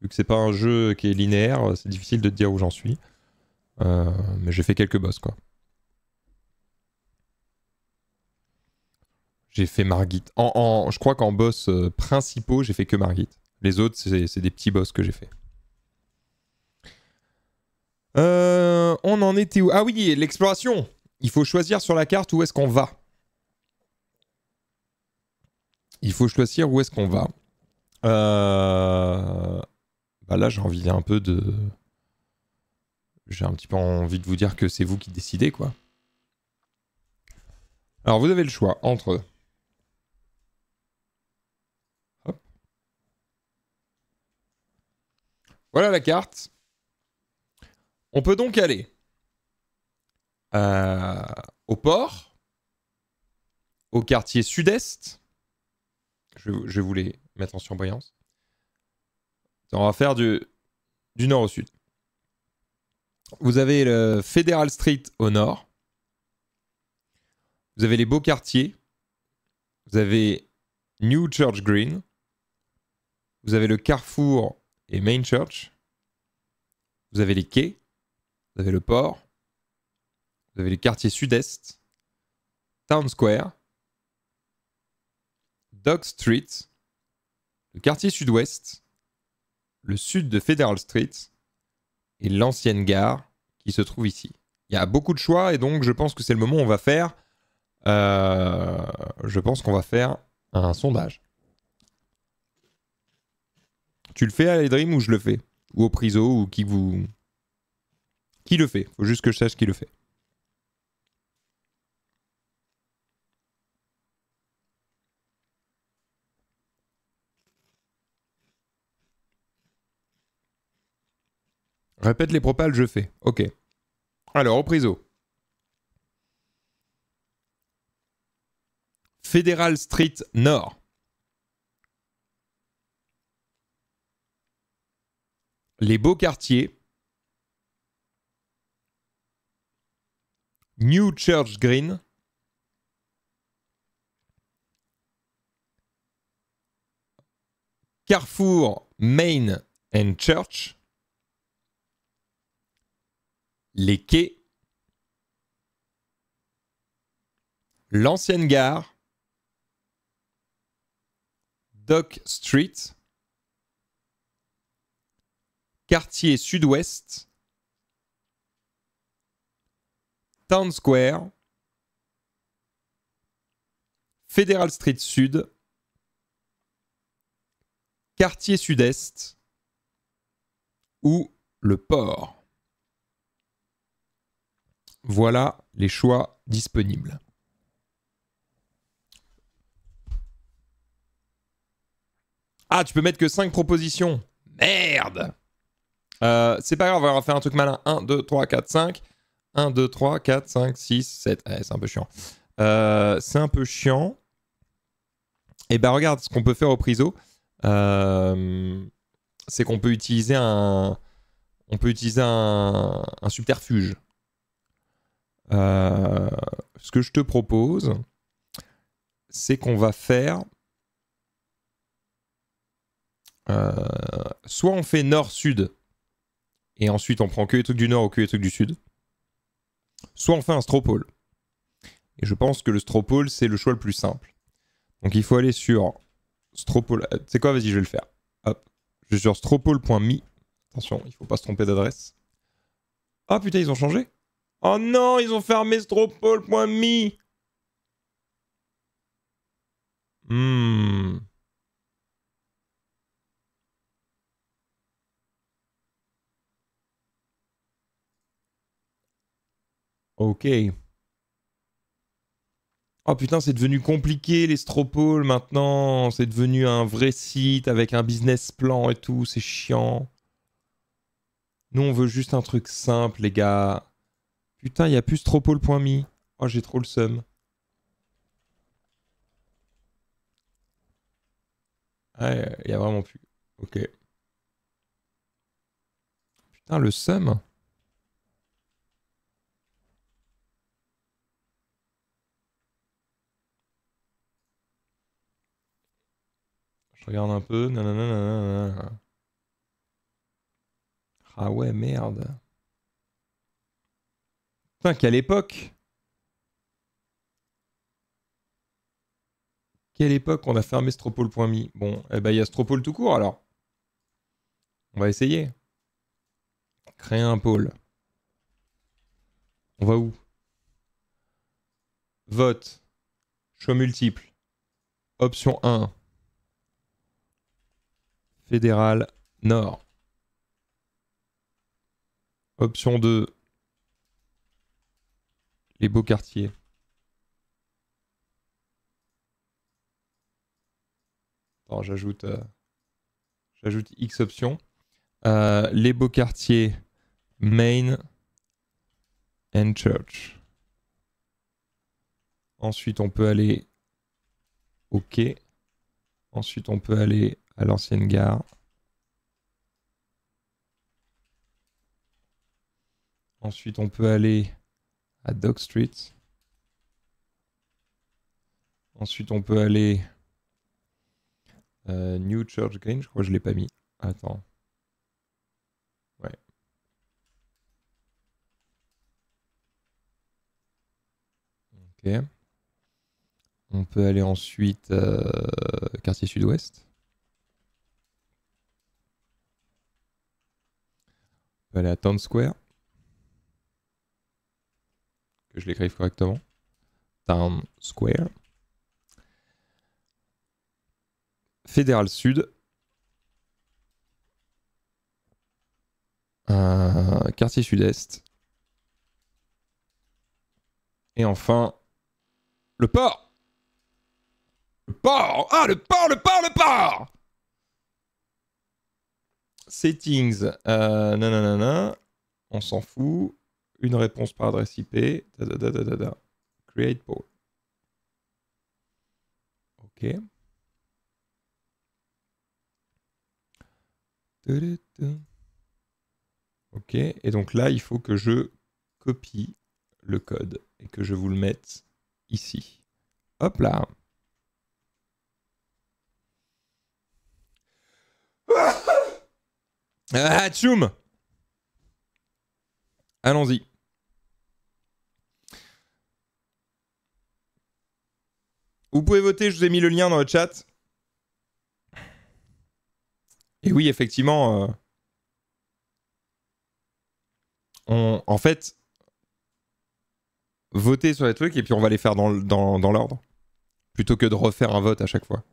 Vu que c'est pas un jeu qui est linéaire, c'est difficile de te dire où j'en suis. Euh, mais j'ai fait quelques boss, quoi. J'ai fait Margit. En, je crois qu'en boss euh, principaux, j'ai fait que Margit. Les autres, c'est des petits boss que j'ai fait. Euh, on en était où Ah oui, l'exploration Il faut choisir sur la carte où est-ce qu'on va. Il faut choisir où est-ce qu'on va. Bah là, j'ai envie un peu de j'ai un petit peu envie de vous dire que c'est vous qui décidez, quoi. Alors, vous avez le choix entre... Voilà la carte. On peut donc aller euh, au port, au quartier sud-est. Je, vais vous les mettre en surbrillance. On va faire du, du nord au sud. Vous avez le Federal Street au nord. Vous avez les beaux quartiers. Vous avez New Church Green. Vous avez le carrefour et Main Church. Vous avez les quais. Vous avez le port. Vous avez les quartiers sud-est. Town Square. Dock Street. Le quartier sud-ouest. Le sud de Federal Street l'ancienne gare qui se trouve ici. Il y a beaucoup de choix et donc je pense que c'est le moment où on va faire. Euh, je pense qu'on va faire un sondage. Tu le fais à Dream ou je le fais Ou au Priso ou qui vous. Qui le fait Faut juste que je sache qui le fait. Répète les propales, je fais. Ok. Alors, au priso. Federal Street Nord. Les beaux quartiers. New Church Green. Carrefour Main and Church les quais, l'ancienne gare, Dock Street, quartier sud-ouest, Town Square, Federal Street Sud, quartier sud-est ou le port. Voilà les choix disponibles. Ah, tu peux mettre que 5 propositions. Merde euh, C'est pas grave, on va faire un truc malin. 1, 2, 3, 4, 5. 1, 2, 3, 4, 5, 6, 7. c'est un peu chiant. Euh, c'est un peu chiant. Et eh ben regarde, ce qu'on peut faire au Priso, euh, c'est qu'on peut utiliser un, on peut utiliser un, un subterfuge. Euh, ce que je te propose, c'est qu'on va faire. Euh, soit on fait nord-sud, et ensuite on prend que les trucs du nord ou que les trucs du sud. Soit on fait un stropole. Et je pense que le stropole, c'est le choix le plus simple. Donc il faut aller sur stropole. Euh, c'est quoi Vas-y, je vais le faire. Hop. Je suis sur stropole.me. Attention, il faut pas se tromper d'adresse. Ah putain, ils ont changé Oh non, ils ont fermé stropole.me. Hmm. Ok. Oh putain, c'est devenu compliqué les Stropole maintenant. C'est devenu un vrai site avec un business plan et tout. C'est chiant. Nous, on veut juste un truc simple, les gars. Putain, il y a plus trop le point mi. Oh, j'ai trop le seum. Ouais, ah, il y a vraiment plus. Ok. Putain, le seum. Je regarde un peu. Ah ouais, merde quelle époque Quelle époque on a fermé Stropole.me Bon, eh ben, il y a Stropole tout court alors. On va essayer. Créer un pôle. On va où Vote. Choix multiple. Option 1. Fédéral Nord. Option 2. Les beaux quartiers. j'ajoute euh, j'ajoute X option. Euh, les beaux quartiers, Main and Church. Ensuite, on peut aller au quai. Ensuite, on peut aller à l'ancienne gare. Ensuite, on peut aller à Dock Street. Ensuite, on peut aller euh, New Church Green. Je crois que je l'ai pas mis. Attends. Ouais. Ok. On peut aller ensuite euh, quartier sud-ouest. On peut aller à Town Square que je l'écrive correctement. Town Square. Fédéral Sud. Euh, quartier Sud-Est. Et enfin, le port. Le port. Ah, le port, le port, le port. Settings. Euh, non. On s'en fout une réponse par adresse IP. Da, Create poll. OK. OK. Et donc là, il faut que je copie le code et que je vous le mette ici. Hop là. Ah, tchoum Allons-y. Vous pouvez voter, je vous ai mis le lien dans le chat. Et oui, effectivement, euh, on, en fait, voter sur les trucs et puis on va les faire dans, dans l'ordre. Plutôt que de refaire un vote à chaque fois.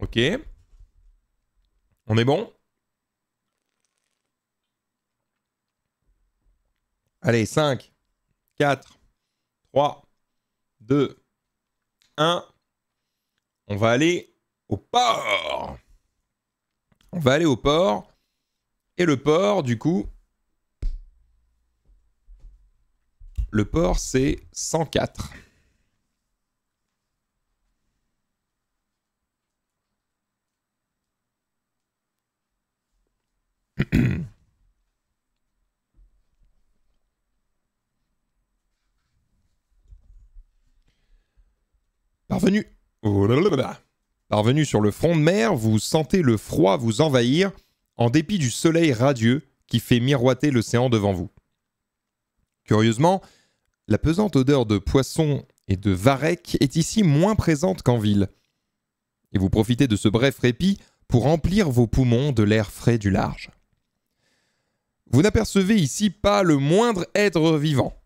Ok. On est bon Allez, 5, 4, 3, 2, 1. On va aller au port. On va aller au port. Et le port, du coup, le port, c'est 104. Parvenu. Parvenu sur le front de mer, vous sentez le froid vous envahir en dépit du soleil radieux qui fait miroiter l'océan devant vous. Curieusement, la pesante odeur de poisson et de varech est ici moins présente qu'en ville. Et vous profitez de ce bref répit pour remplir vos poumons de l'air frais du large. Vous n'apercevez ici pas le moindre être vivant.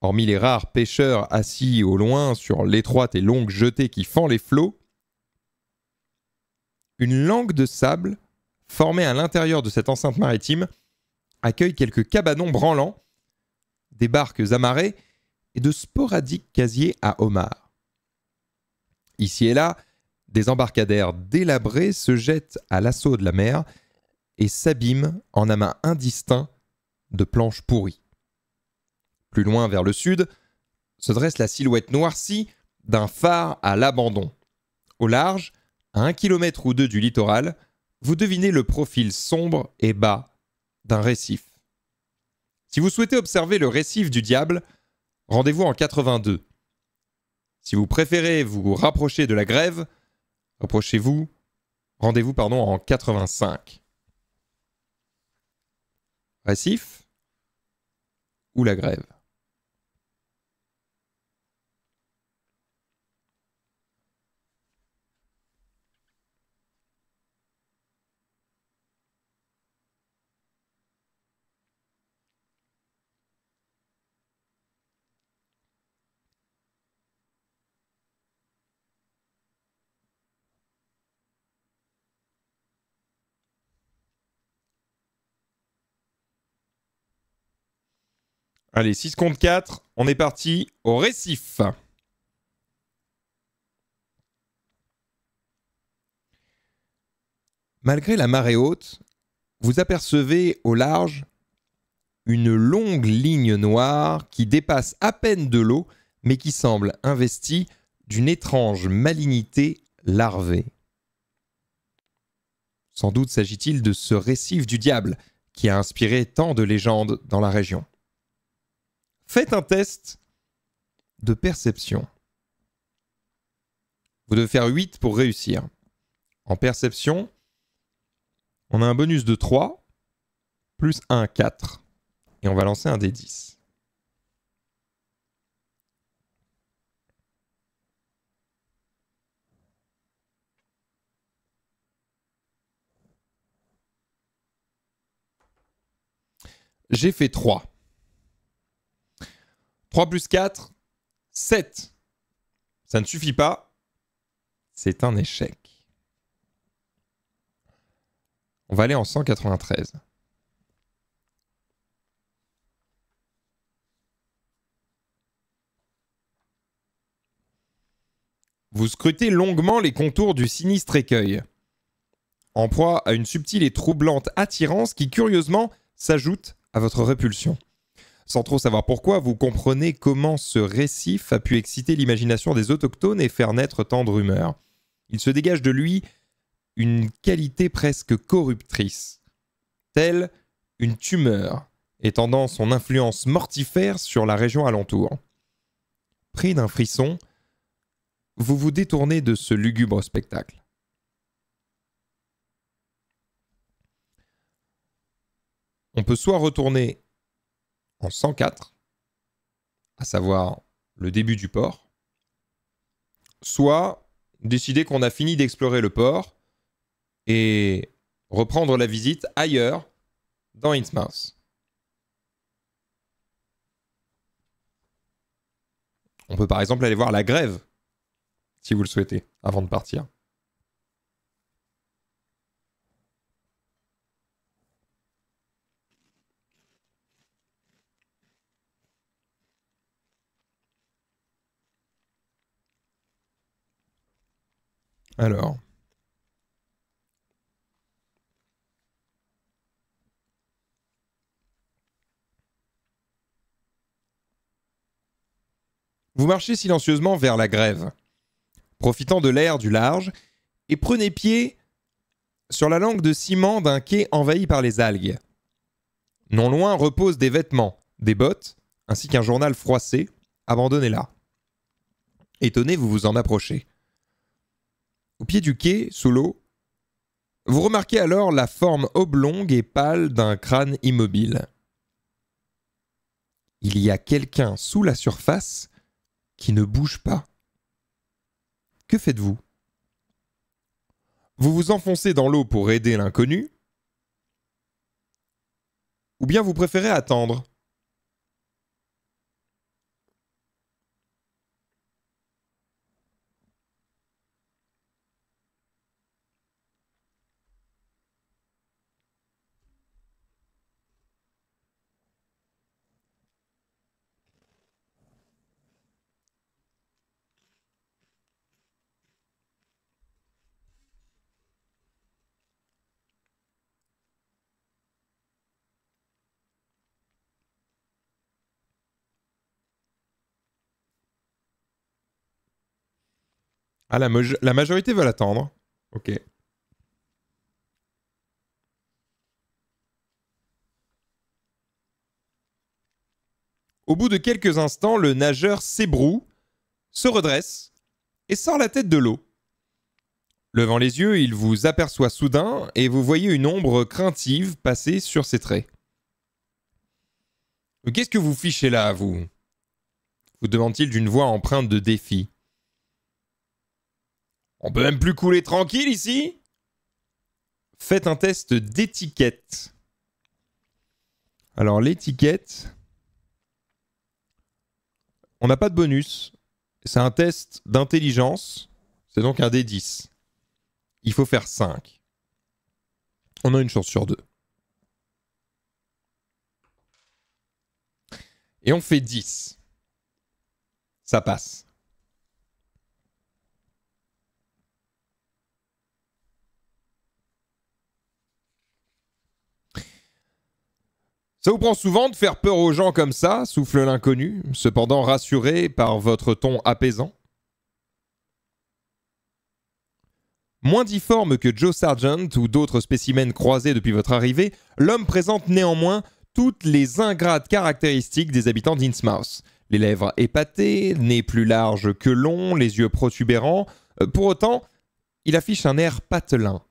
Hormis les rares pêcheurs assis au loin sur l'étroite et longue jetée qui fend les flots, une langue de sable, formée à l'intérieur de cette enceinte maritime, accueille quelques cabanons branlants, des barques amarrées et de sporadiques casiers à homards. Ici et là, des embarcadères délabrés se jettent à l'assaut de la mer, et s'abîme en amas indistincts de planches pourries. Plus loin vers le sud, se dresse la silhouette noircie d'un phare à l'abandon. Au large, à un kilomètre ou deux du littoral, vous devinez le profil sombre et bas d'un récif. Si vous souhaitez observer le récif du diable, rendez-vous en 82. Si vous préférez vous rapprocher de la grève, rapprochez-vous, rendez-vous pardon en 85. Récif ou la grève Allez, 6 contre 4, on est parti au récif. Malgré la marée haute, vous apercevez au large une longue ligne noire qui dépasse à peine de l'eau, mais qui semble investie d'une étrange malignité larvée. Sans doute s'agit-il de ce récif du diable qui a inspiré tant de légendes dans la région. Faites un test de perception. Vous devez faire 8 pour réussir. En perception, on a un bonus de 3 plus 1, 4. Et on va lancer un des 10. J'ai fait 3. 3 plus 4, 7. Ça ne suffit pas. C'est un échec. On va aller en 193. Vous scrutez longuement les contours du sinistre écueil, en proie à une subtile et troublante attirance qui curieusement s'ajoute à votre répulsion. Sans trop savoir pourquoi, vous comprenez comment ce récif a pu exciter l'imagination des autochtones et faire naître tant de rumeurs. Il se dégage de lui une qualité presque corruptrice, telle une tumeur, étendant son influence mortifère sur la région alentour. Pris d'un frisson, vous vous détournez de ce lugubre spectacle. On peut soit retourner en 104, à savoir le début du port, soit décider qu'on a fini d'explorer le port et reprendre la visite ailleurs dans Innsmouth. On peut par exemple aller voir la grève, si vous le souhaitez, avant de partir. Alors. Vous marchez silencieusement vers la grève, profitant de l'air du large, et prenez pied sur la langue de ciment d'un quai envahi par les algues. Non loin reposent des vêtements, des bottes, ainsi qu'un journal froissé, abandonné là. Étonné, vous vous en approchez. Au pied du quai, sous l'eau, vous remarquez alors la forme oblongue et pâle d'un crâne immobile. Il y a quelqu'un sous la surface qui ne bouge pas. Que faites-vous Vous vous enfoncez dans l'eau pour aider l'inconnu Ou bien vous préférez attendre Ah, la, majorité veut l'attendre. Ok. Au bout de quelques instants, le nageur s'ébroue, se redresse et sort la tête de l'eau. Levant les yeux, il vous aperçoit soudain et vous voyez une ombre craintive passer sur ses traits. Qu'est-ce que vous fichez là, vous vous demande-t-il d'une voix empreinte de défi. On peut même plus couler tranquille ici Faites un test d'étiquette. Alors l'étiquette, on n'a pas de bonus. C'est un test d'intelligence. C'est donc un D10. Il faut faire 5. On a une chance sur deux. Et on fait 10. Ça passe. Ça vous prend souvent de faire peur aux gens comme ça, souffle l'inconnu, cependant rassuré par votre ton apaisant. Moins difforme que Joe Sargent ou d'autres spécimens croisés depuis votre arrivée, l'homme présente néanmoins toutes les ingrates caractéristiques des habitants d'Innsmouth. Les lèvres épatées, nez plus large que long, les yeux protubérants. Euh, pour autant, il affiche un air patelin.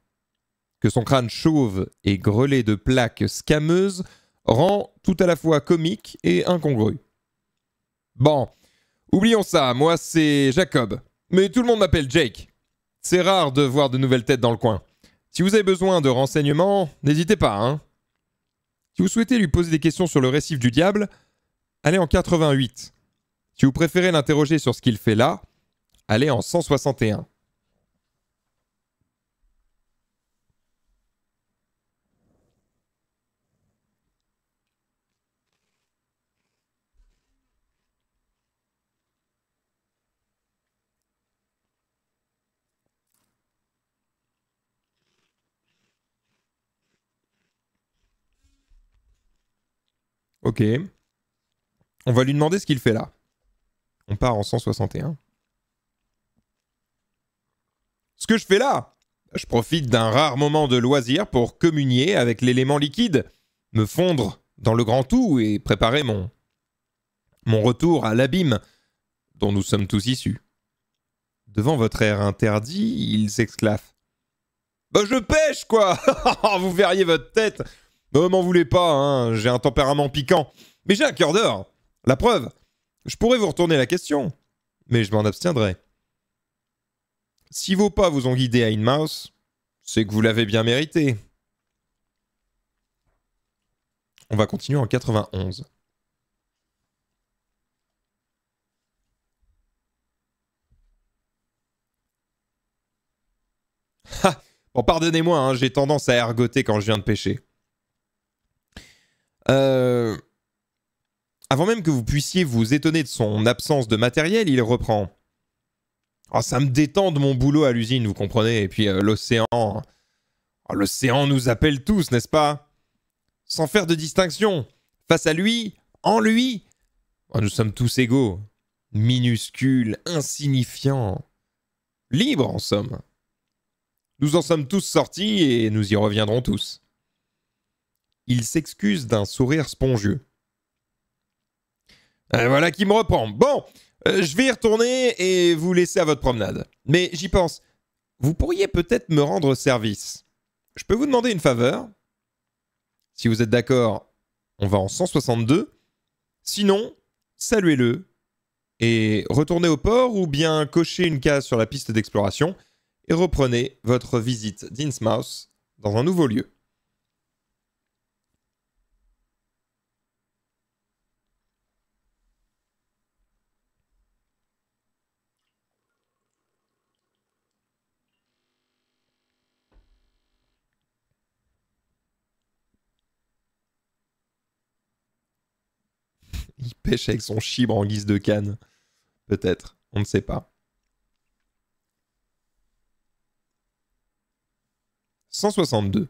Que son crâne chauve et grelé de plaques scameuses rend tout à la fois comique et incongru. Bon, oublions ça, moi c'est Jacob. Mais tout le monde m'appelle Jake. C'est rare de voir de nouvelles têtes dans le coin. Si vous avez besoin de renseignements, n'hésitez pas, hein. Si vous souhaitez lui poser des questions sur le récif du diable, allez en 88. Si vous préférez l'interroger sur ce qu'il fait là, allez en 161. Ok. On va lui demander ce qu'il fait là. On part en 161. Ce que je fais là Je profite d'un rare moment de loisir pour communier avec l'élément liquide, me fondre dans le grand tout et préparer mon, mon retour à l'abîme dont nous sommes tous issus. Devant votre air interdit, il s'exclave. Bah je pêche quoi Vous verriez votre tête ne m'en voulez pas, hein, j'ai un tempérament piquant. Mais j'ai un cœur d'or. La preuve, je pourrais vous retourner la question, mais je m'en abstiendrai. Si vos pas vous ont guidé à Inmouse, c'est que vous l'avez bien mérité. On va continuer en 91. Bon, pardonnez-moi, hein, j'ai tendance à ergoter quand je viens de pêcher. Euh, avant même que vous puissiez vous étonner de son absence de matériel, il reprend. Ah, ça me détend de mon boulot à l'usine, vous comprenez. Et puis euh, l'océan. Ah, l'océan nous appelle tous, n'est-ce pas Sans faire de distinction. Face à lui, en lui. Oh, nous sommes tous égaux. Minuscules, insignifiants. Libres, en somme. Nous en sommes tous sortis et nous y reviendrons tous. Il s'excuse d'un sourire spongieux. Euh, voilà qui me reprend. Bon, euh, je vais y retourner et vous laisser à votre promenade. Mais j'y pense. Vous pourriez peut-être me rendre service. Je peux vous demander une faveur Si vous êtes d'accord, on va en 162. Sinon, saluez-le et retournez au port ou bien cochez une case sur la piste d'exploration et reprenez votre visite d'Innsmouth dans un nouveau lieu. avec son chibre en guise de canne. Peut-être, on ne sait pas. 162.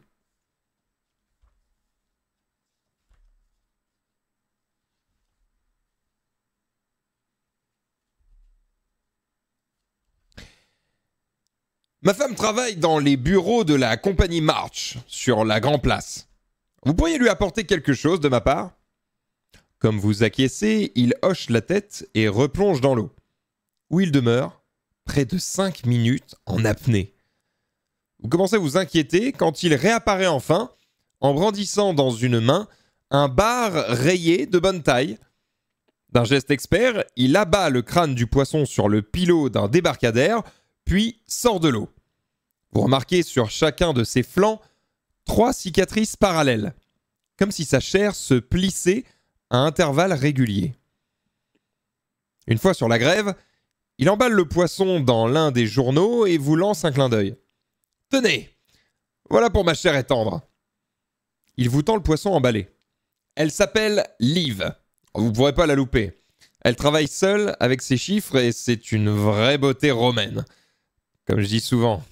Ma femme travaille dans les bureaux de la compagnie March sur la Grand Place. Vous pourriez lui apporter quelque chose de ma part comme vous acquiescez, il hoche la tête et replonge dans l'eau, où il demeure près de 5 minutes en apnée. Vous commencez à vous inquiéter quand il réapparaît enfin, en brandissant dans une main un bar rayé de bonne taille. D'un geste expert, il abat le crâne du poisson sur le pilot d'un débarcadère, puis sort de l'eau. Vous remarquez sur chacun de ses flancs trois cicatrices parallèles, comme si sa chair se plissait à intervalles réguliers. Une fois sur la grève, il emballe le poisson dans l'un des journaux et vous lance un clin d'œil. Tenez, voilà pour ma chère et tendre. Il vous tend le poisson emballé. Elle s'appelle Liv. Vous ne pourrez pas la louper. Elle travaille seule avec ses chiffres et c'est une vraie beauté romaine. Comme je dis souvent.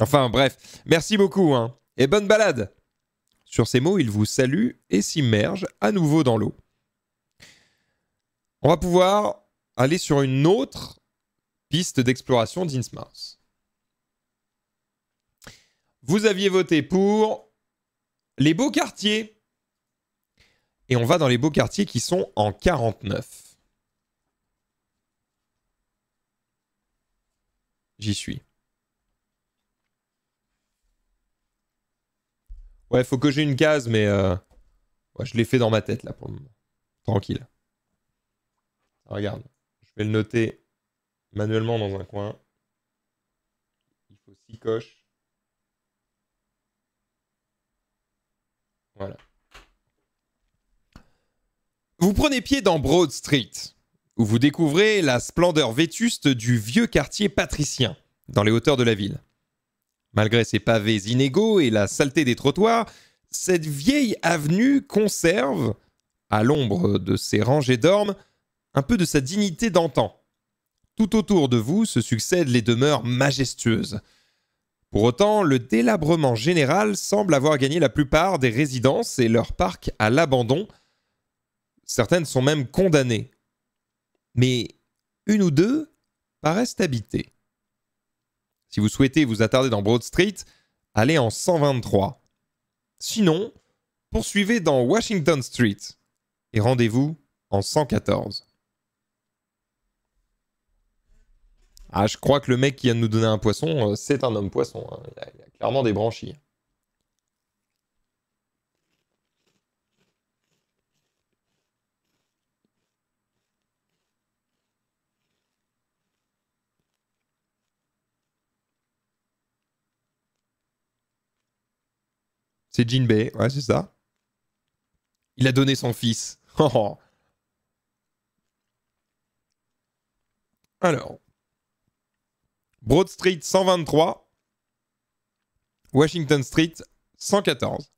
Enfin bref, merci beaucoup hein, et bonne balade. Sur ces mots, il vous salue et s'immerge à nouveau dans l'eau. On va pouvoir aller sur une autre piste d'exploration d'Innsmouth. Vous aviez voté pour les beaux quartiers. Et on va dans les beaux quartiers qui sont en 49. J'y suis. Ouais, faut que j'ai une case, mais euh, je l'ai fait dans ma tête là pour le moment. Tranquille. Regarde, je vais le noter manuellement dans un coin. Il faut six coches. Voilà. Vous prenez pied dans Broad Street, où vous découvrez la splendeur vétuste du vieux quartier patricien, dans les hauteurs de la ville. Malgré ses pavés inégaux et la saleté des trottoirs, cette vieille avenue conserve, à l'ombre de ses rangées d'ormes, un peu de sa dignité d'antan. Tout autour de vous se succèdent les demeures majestueuses. Pour autant, le délabrement général semble avoir gagné la plupart des résidences et leurs parcs à l'abandon. Certaines sont même condamnées. Mais une ou deux paraissent habitées. Si vous souhaitez vous attarder dans Broad Street, allez en 123. Sinon, poursuivez dans Washington Street et rendez-vous en 114. Ah, je crois que le mec qui vient de nous donner un poisson, euh, c'est un homme poisson. Hein. Il, il, a, clairement des branchies. C'est Jinbei, ouais, c'est ça. Il a donné son fils. Oh, oh. Alors, Broad Street 123, Washington Street 114.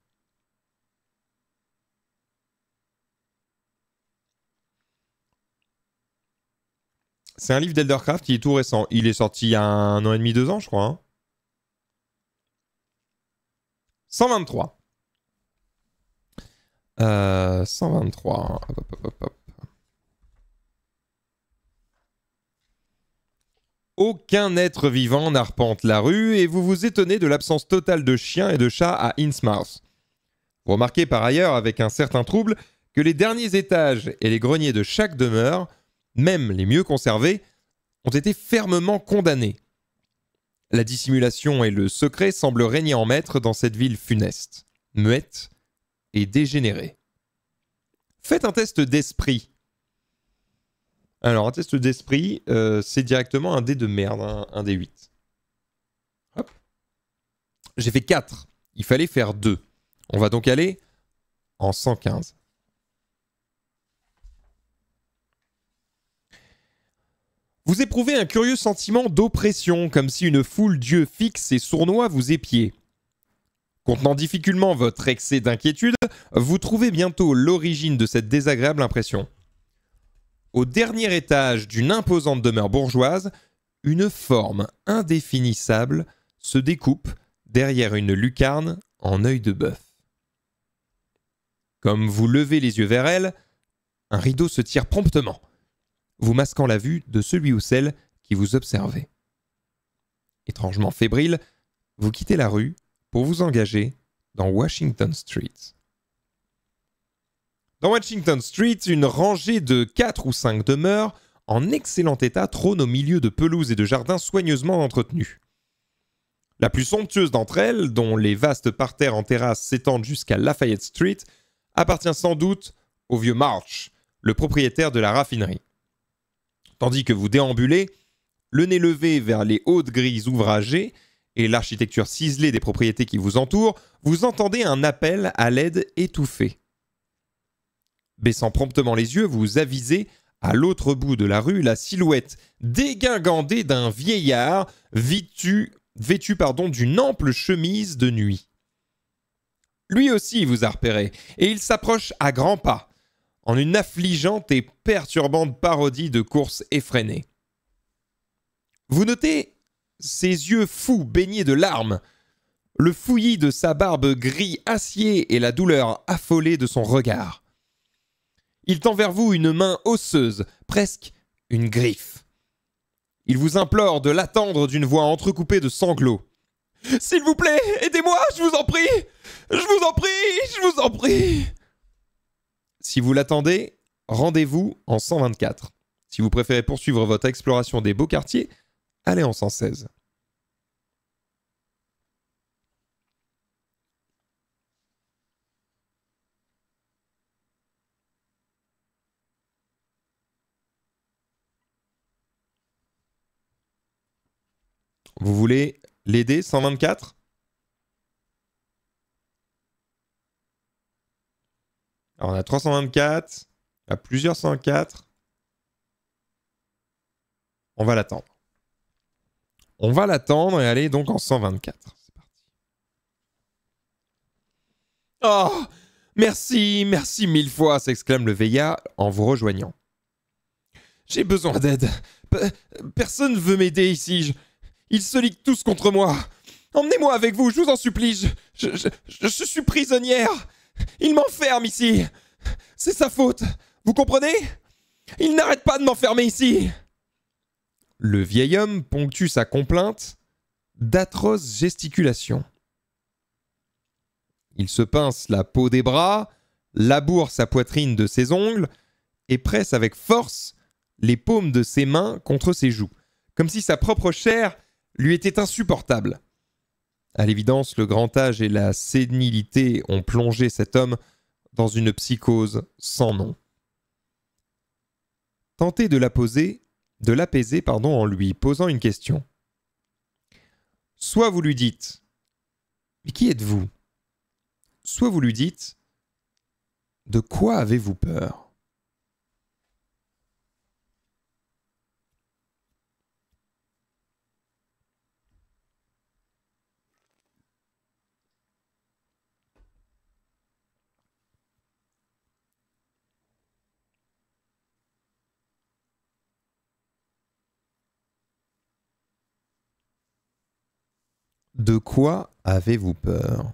C'est un livre d'Eldercraft, il est tout récent. Il est sorti il y a un an et demi, deux ans, je crois. 123. Hein. 123. Euh, hop, hop, hop, hop. aucun être vivant n'arpente la rue et vous vous étonnez de l'absence totale de chiens et de chats à Innsmouth. remarquez par ailleurs avec un certain trouble que les derniers étages et les greniers de chaque demeure, même les mieux conservés, ont été fermement condamnés. La dissimulation et le secret semblent régner en maître dans cette ville funeste, muette et dégénérée. Faites un test d'esprit alors, un test d'esprit, euh, c'est directement un dé de merde, un, hein, un dé 8. Hop. J'ai fait 4. Il fallait faire 2. On va donc aller en 115. Vous éprouvez un curieux sentiment d'oppression, comme si une foule d'yeux fixes et sournois vous épiait. Contenant difficilement votre excès d'inquiétude, vous trouvez bientôt l'origine de cette désagréable impression au dernier étage d'une imposante demeure bourgeoise, une forme indéfinissable se découpe derrière une lucarne en œil de bœuf. Comme vous levez les yeux vers elle, un rideau se tire promptement, vous masquant la vue de celui ou celle qui vous observait. Étrangement fébrile, vous quittez la rue pour vous engager dans Washington Street. Dans Washington Street, une rangée de 4 ou 5 demeures en excellent état trône au milieu de pelouses et de jardins soigneusement entretenus. La plus somptueuse d'entre elles, dont les vastes parterres en terrasse s'étendent jusqu'à Lafayette Street, appartient sans doute au vieux March, le propriétaire de la raffinerie. Tandis que vous déambulez, le nez levé vers les hautes grilles ouvragées et l'architecture ciselée des propriétés qui vous entourent, vous entendez un appel à l'aide étouffée. Baissant promptement les yeux, vous avisez à l'autre bout de la rue la silhouette dégingandée d'un vieillard vêtu, vêtu pardon, d'une ample chemise de nuit. Lui aussi vous a repéré, et il s'approche à grands pas, en une affligeante et perturbante parodie de course effrénée. Vous notez ses yeux fous baignés de larmes, le fouillis de sa barbe gris acier et la douleur affolée de son regard. Il tend vers vous une main osseuse, presque une griffe. Il vous implore de l'attendre d'une voix entrecoupée de sanglots. S'il vous plaît, aidez-moi, je vous en prie Je vous en prie, je vous en prie Si vous l'attendez, rendez-vous en 124. Si vous préférez poursuivre votre exploration des beaux quartiers, allez en 116. Vous voulez l'aider 124 Alors on a 324, on a plusieurs 104. On va l'attendre. On va l'attendre et aller donc en 124. C'est parti. Oh Merci, merci mille fois s'exclame le Veilla en vous rejoignant. J'ai besoin d'aide. Personne ne veut m'aider ici. Je... Ils se liguent tous contre moi. Emmenez-moi avec vous, je vous en supplie. Je, suis prisonnière. Il m'enferme ici. C'est sa faute. Vous comprenez Il n'arrête pas de m'enfermer ici. Le vieil homme ponctue sa complainte d'atroces gesticulations. Il se pince la peau des bras, laboure sa poitrine de ses ongles et presse avec force les paumes de ses mains contre ses joues, comme si sa propre chair lui était insupportable. À l'évidence, le grand âge et la sénilité ont plongé cet homme dans une psychose sans nom. Tentez de l'apaiser, de l'apaiser pardon, en lui posant une question. Soit vous lui dites Mais qui êtes-vous Soit vous lui dites De quoi avez-vous peur De quoi avez-vous peur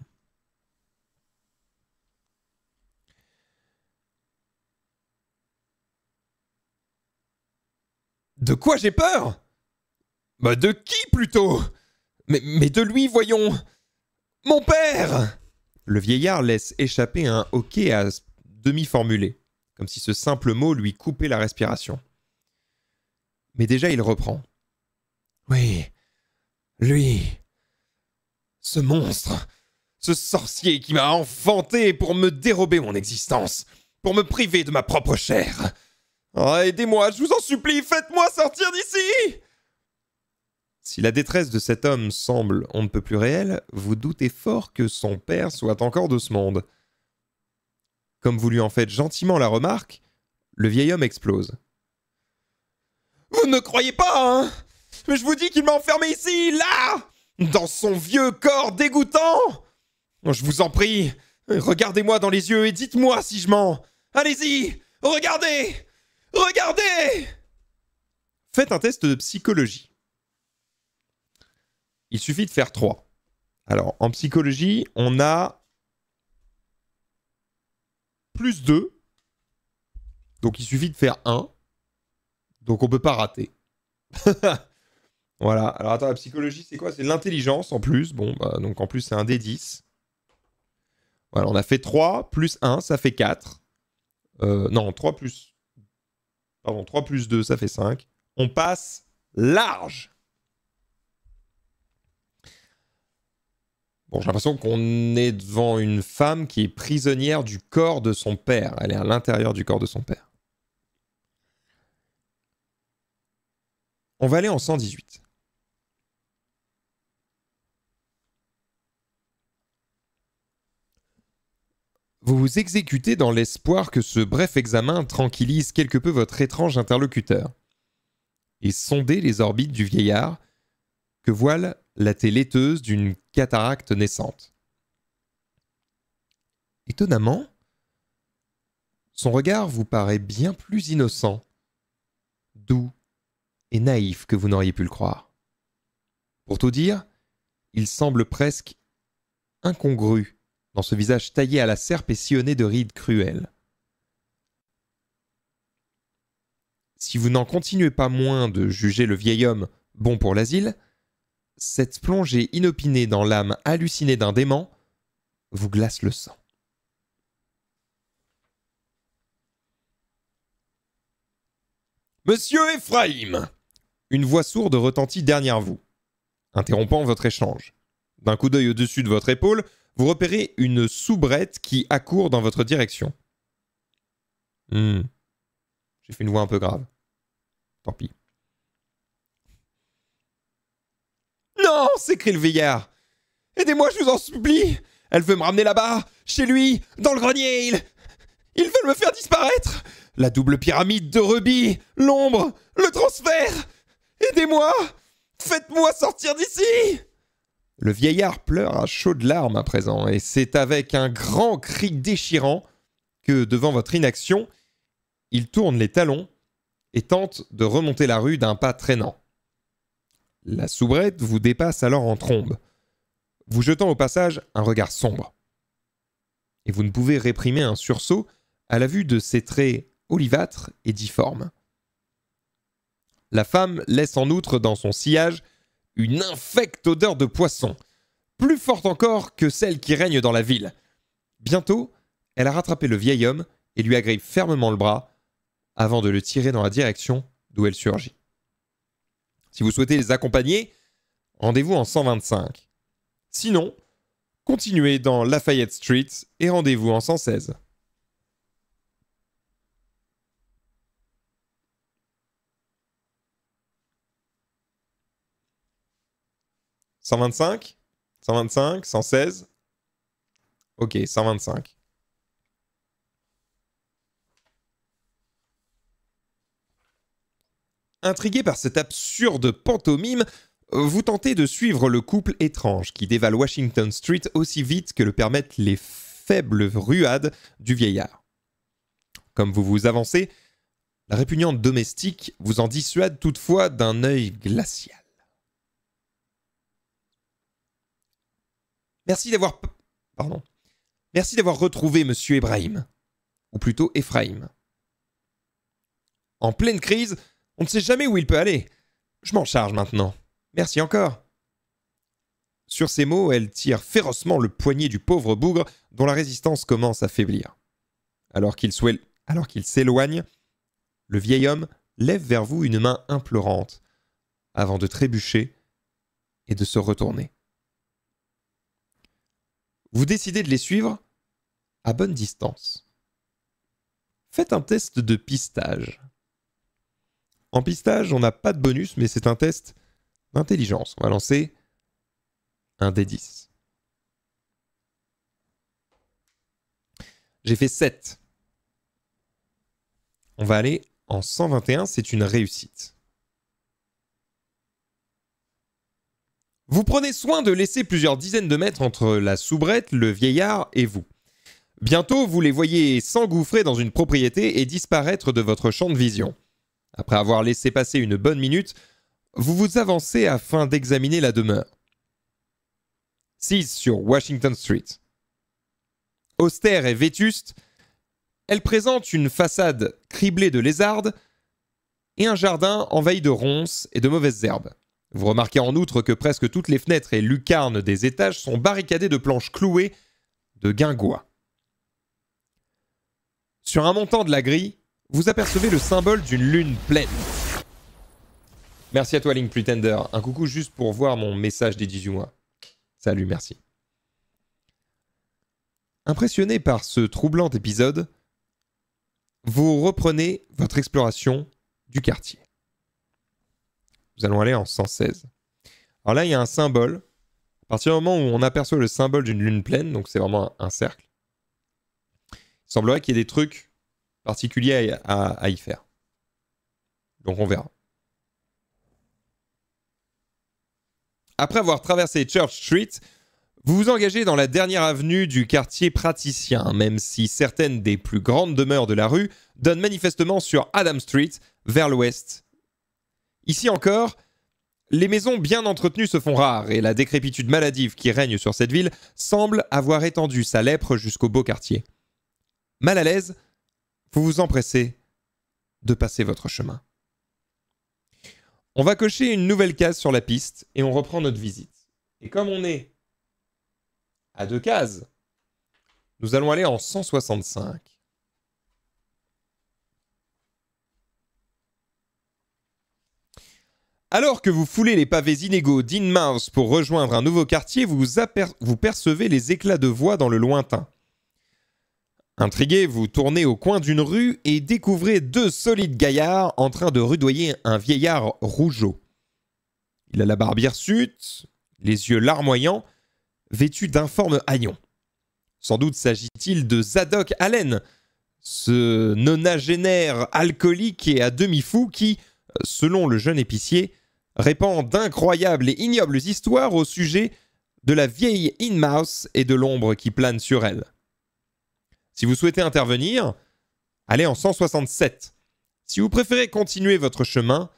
De quoi j'ai peur Bah de qui plutôt mais, de lui, voyons Mon père Le vieillard laisse échapper un hoquet à demi-formulé, comme si ce simple mot lui coupait la respiration. Mais déjà il reprend. Oui, lui, ce monstre, ce sorcier qui m'a enfanté pour me dérober mon existence, pour me priver de ma propre chair. Oh, aidez-moi, je vous en supplie, faites-moi sortir d'ici Si la détresse de cet homme semble on ne peut plus réelle, vous doutez fort que son père soit encore de ce monde. Comme vous lui en faites gentiment la remarque, le vieil homme explose. Vous ne croyez pas, hein Mais je vous dis qu'il m'a enfermé ici, là dans son vieux corps dégoûtant Je vous en prie, regardez-moi dans les yeux et dites-moi si je mens. Allez-y Regardez Regardez Faites un test de psychologie. Il suffit de faire 3. Alors, en psychologie, on a plus 2. Donc, il suffit de faire 1. Donc, on peut pas rater. Voilà. Alors attends, la psychologie, c'est quoi C'est l'intelligence en plus. Bon, bah, donc en plus, c'est un des 10 Voilà, on a fait 3 plus 1, ça fait 4. Euh, non, 3 plus. Pardon, 3 plus 2, ça fait 5. On passe large. Bon, j'ai l'impression qu'on est devant une femme qui est prisonnière du corps de son père. Elle est à l'intérieur du corps de son père. On va aller en 118. vous vous exécutez dans l'espoir que ce bref examen tranquillise quelque peu votre étrange interlocuteur. Et sondez les orbites du vieillard que voile la téléteuse laiteuse d'une cataracte naissante. Étonnamment, son regard vous paraît bien plus innocent, doux et naïf que vous n'auriez pu le croire. Pour tout dire, il semble presque incongru dans ce visage taillé à la serpe et sillonné de rides cruelles. Si vous n'en continuez pas moins de juger le vieil homme bon pour l'asile, cette plongée inopinée dans l'âme hallucinée d'un dément vous glace le sang. Monsieur Ephraim Une voix sourde retentit derrière vous, interrompant votre échange. D'un coup d'œil au-dessus de votre épaule, vous repérez une soubrette qui accourt dans votre direction. Hum. J'ai fait une voix un peu grave. Tant pis. Non s'écrie le vieillard. Aidez-moi, je vous en supplie. Elle veut me ramener là-bas, chez lui, dans le grenier. il ils veulent me faire disparaître. La double pyramide de rubis, l'ombre, le transfert. Aidez-moi. Faites-moi sortir d'ici. Le vieillard pleure à chaudes larmes à présent, et c'est avec un grand cri déchirant que, devant votre inaction, il tourne les talons et tente de remonter la rue d'un pas traînant. La soubrette vous dépasse alors en trombe, vous jetant au passage un regard sombre. Et vous ne pouvez réprimer un sursaut à la vue de ses traits olivâtres et difformes. La femme laisse en outre dans son sillage une infecte odeur de poisson, plus forte encore que celle qui règne dans la ville. Bientôt, elle a rattrapé le vieil homme et lui agrippe fermement le bras avant de le tirer dans la direction d'où elle surgit. Si vous souhaitez les accompagner, rendez-vous en 125. Sinon, continuez dans Lafayette Street et rendez-vous en 116. 125 125 116 Ok, 125. Intrigué par cette absurde pantomime, vous tentez de suivre le couple étrange qui dévale Washington Street aussi vite que le permettent les faibles ruades du vieillard. Comme vous vous avancez, la répugnante domestique vous en dissuade toutefois d'un œil glacial. Merci d'avoir... Pardon. Merci d'avoir retrouvé Monsieur Ibrahim. Ou plutôt Ephraim. En pleine crise, on ne sait jamais où il peut aller. Je m'en charge maintenant. Merci encore. Sur ces mots, elle tire férocement le poignet du pauvre bougre dont la résistance commence à faiblir. Alors qu'il s'éloigne, le vieil homme lève vers vous une main implorante, avant de trébucher et de se retourner vous décidez de les suivre à bonne distance. Faites un test de pistage. En pistage, on n'a pas de bonus, mais c'est un test d'intelligence. On va lancer un D10. J'ai fait 7. On va aller en 121, c'est une réussite. Vous prenez soin de laisser plusieurs dizaines de mètres entre la soubrette, le vieillard et vous. Bientôt, vous les voyez s'engouffrer dans une propriété et disparaître de votre champ de vision. Après avoir laissé passer une bonne minute, vous vous avancez afin d'examiner la demeure. 6 sur Washington Street. Austère et vétuste, elle présente une façade criblée de lézardes et un jardin envahi de ronces et de mauvaises herbes. Vous remarquez en outre que presque toutes les fenêtres et lucarnes des étages sont barricadées de planches clouées de guingois. Sur un montant de la grille, vous apercevez le symbole d'une lune pleine. Merci à toi, Link Plutender, Un coucou juste pour voir mon message des 18 mois. Salut, merci. Impressionné par ce troublant épisode, vous reprenez votre exploration du quartier. Nous allons aller en 116. Alors là, il y a un symbole. À partir du moment où on aperçoit le symbole d'une lune pleine, donc c'est vraiment un, cercle, il semblerait qu'il y ait des trucs particuliers à, à y faire. Donc on verra. Après avoir traversé Church Street, vous vous engagez dans la dernière avenue du quartier praticien, même si certaines des plus grandes demeures de la rue donnent manifestement sur Adam Street vers l'ouest. Ici encore, les maisons bien entretenues se font rares et la décrépitude maladive qui règne sur cette ville semble avoir étendu sa lèpre jusqu'au beau quartier. Mal à l'aise, vous vous empressez de passer votre chemin. On va cocher une nouvelle case sur la piste et on reprend notre visite. Et comme on est à deux cases, nous allons aller en 165. Alors que vous foulez les pavés inégaux d'Inmouse pour rejoindre un nouveau quartier, vous, percevez les éclats de voix dans le lointain. Intrigué, vous tournez au coin d'une rue et découvrez deux solides gaillards en train de rudoyer un vieillard rougeau. Il a la barbe hirsute, les yeux larmoyants, vêtu forme haillons. Sans doute s'agit-il de Zadok Allen, ce nonagénaire alcoolique et à demi-fou qui, selon le jeune épicier, répand d'incroyables et ignobles histoires au sujet de la vieille in et de l'ombre qui plane sur elle. Si vous souhaitez intervenir, allez en 167. Si vous préférez continuer votre chemin,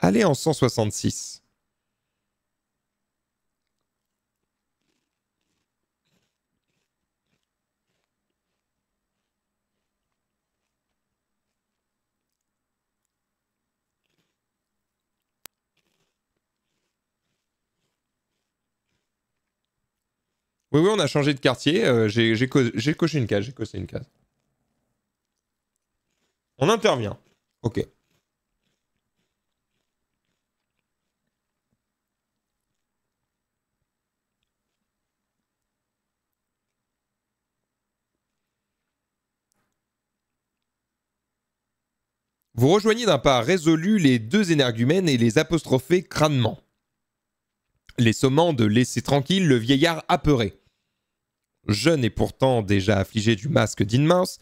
allez en 166. Oui, oui, on a changé de quartier. Euh, j'ai coché une case, j'ai coché une case. On intervient. Ok. Vous rejoignez d'un pas résolu les deux énergumènes et les apostrophés crânement. Les sommant de laisser tranquille le vieillard apeuré. Jeunes et pourtant déjà affligés du masque d'Inmouse,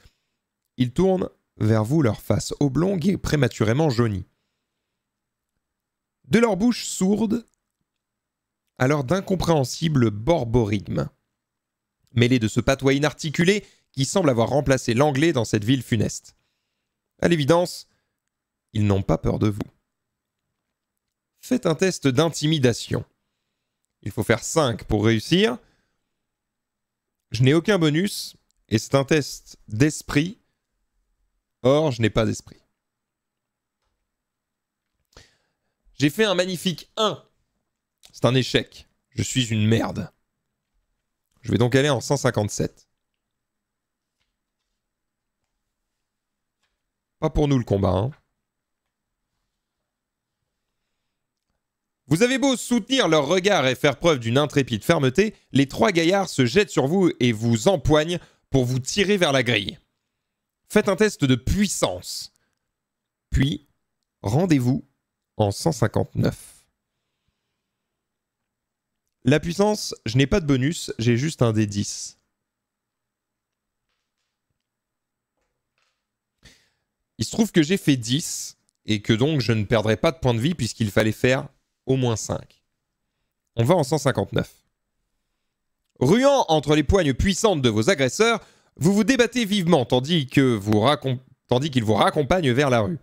ils tournent vers vous leur face oblongue et prématurément jaunie. De leur bouche sourde, alors d'incompréhensibles borborigmes, mêlés de ce patois inarticulé qui semble avoir remplacé l'anglais dans cette ville funeste. À l'évidence, ils n'ont pas peur de vous. Faites un test d'intimidation. Il faut faire cinq pour réussir, je n'ai aucun bonus et c'est un test d'esprit. Or, je n'ai pas d'esprit. J'ai fait un magnifique 1. C'est un échec. Je suis une merde. Je vais donc aller en 157. Pas pour nous le combat. Hein. Vous avez beau soutenir leur regard et faire preuve d'une intrépide fermeté, les trois gaillards se jettent sur vous et vous empoignent pour vous tirer vers la grille. Faites un test de puissance. Puis, rendez-vous en 159. La puissance, je n'ai pas de bonus, j'ai juste un des 10. Il se trouve que j'ai fait 10 et que donc je ne perdrai pas de points de vie puisqu'il fallait faire au moins 5. On va en 159. Ruant entre les poignes puissantes de vos agresseurs, vous vous débattez vivement tandis qu'ils vous, vous raccompagnent vers la rue.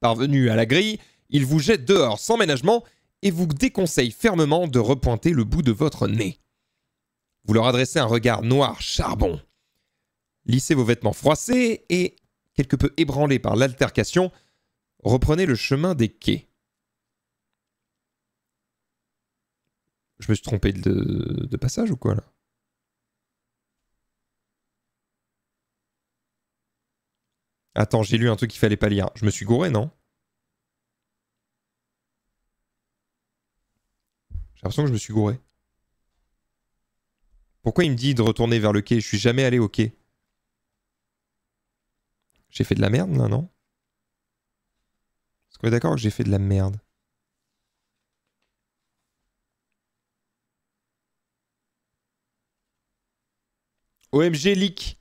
Parvenu à la grille, ils vous jettent dehors sans ménagement et vous déconseillent fermement de repointer le bout de votre nez. Vous leur adressez un regard noir charbon. Lissez vos vêtements froissés et, quelque peu ébranlés par l'altercation, reprenez le chemin des quais. Je me suis trompé de, passage ou quoi là Attends, j'ai lu un truc qu'il fallait pas lire. Je me suis gouré, non J'ai l'impression que je me suis gouré. Pourquoi il me dit de retourner vers le quai Je suis jamais allé au quai. J'ai fait de la merde là, non Est-ce qu'on est d'accord que j'ai fait de la merde OMG Leak.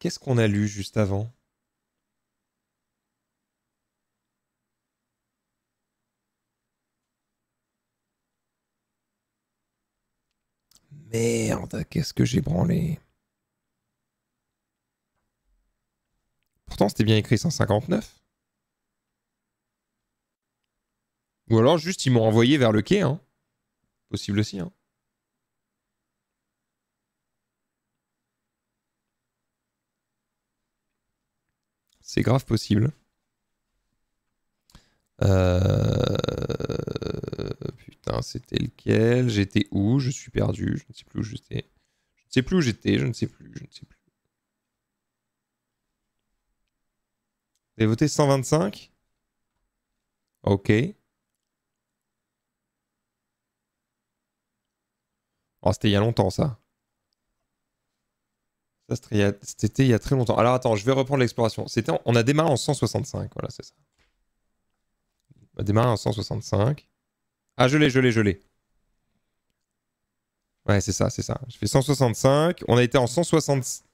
Qu'est-ce qu'on a lu juste avant Merde, qu'est-ce que j'ai branlé Pourtant, c'était bien écrit 159. Ou alors, juste, ils m'ont envoyé vers le quai. Hein. Possible aussi. Hein. C'est grave possible. Euh, putain, c'était lequel J'étais où Je suis perdu. Je ne sais plus où j'étais. Je ne sais plus où j'étais. Je ne sais plus. Je sais plus. voté 125 Ok. Oh, c'était il y a longtemps ça. Ça, c'était il y a très longtemps. Alors attends, je vais reprendre l'exploration. C'était, on a démarré en 165, voilà, c'est ça. On a démarré en 165. Ah, je l'ai, je l'ai, je l'ai. Ouais, c'est ça, c'est ça. Je fais 165. On a été en 160.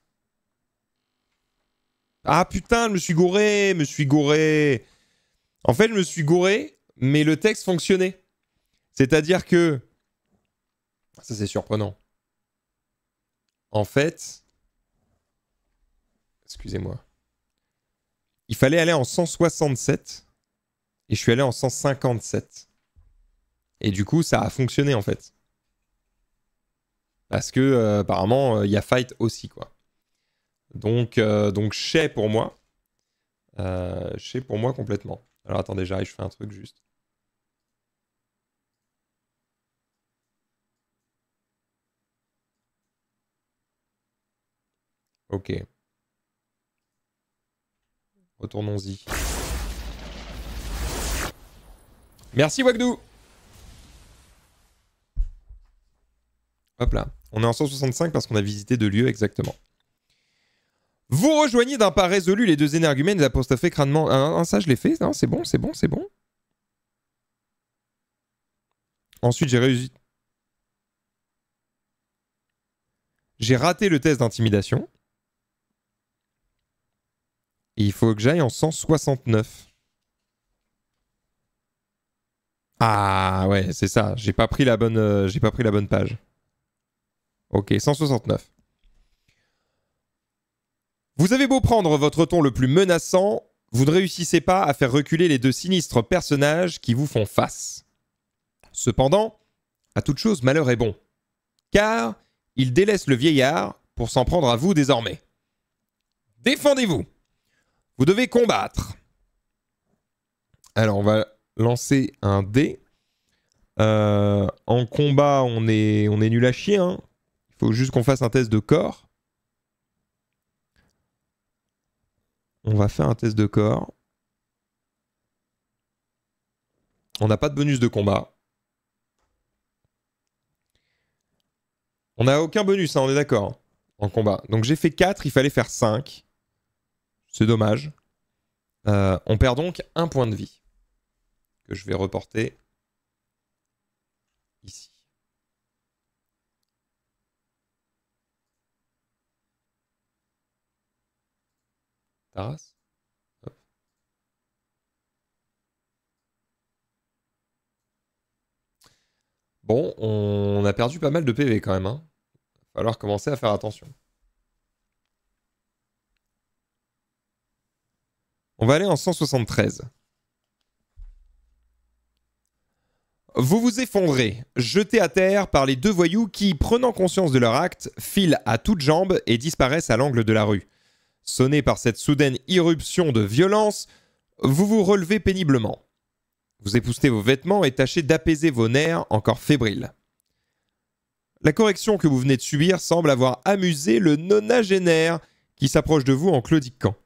Ah putain, je me suis gouré, je me suis gouré. En fait, je me suis gouré, mais le texte fonctionnait. C'est-à-dire que... Ça, c'est surprenant. En fait, Excusez-moi. Il fallait aller en 167 et je suis allé en 157. Et du coup, ça a fonctionné en fait. Parce que euh, apparemment, euh, il y a fight aussi quoi. Donc, euh, donc chez pour moi. chez pour moi complètement. Alors attendez, j'arrive, je fais un truc juste. Ok. Retournons-y. Merci Wagdou Hop là. On est en 165 parce qu'on a visité deux lieux exactement. Vous rejoignez d'un pas résolu les deux énergumènes apostrophés crânement. Ah, ah, ça, je l'ai fait. c'est bon, c'est bon, c'est bon. Ensuite, j'ai réussi. J'ai raté le test d'intimidation il faut que j'aille en 169. Ah ouais, c'est ça. J'ai pas pris la bonne, euh, j'ai pas pris la bonne page. Ok, 169. Vous avez beau prendre votre ton le plus menaçant, vous ne réussissez pas à faire reculer les deux sinistres personnages qui vous font face. Cependant, à toute chose, malheur est bon, car il délaisse le vieillard pour s'en prendre à vous désormais. Défendez-vous vous devez combattre. Alors, on va lancer un dé. Euh, en combat, on est, on est nul à chier. Hein. Il faut juste qu'on fasse un test de corps. On va faire un test de corps. On n'a pas de bonus de combat. On n'a aucun bonus, hein, on est d'accord, en combat. Donc j'ai fait 4, il fallait faire 5. C'est dommage. Euh, on perd donc un point de vie que je vais reporter ici. Taras Bon, on a perdu pas mal de PV quand même. Hein. Va falloir commencer à faire attention. On va aller en 173. Vous vous effondrez, jeté à terre par les deux voyous qui, prenant conscience de leur acte, filent à toutes jambes et disparaissent à l'angle de la rue. Sonné par cette soudaine irruption de violence, vous vous relevez péniblement. Vous époustez vos vêtements et tâchez d'apaiser vos nerfs encore fébriles. La correction que vous venez de subir semble avoir amusé le nonagénaire qui s'approche de vous en claudiquant.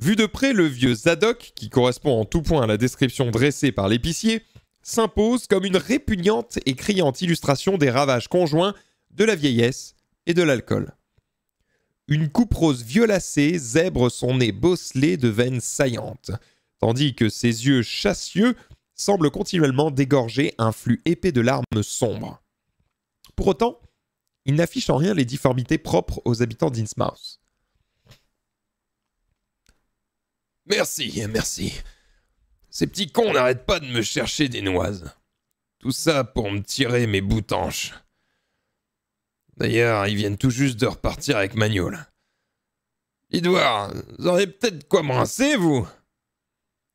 Vu de près, le vieux Zadok, qui correspond en tout point à la description dressée par l'épicier, s'impose comme une répugnante et criante illustration des ravages conjoints de la vieillesse et de l'alcool. Une coupe rose violacée zèbre son nez bosselé de veines saillantes, tandis que ses yeux chassieux semblent continuellement dégorger un flux épais de larmes sombres. Pour autant, il n'affiche en rien les difformités propres aux habitants d'Innsmouth. Merci, merci. Ces petits cons n'arrêtent pas de me chercher des noises. Tout ça pour me tirer mes boutanches. D'ailleurs, ils viennent tout juste de repartir avec Magnol. Edouard, vous auriez peut-être quoi me vous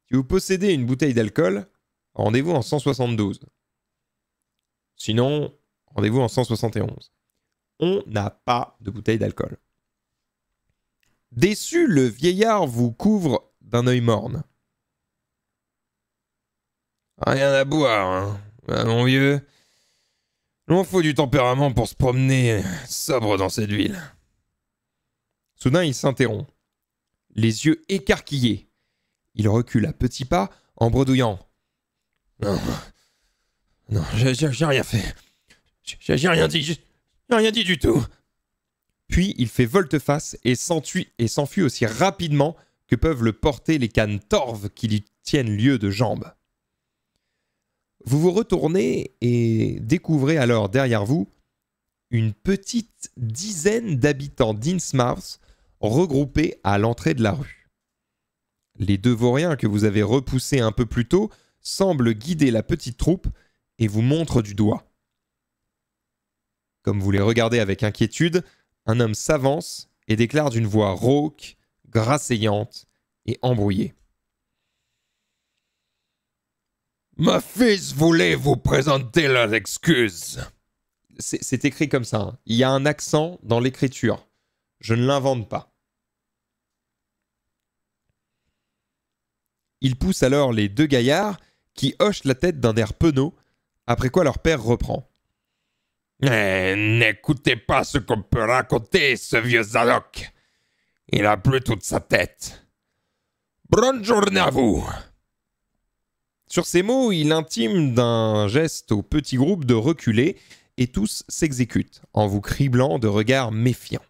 Si vous possédez une bouteille d'alcool, rendez-vous en 172. Sinon, rendez-vous en 171. On n'a pas de bouteille d'alcool. Déçu, le vieillard vous couvre d'un œil morne. Rien à boire, hein, ah, mon vieux. en faut du tempérament pour se promener sobre dans cette ville. Soudain, il s'interrompt, les yeux écarquillés. Il recule à petits pas en bredouillant. Non, non, j'ai rien fait. J'ai rien dit, j'ai rien dit du tout. Puis il fait volte-face et s'enfuit aussi rapidement peuvent le porter les cannes torves qui lui tiennent lieu de jambes. Vous vous retournez et découvrez alors derrière vous une petite dizaine d'habitants d'Insmars regroupés à l'entrée de la rue. Les deux vauriens que vous avez repoussés un peu plus tôt semblent guider la petite troupe et vous montrent du doigt. Comme vous les regardez avec inquiétude, un homme s'avance et déclare d'une voix rauque grasseillante et embrouillée. Ma fils voulait vous présenter leurs excuses. C'est écrit comme ça. Hein. Il y a un accent dans l'écriture. Je ne l'invente pas. Il pousse alors les deux gaillards qui hochent la tête d'un air penaud, après quoi leur père reprend. Eh, n'écoutez pas ce qu'on peut raconter, ce vieux Zaloc. Il a plus toute sa tête. Bonne journée à vous. Sur ces mots, il intime d'un geste au petit groupe de reculer, et tous s'exécutent, en vous criblant de regards méfiants.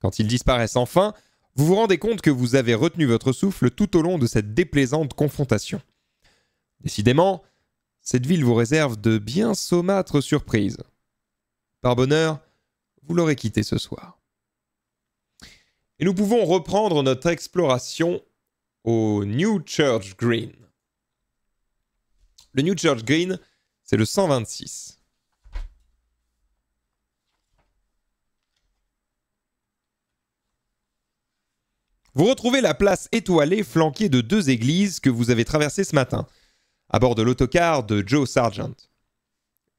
Quand ils disparaissent enfin, vous vous rendez compte que vous avez retenu votre souffle tout au long de cette déplaisante confrontation. Décidément, cette ville vous réserve de bien saumâtres surprises. Par bonheur, vous l'aurez quitté ce soir. Et nous pouvons reprendre notre exploration au New Church Green. Le New Church Green, c'est le 126. Vous retrouvez la place étoilée flanquée de deux églises que vous avez traversées ce matin, à bord de l'autocar de Joe Sargent.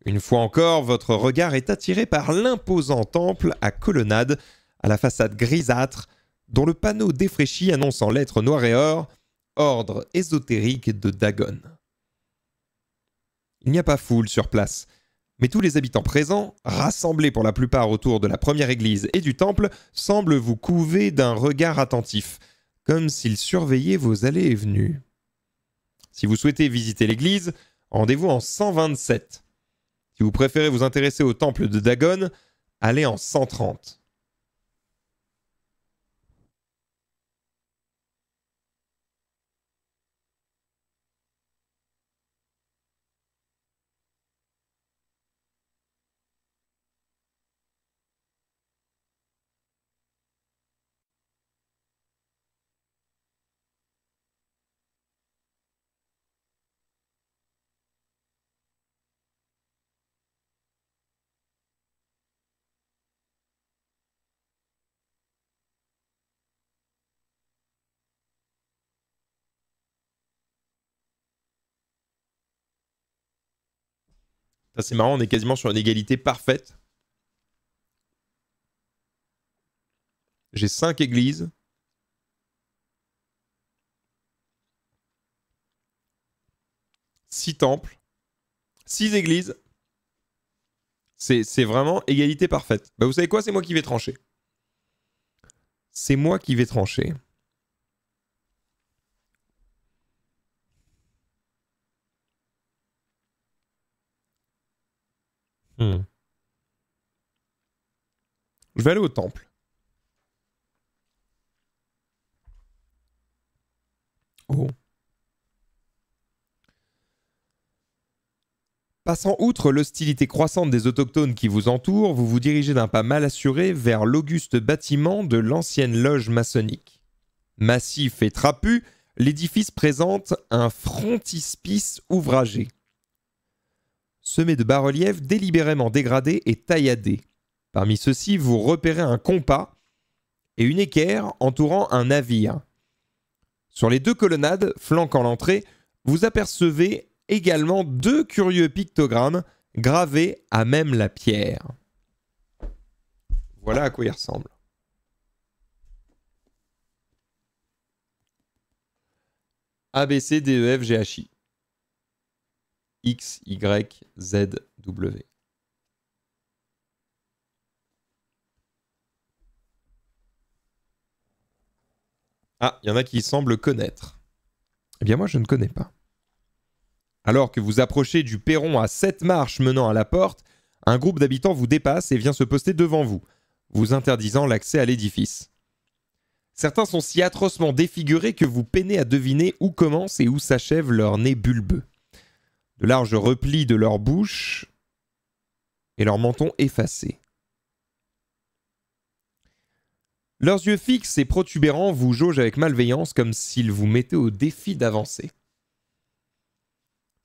Une fois encore, votre regard est attiré par l'imposant temple à colonnade à la façade grisâtre, dont le panneau défraîchi annonce en lettres noires et or Ordre ésotérique de Dagon. Il n'y a pas foule sur place, mais tous les habitants présents, rassemblés pour la plupart autour de la première église et du temple, semblent vous couver d'un regard attentif, comme s'ils surveillaient vos allées et venues. Si vous souhaitez visiter l'église, rendez-vous en 127. Si vous préférez vous intéresser au temple de Dagon, allez en 130. C'est marrant, on est quasiment sur une égalité parfaite. J'ai 5 églises. Six temples, six églises. C'est vraiment égalité parfaite. Bah, vous savez quoi C'est moi qui vais trancher. C'est moi qui vais trancher. Je vais au temple. Oh. Passant outre l'hostilité croissante des autochtones qui vous entourent, vous vous dirigez d'un pas mal assuré vers l'auguste bâtiment de l'ancienne loge maçonnique. Massif et trapu, l'édifice présente un frontispice ouvragé, semé de bas-reliefs délibérément dégradés et tailladés. Parmi ceux-ci, vous repérez un compas et une équerre entourant un navire. Sur les deux colonnades flanquant l'entrée, vous apercevez également deux curieux pictogrammes gravés à même la pierre. Voilà à quoi ils ressemblent. A, B, e, X, Y, Z, W. Ah, il y en a qui semblent connaître. Eh bien moi, je ne connais pas. Alors que vous approchez du perron à sept marches menant à la porte, un groupe d'habitants vous dépasse et vient se poster devant vous, vous interdisant l'accès à l'édifice. Certains sont si atrocement défigurés que vous peinez à deviner où commence et où s'achève leur nez bulbeux. De larges replis de leur bouche et leur menton effacé. Leurs yeux fixes et protubérants vous jaugent avec malveillance comme s'ils vous mettaient au défi d'avancer.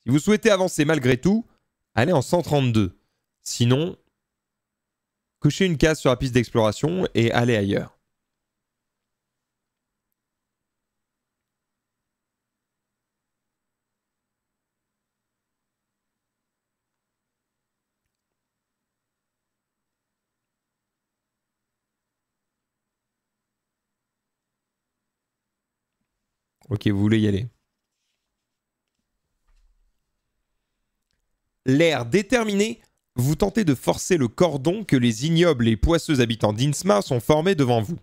Si vous souhaitez avancer malgré tout, allez en 132. Sinon, cochez une case sur la piste d'exploration et allez ailleurs. Ok, vous voulez y aller. L'air déterminé, vous tentez de forcer le cordon que les ignobles et poisseux habitants d'Insma sont formés devant vous.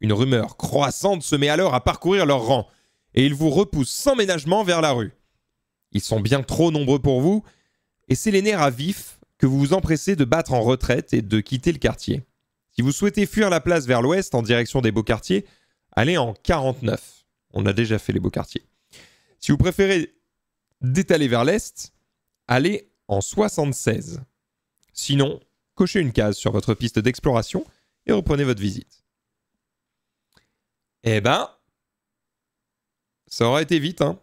Une rumeur croissante se met alors à parcourir leur rang, et ils vous repoussent sans ménagement vers la rue. Ils sont bien trop nombreux pour vous, et c'est les nerfs à vif que vous vous empressez de battre en retraite et de quitter le quartier. Si vous souhaitez fuir la place vers l'ouest en direction des beaux quartiers, allez en 49. On a déjà fait les beaux quartiers. Si vous préférez d'étaler vers l'est, allez en 76. Sinon, cochez une case sur votre piste d'exploration et reprenez votre visite. Eh ben, ça aurait été vite, hein.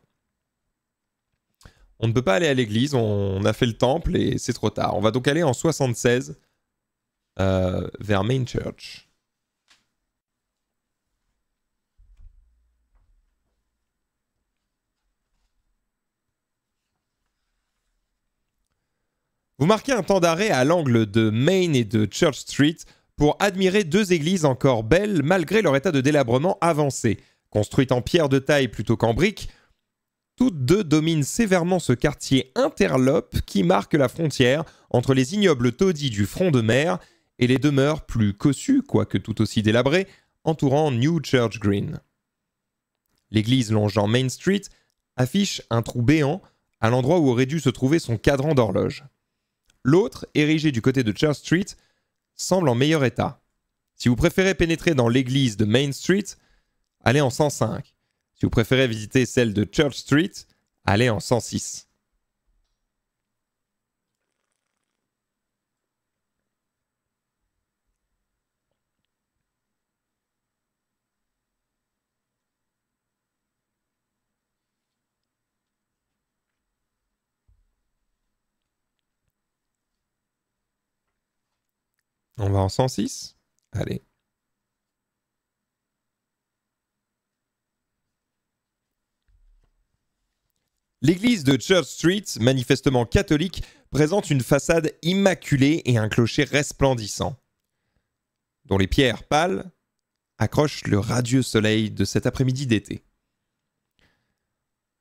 On ne peut pas aller à l'église, on a fait le temple et c'est trop tard. On va donc aller en 76 euh, vers Main Church. Vous marquez un temps d'arrêt à l'angle de Main et de Church Street pour admirer deux églises encore belles malgré leur état de délabrement avancé. Construites en pierre de taille plutôt qu'en briques, toutes deux dominent sévèrement ce quartier interlope qui marque la frontière entre les ignobles taudis du front de mer et les demeures plus cossues, quoique tout aussi délabrées, entourant New Church Green. L'église longeant Main Street affiche un trou béant à l'endroit où aurait dû se trouver son cadran d'horloge. L'autre, érigé du côté de Church Street, semble en meilleur état. Si vous préférez pénétrer dans l'église de Main Street, allez en 105. Si vous préférez visiter celle de Church Street, allez en 106. On va en 106 Allez. L'église de Church Street, manifestement catholique, présente une façade immaculée et un clocher resplendissant, dont les pierres pâles accrochent le radieux soleil de cet après-midi d'été.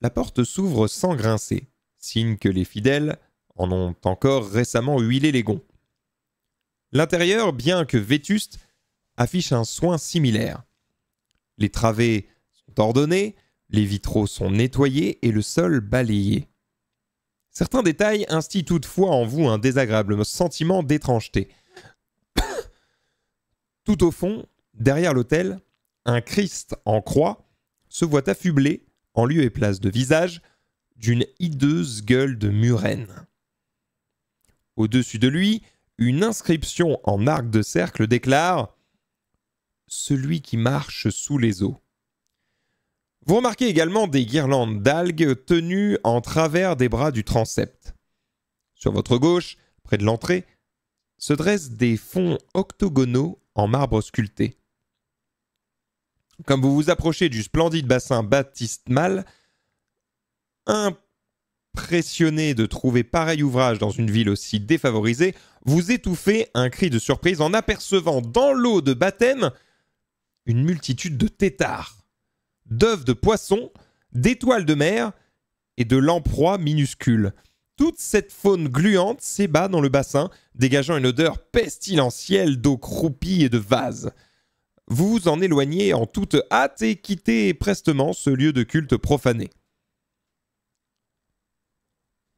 La porte s'ouvre sans grincer, signe que les fidèles en ont encore récemment huilé les gonds. L'intérieur, bien que vétuste, affiche un soin similaire. Les travées sont ordonnées, les vitraux sont nettoyés et le sol balayé. Certains détails instillent toutefois en vous un désagréable sentiment d'étrangeté. Tout au fond, derrière l'autel, un Christ en croix se voit affublé, en lieu et place de visage, d'une hideuse gueule de murène. Au-dessus de lui, une inscription en arc de cercle déclare Celui qui marche sous les eaux. Vous remarquez également des guirlandes d'algues tenues en travers des bras du transept. Sur votre gauche, près de l'entrée, se dressent des fonds octogonaux en marbre sculpté. Comme vous vous approchez du splendide bassin Baptiste-Mal, un pressionné de trouver pareil ouvrage dans une ville aussi défavorisée, vous étouffez un cri de surprise en apercevant dans l'eau de baptême une multitude de têtards, d'œufs de poissons, d'étoiles de mer et de lamproies minuscules. Toute cette faune gluante s'ébat dans le bassin, dégageant une odeur pestilentielle d'eau croupie et de vase. Vous vous en éloignez en toute hâte et quittez prestement ce lieu de culte profané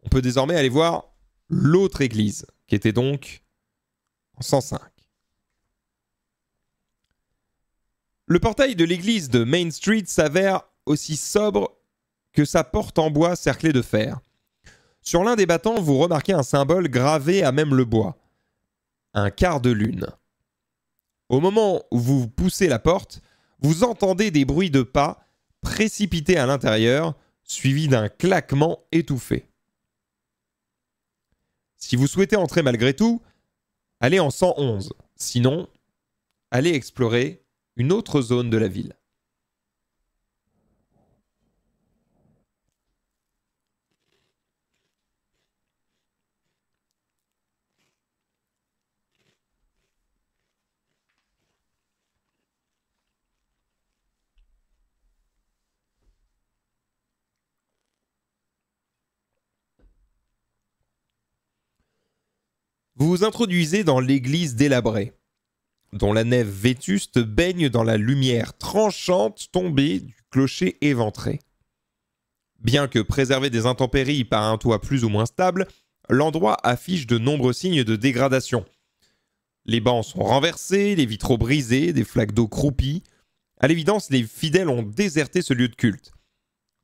on peut désormais aller voir l'autre église, qui était donc en 105. Le portail de l'église de Main Street s'avère aussi sobre que sa porte en bois cerclée de fer. Sur l'un des battants, vous remarquez un symbole gravé à même le bois. Un quart de lune. Au moment où vous poussez la porte, vous entendez des bruits de pas précipités à l'intérieur, suivis d'un claquement étouffé. Si vous souhaitez entrer malgré tout, allez en 111. Sinon, allez explorer une autre zone de la ville. Vous vous introduisez dans l'église délabrée, dont la nef vétuste baigne dans la lumière tranchante tombée du clocher éventré. Bien que préservé des intempéries par un toit plus ou moins stable, l'endroit affiche de nombreux signes de dégradation. Les bancs sont renversés, les vitraux brisés, des flaques d'eau croupies. À l'évidence, les fidèles ont déserté ce lieu de culte.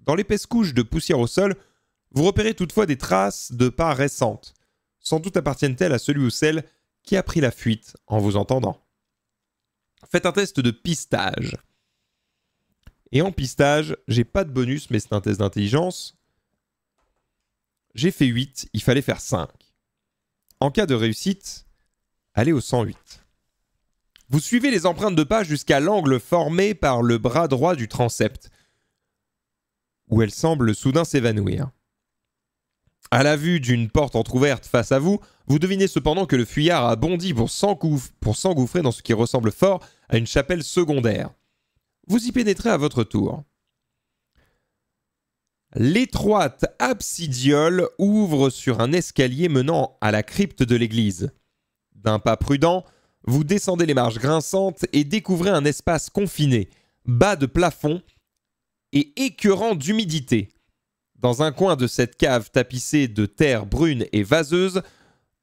Dans l'épaisse couche de poussière au sol, vous repérez toutefois des traces de pas récentes sans doute appartiennent-elles à celui ou celle qui a pris la fuite en vous entendant. Faites un test de pistage. Et en pistage, j'ai pas de bonus, mais c'est un test d'intelligence. J'ai fait 8, il fallait faire 5. En cas de réussite, allez au 108. Vous suivez les empreintes de pas jusqu'à l'angle formé par le bras droit du transept, où elle semble soudain s'évanouir. À la vue d'une porte entr'ouverte face à vous, vous devinez cependant que le fuyard a bondi pour s'engouffrer dans ce qui ressemble fort à une chapelle secondaire. Vous y pénétrez à votre tour. L'étroite absidiole ouvre sur un escalier menant à la crypte de l'église. D'un pas prudent, vous descendez les marches grinçantes et découvrez un espace confiné, bas de plafond et écœurant d'humidité. Dans un coin de cette cave tapissée de terre brune et vaseuse,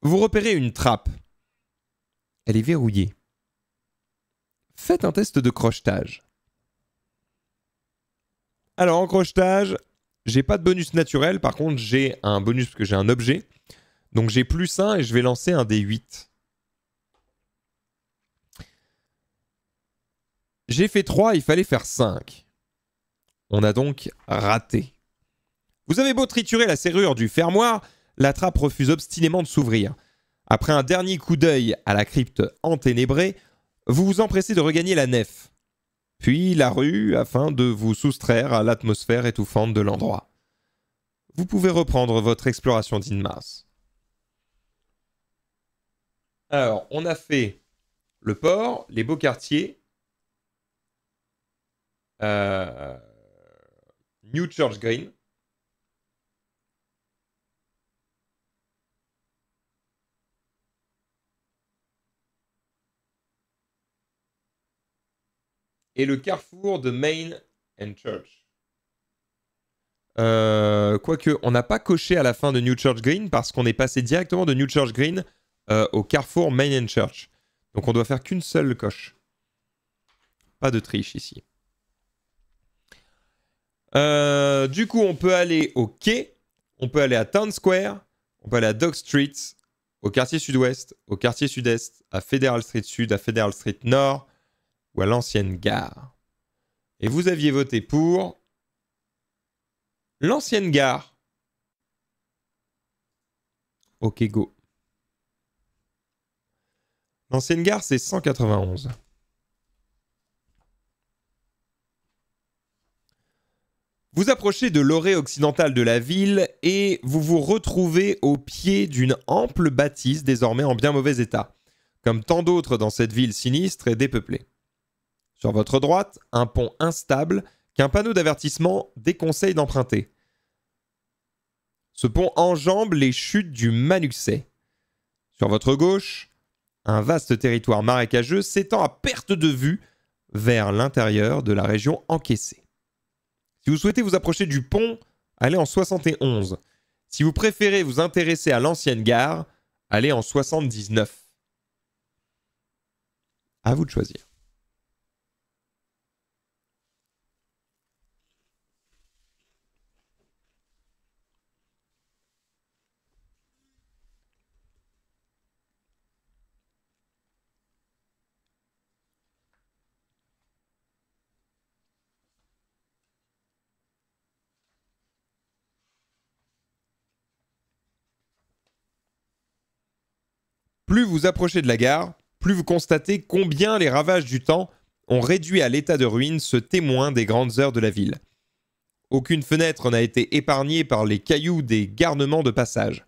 vous repérez une trappe. Elle est verrouillée. Faites un test de crochetage. Alors en crochetage, j'ai pas de bonus naturel, par contre j'ai un bonus parce que j'ai un objet. Donc j'ai plus 1 et je vais lancer un D8. J'ai fait 3, il fallait faire 5. On a donc raté. Vous avez beau triturer la serrure du fermoir, la trappe refuse obstinément de s'ouvrir. Après un dernier coup d'œil à la crypte enténébrée, vous vous empressez de regagner la nef, puis la rue afin de vous soustraire à l'atmosphère étouffante de l'endroit. Vous pouvez reprendre votre exploration d'Inmars. Alors, on a fait le port, les beaux quartiers, euh, New Church Green, et le carrefour de Main and Church. Euh, quoique, on n'a pas coché à la fin de New Church Green parce qu'on est passé directement de New Church Green euh, au carrefour Main and Church. Donc on doit faire qu'une seule coche. Pas de triche ici. Euh, du coup, on peut aller au quai, on peut aller à Town Square, on peut aller à Dock Street, au quartier sud-ouest, au quartier sud-est, à Federal Street Sud, à Federal Street Nord, à l'ancienne gare. Et vous aviez voté pour l'ancienne gare. Ok, go. L'ancienne gare, c'est 191. Vous approchez de l'orée occidentale de la ville et vous vous retrouvez au pied d'une ample bâtisse désormais en bien mauvais état, comme tant d'autres dans cette ville sinistre et dépeuplée. Sur votre droite, un pont instable qu'un panneau d'avertissement déconseille d'emprunter. Ce pont enjambe les chutes du Manuxet. Sur votre gauche, un vaste territoire marécageux s'étend à perte de vue vers l'intérieur de la région encaissée. Si vous souhaitez vous approcher du pont, allez en 71. Si vous préférez vous intéresser à l'ancienne gare, allez en 79. À vous de choisir. Plus vous approchez de la gare, plus vous constatez combien les ravages du temps ont réduit à l'état de ruine ce témoin des grandes heures de la ville. Aucune fenêtre n'a été épargnée par les cailloux des garnements de passage.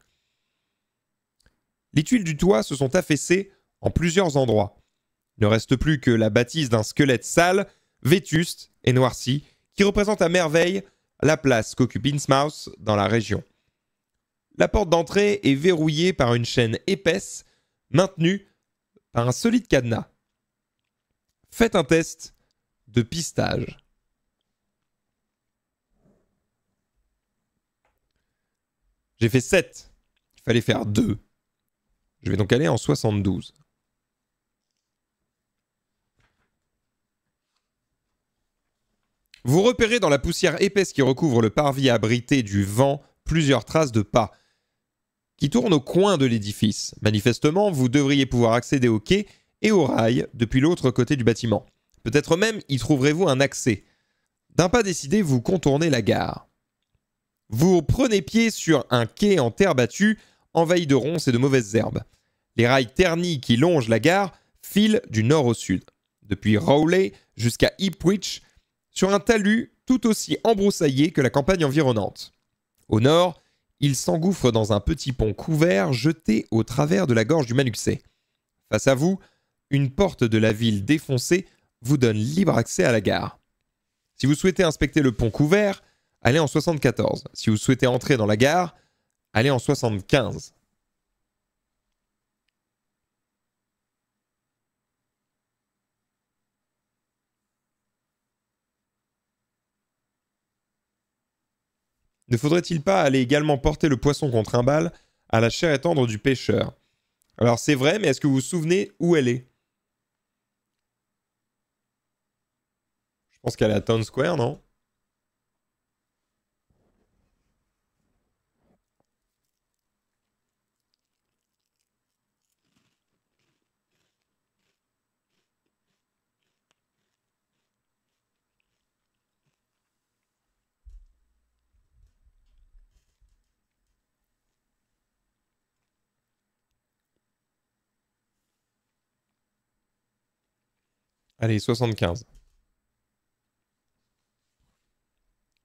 Les tuiles du toit se sont affaissées en plusieurs endroits. Il ne reste plus que la bâtisse d'un squelette sale, vétuste et noirci, qui représente à merveille la place qu'occupe Innsmouth dans la région. La porte d'entrée est verrouillée par une chaîne épaisse maintenu par un solide cadenas. Faites un test de pistage. J'ai fait 7. Il fallait faire 2. Je vais donc aller en 72. Vous repérez dans la poussière épaisse qui recouvre le parvis abrité du vent plusieurs traces de pas qui tourne au coin de l'édifice. Manifestement, vous devriez pouvoir accéder au quai et aux rails depuis l'autre côté du bâtiment. Peut-être même y trouverez-vous un accès. D'un pas décidé, vous contournez la gare. Vous prenez pied sur un quai en terre battue, envahi de ronces et de mauvaises herbes. Les rails ternis qui longent la gare filent du nord au sud, depuis Rowley jusqu'à Ipwich, sur un talus tout aussi embroussaillé que la campagne environnante. Au nord, il s'engouffre dans un petit pont couvert jeté au travers de la gorge du Manuxet. Face à vous, une porte de la ville défoncée vous donne libre accès à la gare. Si vous souhaitez inspecter le pont couvert, allez en 74. Si vous souhaitez entrer dans la gare, allez en 75. Ne faudrait-il pas aller également porter le poisson contre un bal à la chair et tendre du pêcheur Alors c'est vrai, mais est-ce que vous vous souvenez où elle est Je pense qu'elle est à Town Square, non Allez, 75.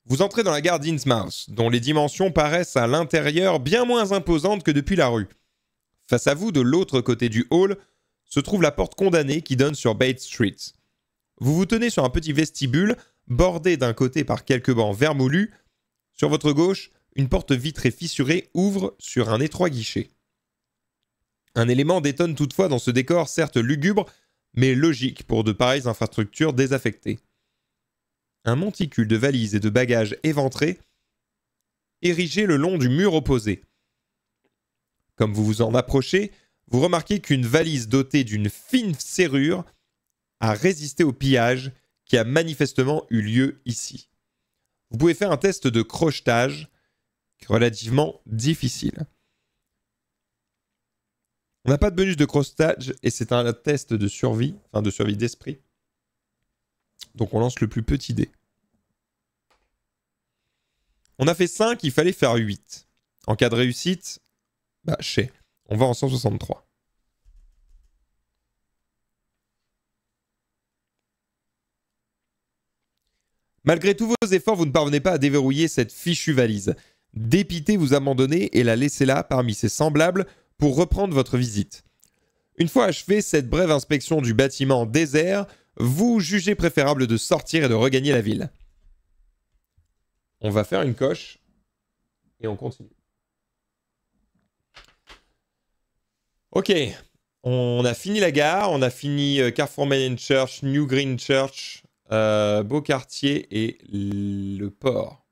Vous entrez dans la gare d'Innsmouth, dont les dimensions paraissent à l'intérieur bien moins imposantes que depuis la rue. Face à vous, de l'autre côté du hall, se trouve la porte condamnée qui donne sur Bates Street. Vous vous tenez sur un petit vestibule, bordé d'un côté par quelques bancs vermoulus. Sur votre gauche, une porte vitrée fissurée ouvre sur un étroit guichet. Un élément détonne toutefois dans ce décor certes lugubre, mais logique pour de pareilles infrastructures désaffectées. Un monticule de valises et de bagages éventrés érigé le long du mur opposé. Comme vous vous en approchez, vous remarquez qu'une valise dotée d'une fine serrure a résisté au pillage qui a manifestement eu lieu ici. Vous pouvez faire un test de crochetage relativement difficile. On n'a pas de bonus de cross-stage et c'est un test de survie, enfin de survie d'esprit. Donc on lance le plus petit dé. On a fait 5, il fallait faire 8. En cas de réussite, bah chez. On va en 163. Malgré tous vos efforts, vous ne parvenez pas à déverrouiller cette fichue valise. Dépitez, vous abandonnez et la laissez là parmi ses semblables pour reprendre votre visite. Une fois achevée cette brève inspection du bâtiment désert, vous jugez préférable de sortir et de regagner la ville. On va faire une coche et on continue. Ok, on a fini la gare, on a fini euh, Carrefour Main Church, New Green Church, euh, Beau Quartier et le port.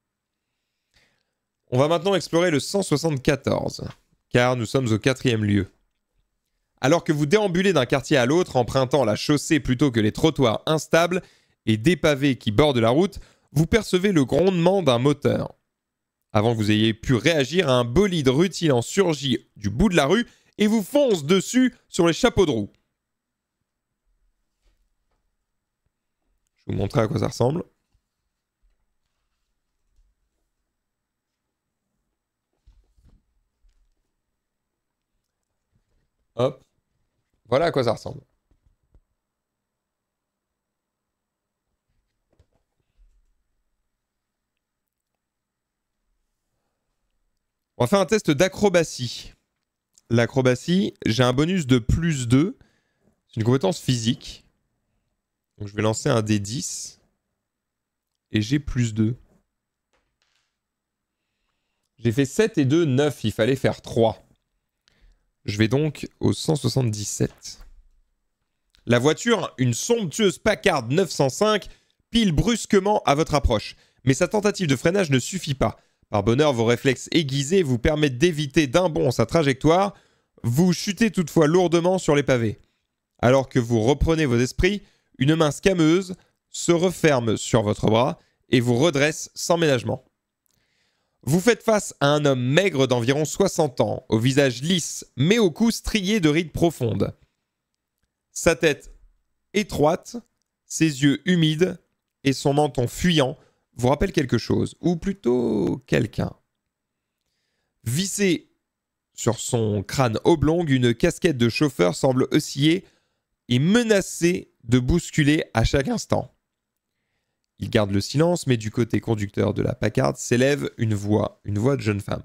On va maintenant explorer le 174 car nous sommes au quatrième lieu. Alors que vous déambulez d'un quartier à l'autre, empruntant la chaussée plutôt que les trottoirs instables et dépavés qui bordent la route, vous percevez le grondement d'un moteur. Avant que vous ayez pu réagir, un bolide rutilant surgit du bout de la rue et vous fonce dessus sur les chapeaux de roue. Je vous montrer à quoi ça ressemble. Hop. Voilà à quoi ça ressemble. On va faire un test d'acrobatie. L'acrobatie, j'ai un bonus de plus 2. C'est une compétence physique. Donc je vais lancer un D10. Et j'ai plus 2. J'ai fait 7 et 2, 9. Il fallait faire 3. Je vais donc au 177. La voiture, une somptueuse Packard 905, pile brusquement à votre approche. Mais sa tentative de freinage ne suffit pas. Par bonheur, vos réflexes aiguisés vous permettent d'éviter d'un bond sa trajectoire. Vous chutez toutefois lourdement sur les pavés. Alors que vous reprenez vos esprits, une main scameuse se referme sur votre bras et vous redresse sans ménagement. Vous faites face à un homme maigre d'environ 60 ans, au visage lisse, mais au cou strié de rides profondes. Sa tête étroite, ses yeux humides et son menton fuyant vous rappellent quelque chose, ou plutôt quelqu'un. Vissé sur son crâne oblong, une casquette de chauffeur semble osciller et menacer de bousculer à chaque instant. Il garde le silence, mais du côté conducteur de la Packard s'élève une voix, une voix de jeune femme.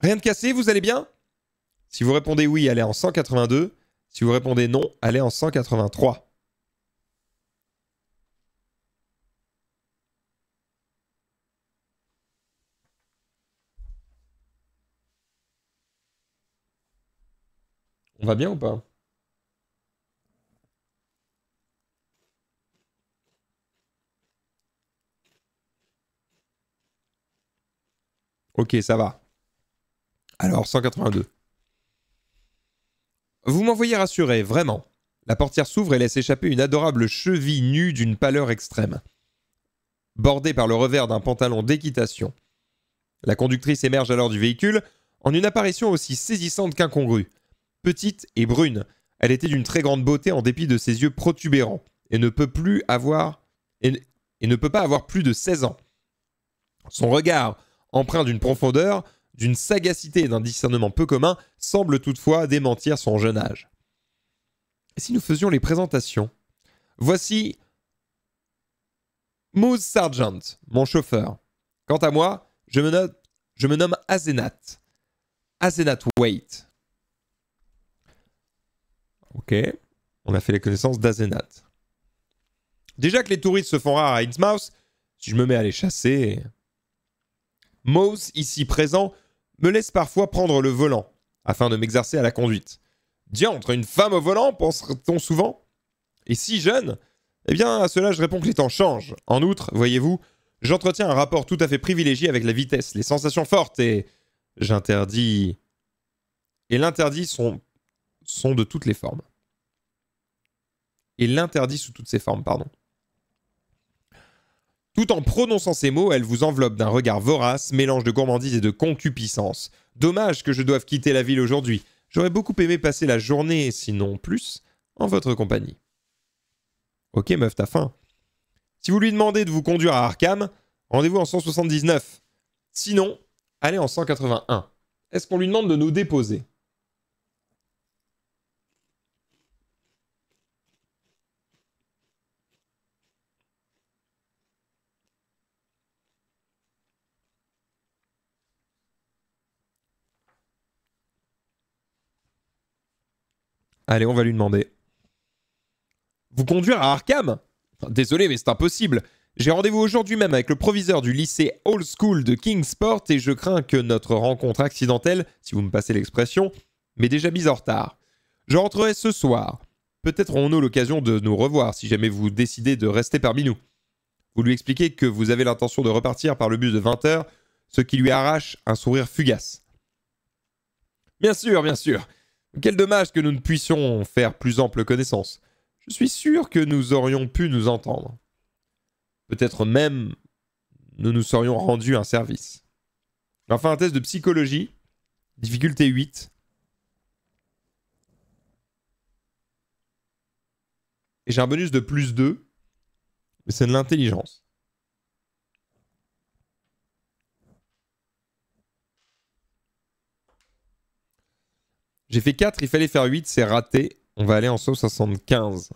Rien de cassé, vous allez bien Si vous répondez oui, allez en 182. Si vous répondez non, allez en 183. On va bien ou pas Ok, ça va. Alors, 182. Vous voyez rassuré, vraiment. La portière s'ouvre et laisse échapper une adorable cheville nue d'une pâleur extrême, bordée par le revers d'un pantalon d'équitation. La conductrice émerge alors du véhicule en une apparition aussi saisissante qu'incongrue. Petite et brune, elle était d'une très grande beauté en dépit de ses yeux protubérants et ne peut plus avoir et et ne peut pas avoir plus de 16 ans. Son regard, empreint d'une profondeur, d'une sagacité et d'un discernement peu commun, semble toutefois démentir son jeune âge. Et si nous faisions les présentations Voici Moose Sargent, mon chauffeur. Quant à moi, je me, nomme Azenat. Azenat Wait. Ok, on a fait la connaissance d'Azenat. Déjà que les touristes se font rares à Innsmouth, si je me mets à les chasser, Mose, ici présent, me laisse parfois prendre le volant, afin de m'exercer à la conduite. Diantre, une femme au volant, pense-t-on souvent Et si jeune Eh bien, à cela, je réponds que les temps changent. En outre, voyez-vous, j'entretiens un rapport tout à fait privilégié avec la vitesse, les sensations fortes et. J'interdis. Et l'interdit sont... sont de toutes les formes. Et l'interdit sous toutes ses formes, pardon. Tout en prononçant ces mots, elle vous enveloppe d'un regard vorace, mélange de gourmandise et de concupiscence. Dommage que je doive quitter la ville aujourd'hui. J'aurais beaucoup aimé passer la journée, sinon plus, en votre compagnie. Ok meuf, t'as faim. Si vous lui demandez de vous conduire à Arkham, rendez-vous en 179. Sinon, allez en 181. Est-ce qu'on lui demande de nous déposer Allez, on va lui demander. Vous conduire à Arkham Désolé, mais c'est impossible. J'ai rendez-vous aujourd'hui même avec le proviseur du lycée Old School de Kingsport et je crains que notre rencontre accidentelle, si vous me passez l'expression, m'ait déjà mise en retard. Je rentrerai ce soir. Peut-être aurons-nous l'occasion de nous revoir si jamais vous décidez de rester parmi nous. Vous lui expliquez que vous avez l'intention de repartir par le bus de 20h, ce qui lui arrache un sourire fugace. Bien sûr, bien sûr. Quel dommage que nous ne puissions faire plus ample connaissance. Je suis sûr que nous aurions pu nous entendre. Peut-être même nous nous serions rendus un service. Enfin, un test de psychologie, difficulté 8. Et j'ai un bonus de plus 2, mais c'est de l'intelligence. J'ai fait 4, il fallait faire 8, c'est raté. On va aller en saut 75.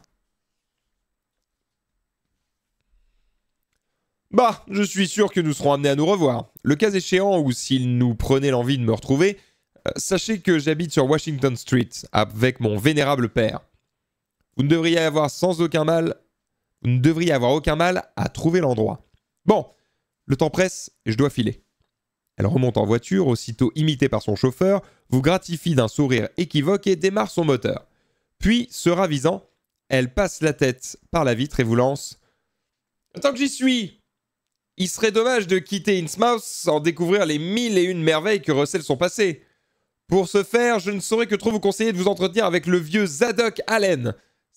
Bah, je suis sûr que nous serons amenés à nous revoir. Le cas échéant, ou s'il nous prenait l'envie de me retrouver, euh, sachez que j'habite sur Washington Street avec mon vénérable père. Vous ne devriez avoir sans aucun mal, vous ne devriez avoir aucun mal à trouver l'endroit. Bon, le temps presse je dois filer. Elle remonte en voiture, aussitôt imitée par son chauffeur, vous gratifie d'un sourire équivoque et démarre son moteur. Puis, se ravisant, elle passe la tête par la vitre et vous lance Tant que j'y suis Il serait dommage de quitter Innsmouth sans découvrir les mille et une merveilles que recèle son passé. Pour ce faire, je ne saurais que trop vous conseiller de vous entretenir avec le vieux Zadok Allen.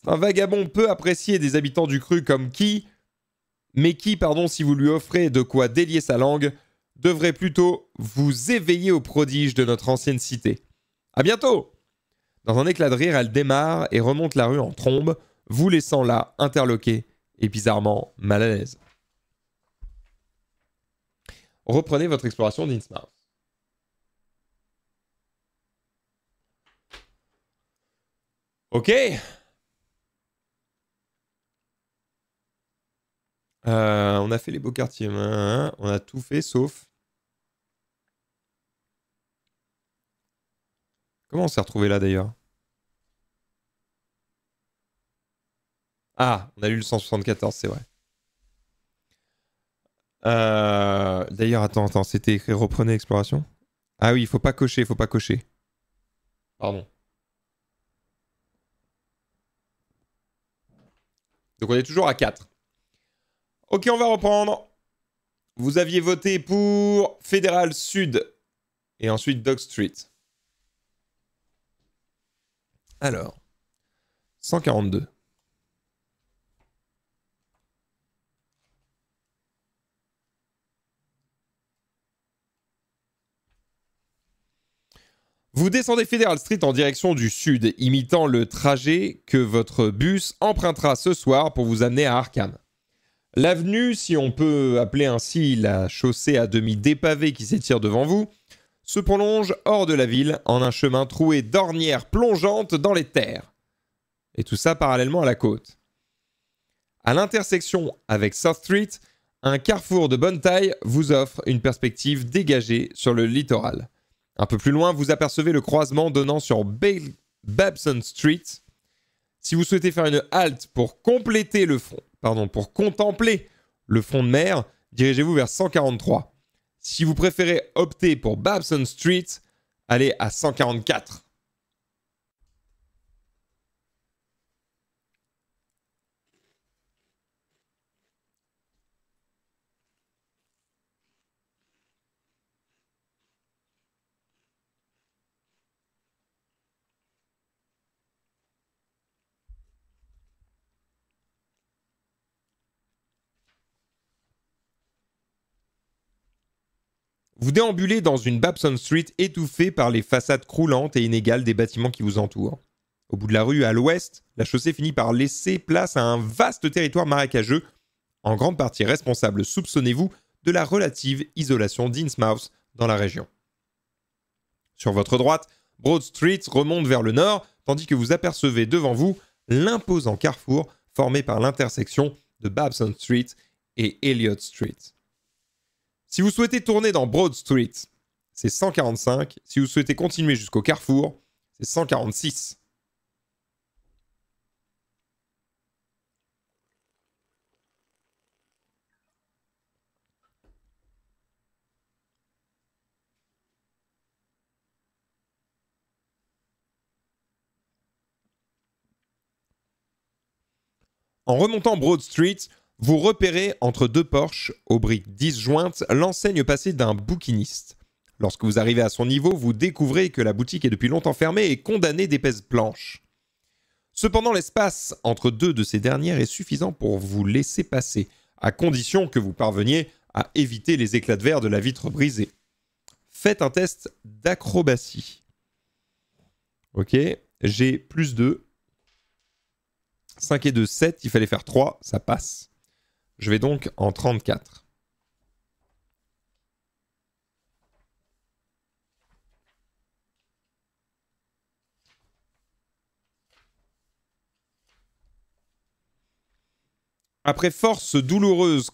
un vagabond peu apprécié des habitants du cru comme qui, mais qui, pardon, si vous lui offrez de quoi délier sa langue, devrait plutôt vous éveiller au prodige de notre ancienne cité. À bientôt Dans un éclat de rire, elle démarre et remonte la rue en trombe, vous laissant là, interloqué et bizarrement mal à l'aise. Reprenez votre exploration d'Innsmouth. Ok. Euh, on a fait les beaux quartiers. Hein, hein, hein. on a tout fait sauf Comment on s'est retrouvé là d'ailleurs Ah, on a lu le 174, c'est vrai. Euh, d'ailleurs, attends, attends, c'était écrit reprenez exploration. Ah oui, il faut pas cocher, il faut pas cocher. Pardon. Donc on est toujours à 4. Ok, on va reprendre. Vous aviez voté pour Fédéral Sud et ensuite Dog Street. Alors, 142. Vous descendez Federal Street en direction du sud, imitant le trajet que votre bus empruntera ce soir pour vous amener à Arkham. L'avenue, si on peut appeler ainsi la chaussée à demi dépavée qui s'étire devant vous, se prolonge hors de la ville en un chemin troué d'ornières plongeantes dans les terres. Et tout ça parallèlement à la côte. À l'intersection avec South Street, un carrefour de bonne taille vous offre une perspective dégagée sur le littoral. Un peu plus loin, vous apercevez le croisement donnant sur Babson Street. Si vous souhaitez faire une halte pour compléter le front, pardon, pour contempler le front de mer, dirigez-vous vers 143. Si vous préférez opter pour Babson Street, allez à 144. Vous déambulez dans une Babson Street étouffée par les façades croulantes et inégales des bâtiments qui vous entourent. Au bout de la rue, à l'ouest, la chaussée finit par laisser place à un vaste territoire marécageux, en grande partie responsable, soupçonnez-vous, de la relative isolation d'Innsmouth dans la région. Sur votre droite, Broad Street remonte vers le nord, tandis que vous apercevez devant vous l'imposant carrefour formé par l'intersection de Babson Street et Elliott Street. Si vous souhaitez tourner dans Broad Street, c'est 145. Si vous souhaitez continuer jusqu'au carrefour, c'est 146. En remontant Broad Street, vous repérez entre deux porches, aux briques disjointes, l'enseigne passée d'un bouquiniste. Lorsque vous arrivez à son niveau, vous découvrez que la boutique est depuis longtemps fermée et condamnée d'épaisses planches. Cependant, l'espace entre deux de ces dernières est suffisant pour vous laisser passer, à condition que vous parveniez à éviter les éclats de verre de la vitre brisée. Faites un test d'acrobatie. Ok, j'ai plus 2. 5 et 2, 7, il fallait faire 3, ça passe. Je vais donc en 34. Après force douloureuse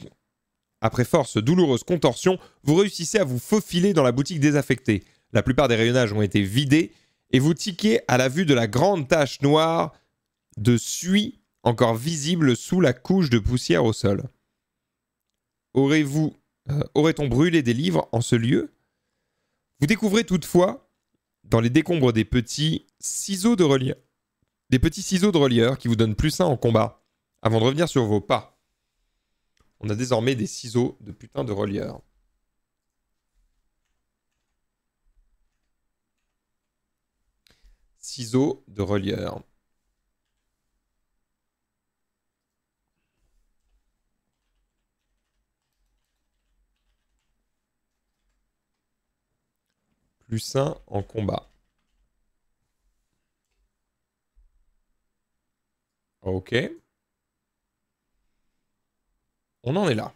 après force douloureuse contorsion, vous réussissez à vous faufiler dans la boutique désaffectée. La plupart des rayonnages ont été vidés et vous tiquez à la vue de la grande tache noire de suie encore visible sous la couche de poussière au sol. Euh, aurait-on brûlé des livres en ce lieu Vous découvrez toutefois, dans les décombres des petits ciseaux de relieur, des petits ciseaux de relieur qui vous donnent plus sain en combat, avant de revenir sur vos pas. On a désormais des ciseaux de putain de relieur. Ciseaux de relieur. plus 1 en combat. Ok. On en est là.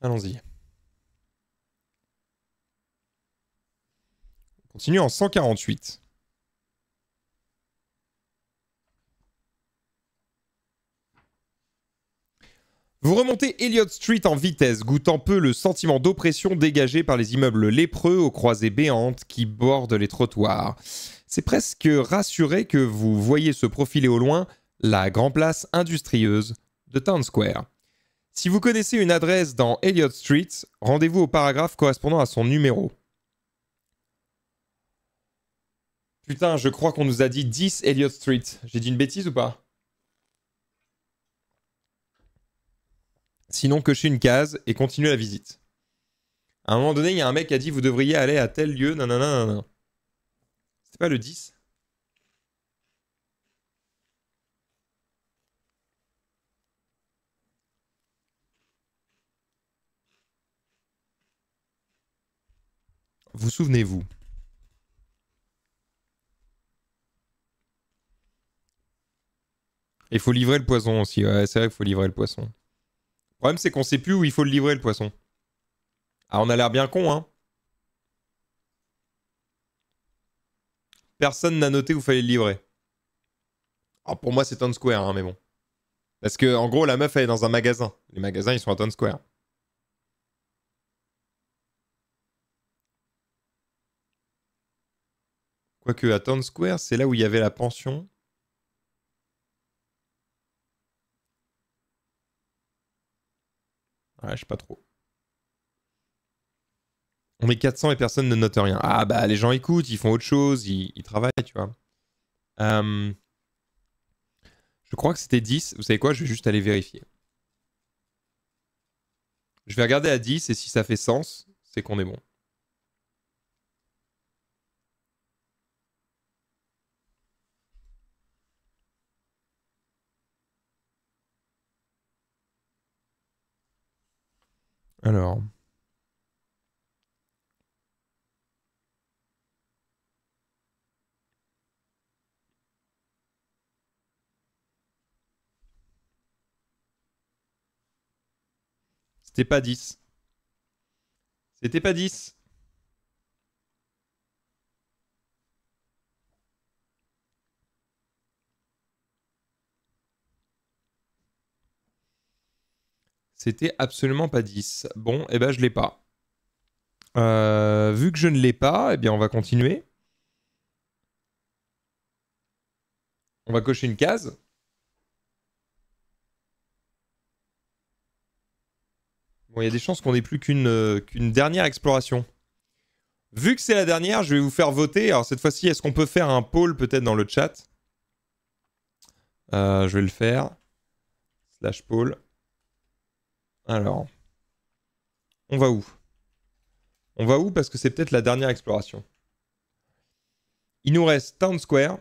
Allons-y. Continuons continue en 148. Vous remontez Elliott Street en vitesse, goûtant peu le sentiment d'oppression dégagé par les immeubles lépreux aux croisées béantes qui bordent les trottoirs. C'est presque rassuré que vous voyez se profiler au loin la grand place industrieuse de Town Square. Si vous connaissez une adresse dans Elliott Street, rendez-vous au paragraphe correspondant à son numéro. Putain, je crois qu'on nous a dit 10 Elliott Street. J'ai dit une bêtise ou pas sinon suis une case et continue la visite. À un moment donné, il y a un mec qui a dit vous devriez aller à tel lieu, non nanana. C'était pas le 10 Vous souvenez-vous Il faut livrer le poison aussi. Ouais, c'est vrai qu'il faut livrer le poisson. Le problème, c'est qu'on sait plus où il faut le livrer, le poisson. Ah, on a l'air bien con, hein. Personne n'a noté où fallait le livrer. Alors pour moi, c'est Town Square, hein, mais bon. Parce que, en gros, la meuf, elle est dans un magasin. Les magasins, ils sont à Town Square. Quoique à Town Square, c'est là où il y avait la pension. je sais pas trop. On met 400 et personne ne note rien. Ah bah les gens écoutent, ils font autre chose, ils, travaillent, tu vois. Euh, je crois que c'était 10. Vous savez quoi Je vais juste aller vérifier. Je vais regarder à 10 et si ça fait sens, c'est qu'on est bon. Alors. C'était pas 10. C'était pas 10. C'était absolument pas 10. Bon, et eh ben je l'ai pas. Euh, vu que je ne l'ai pas, eh bien on va continuer. On va cocher une case. Bon, il y a des chances qu'on n'ait plus euh, qu'une dernière exploration. Vu que c'est la dernière, je vais vous faire voter. Alors cette fois-ci, est-ce qu'on peut faire un poll peut-être dans le chat euh, Je vais le faire. Slash poll. Alors, on va où On va où parce que c'est peut-être la dernière exploration. Il nous reste Town Square,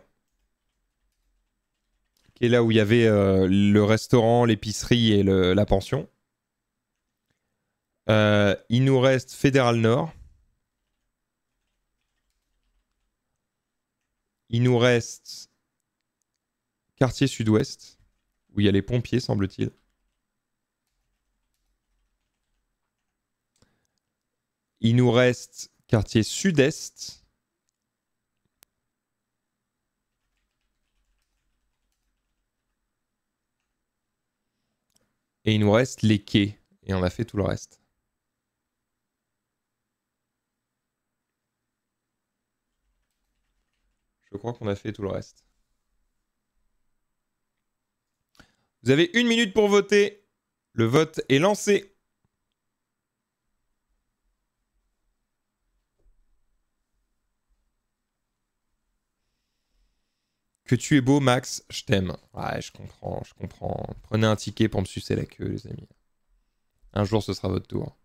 qui est là où il y avait euh, le restaurant, l'épicerie et la pension. Euh, il nous reste Fédéral Nord. Il nous reste quartier sud-ouest, où il y a les pompiers, semble-t-il. Il nous reste quartier sud-est. Et il nous reste les quais. Et on a fait tout le reste. Je crois qu'on a fait tout le reste. Vous avez une minute pour voter. Le vote est lancé. tu es beau, Max Je t'aime. Ouais, je comprends, je comprends. Prenez un ticket pour me sucer la queue, les amis. Un jour, ce sera votre tour.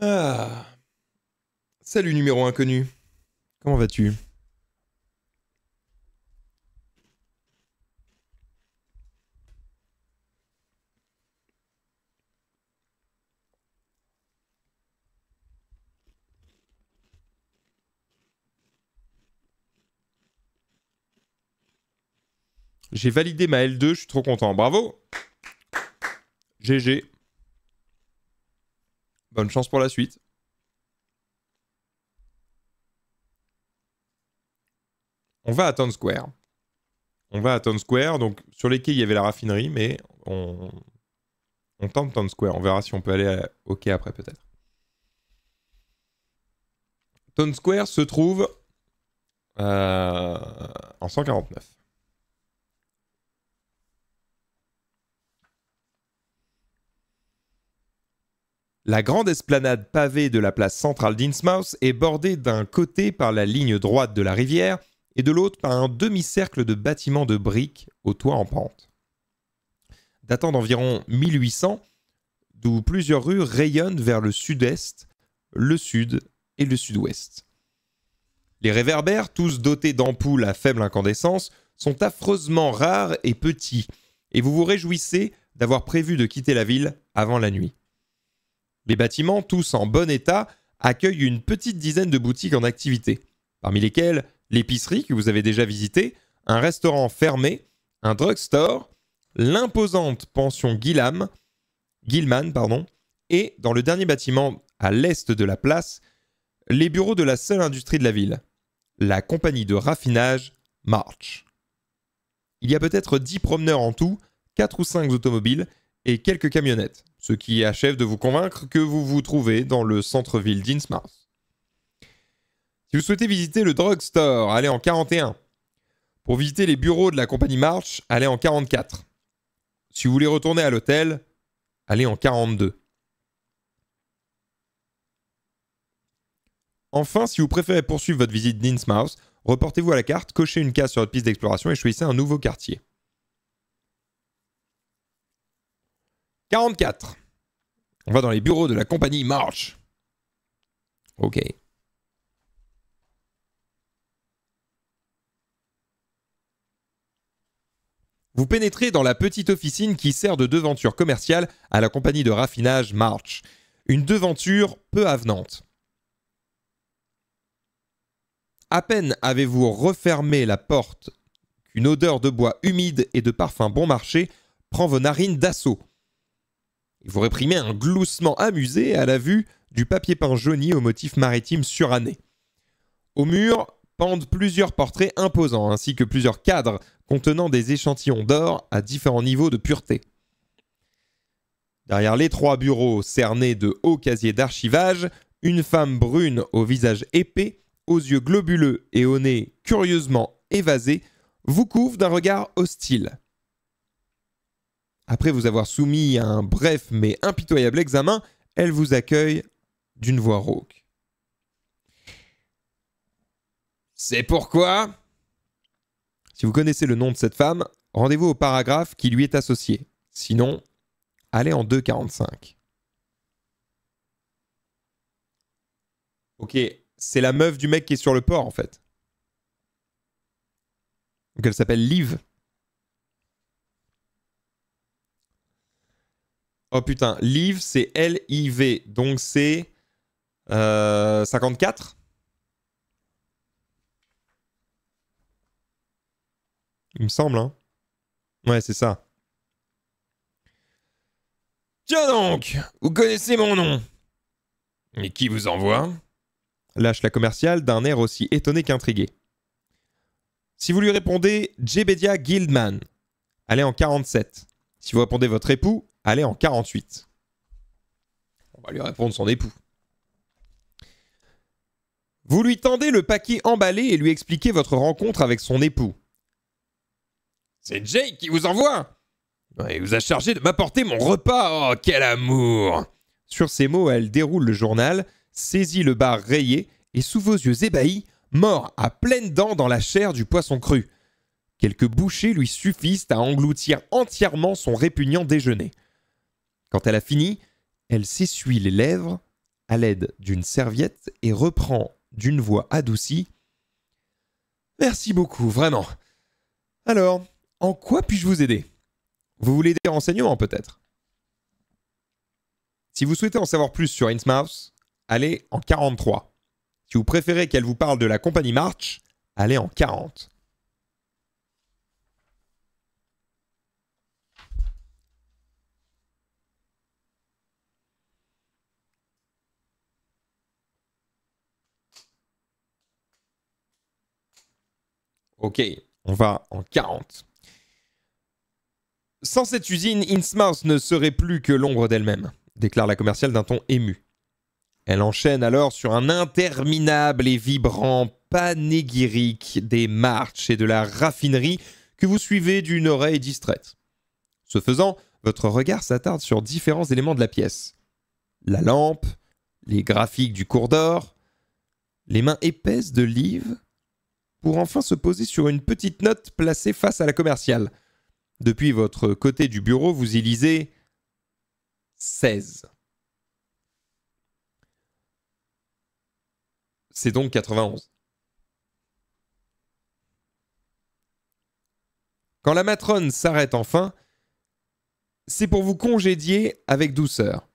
Ah. Salut numéro inconnu. Comment vas-tu J'ai validé ma L2, je suis trop content. Bravo GG. Bonne chance pour la suite. On va à Town Square. On va à Town Square. Donc, sur les quais, il y avait la raffinerie, mais on, on tente Town Square. On verra si on peut aller au quai après, peut-être. Town Square se trouve euh, en 149. La grande esplanade pavée de la place centrale d'Innsmouth est bordée d'un côté par la ligne droite de la rivière et de l'autre par un demi-cercle de bâtiments de briques au toit en pente. Datant d'environ 1800, d'où plusieurs rues rayonnent vers le sud-est, le sud et le sud-ouest. Les réverbères, tous dotés d'ampoules à faible incandescence, sont affreusement rares et petits, et vous vous réjouissez d'avoir prévu de quitter la ville avant la nuit. Les bâtiments, tous en bon état, accueillent une petite dizaine de boutiques en activité, parmi lesquelles l'épicerie que vous avez déjà visitée, un restaurant fermé, un drugstore, l'imposante pension Guilham Gilman, pardon, et dans le dernier bâtiment à l'est de la place, les bureaux de la seule industrie de la ville, la compagnie de raffinage March. Il y a peut-être dix promeneurs en tout, quatre ou cinq automobiles et quelques camionnettes ce qui achève de vous convaincre que vous vous trouvez dans le centre-ville d'Innsmouth. Si vous souhaitez visiter le drugstore, allez en 41. Pour visiter les bureaux de la compagnie March, allez en 44. Si vous voulez retourner à l'hôtel, allez en 42. Enfin, si vous préférez poursuivre votre visite d'Innsmouth, reportez-vous à la carte, cochez une case sur votre piste d'exploration et choisissez un nouveau quartier. 44. On va dans les bureaux de la compagnie March. Ok. Vous pénétrez dans la petite officine qui sert de devanture commerciale à la compagnie de raffinage March. Une devanture peu avenante. À peine avez-vous refermé la porte qu'une odeur de bois humide et de parfum bon marché prend vos narines d'assaut vous réprimez un gloussement amusé à la vue du papier peint jauni au motif maritime suranné. Au mur pendent plusieurs portraits imposants, ainsi que plusieurs cadres contenant des échantillons d'or à différents niveaux de pureté. Derrière les trois bureaux cernés de hauts casiers d'archivage, une femme brune au visage épais, aux yeux globuleux et au nez curieusement évasé, vous couvre d'un regard hostile. Après vous avoir soumis à un bref mais impitoyable examen, elle vous accueille d'une voix rauque. C'est pourquoi Si vous connaissez le nom de cette femme, rendez-vous au paragraphe qui lui est associé. Sinon, allez en 2.45. Ok, c'est la meuf du mec qui est sur le port en fait. Donc elle s'appelle Liv. Oh putain, live, c'est L-I-V. Donc c'est euh, 54 Il me semble, hein. Ouais, c'est ça. Tiens donc, vous connaissez mon nom. Mais qui vous envoie Lâche la commerciale d'un air aussi étonné qu'intrigué. Si vous lui répondez Jebedia Guildman, allez en 47. Si vous répondez votre époux, « Allez en 48 On va lui répondre son époux. Vous lui tendez le paquet emballé et lui expliquez votre rencontre avec son époux. C'est Jake qui vous envoie Il vous a chargé de m'apporter mon repas Oh, quel amour Sur ces mots, elle déroule le journal, saisit le bar rayé et, sous vos yeux ébahis, mord à pleines dents dans la chair du poisson cru. Quelques bouchées lui suffisent à engloutir entièrement son répugnant déjeuner. Quand elle a fini, elle s'essuie les lèvres à l'aide d'une serviette et reprend d'une voix adoucie Merci beaucoup, vraiment. Alors, en quoi puis-je vous aider Vous voulez des renseignements peut-être Si vous souhaitez en savoir plus sur Innsmouth, allez en 43. Si vous préférez qu'elle vous parle de la compagnie March, allez en 40. OK, on va en 40. Sans cette usine, Innsmouth ne serait plus que l'ombre d'elle-même, déclare la commerciale d'un ton ému. Elle enchaîne alors sur un interminable et vibrant panégyrique des marches et de la raffinerie que vous suivez d'une oreille distraite. Ce faisant, votre regard s'attarde sur différents éléments de la pièce. La lampe, les graphiques du cours d'or, les mains épaisses de Liv pour enfin se poser sur une petite note placée face à la commerciale. Depuis votre côté du bureau, vous y lisez 16. C'est donc 91. Quand la matrone s'arrête enfin, c'est pour vous congédier avec douceur.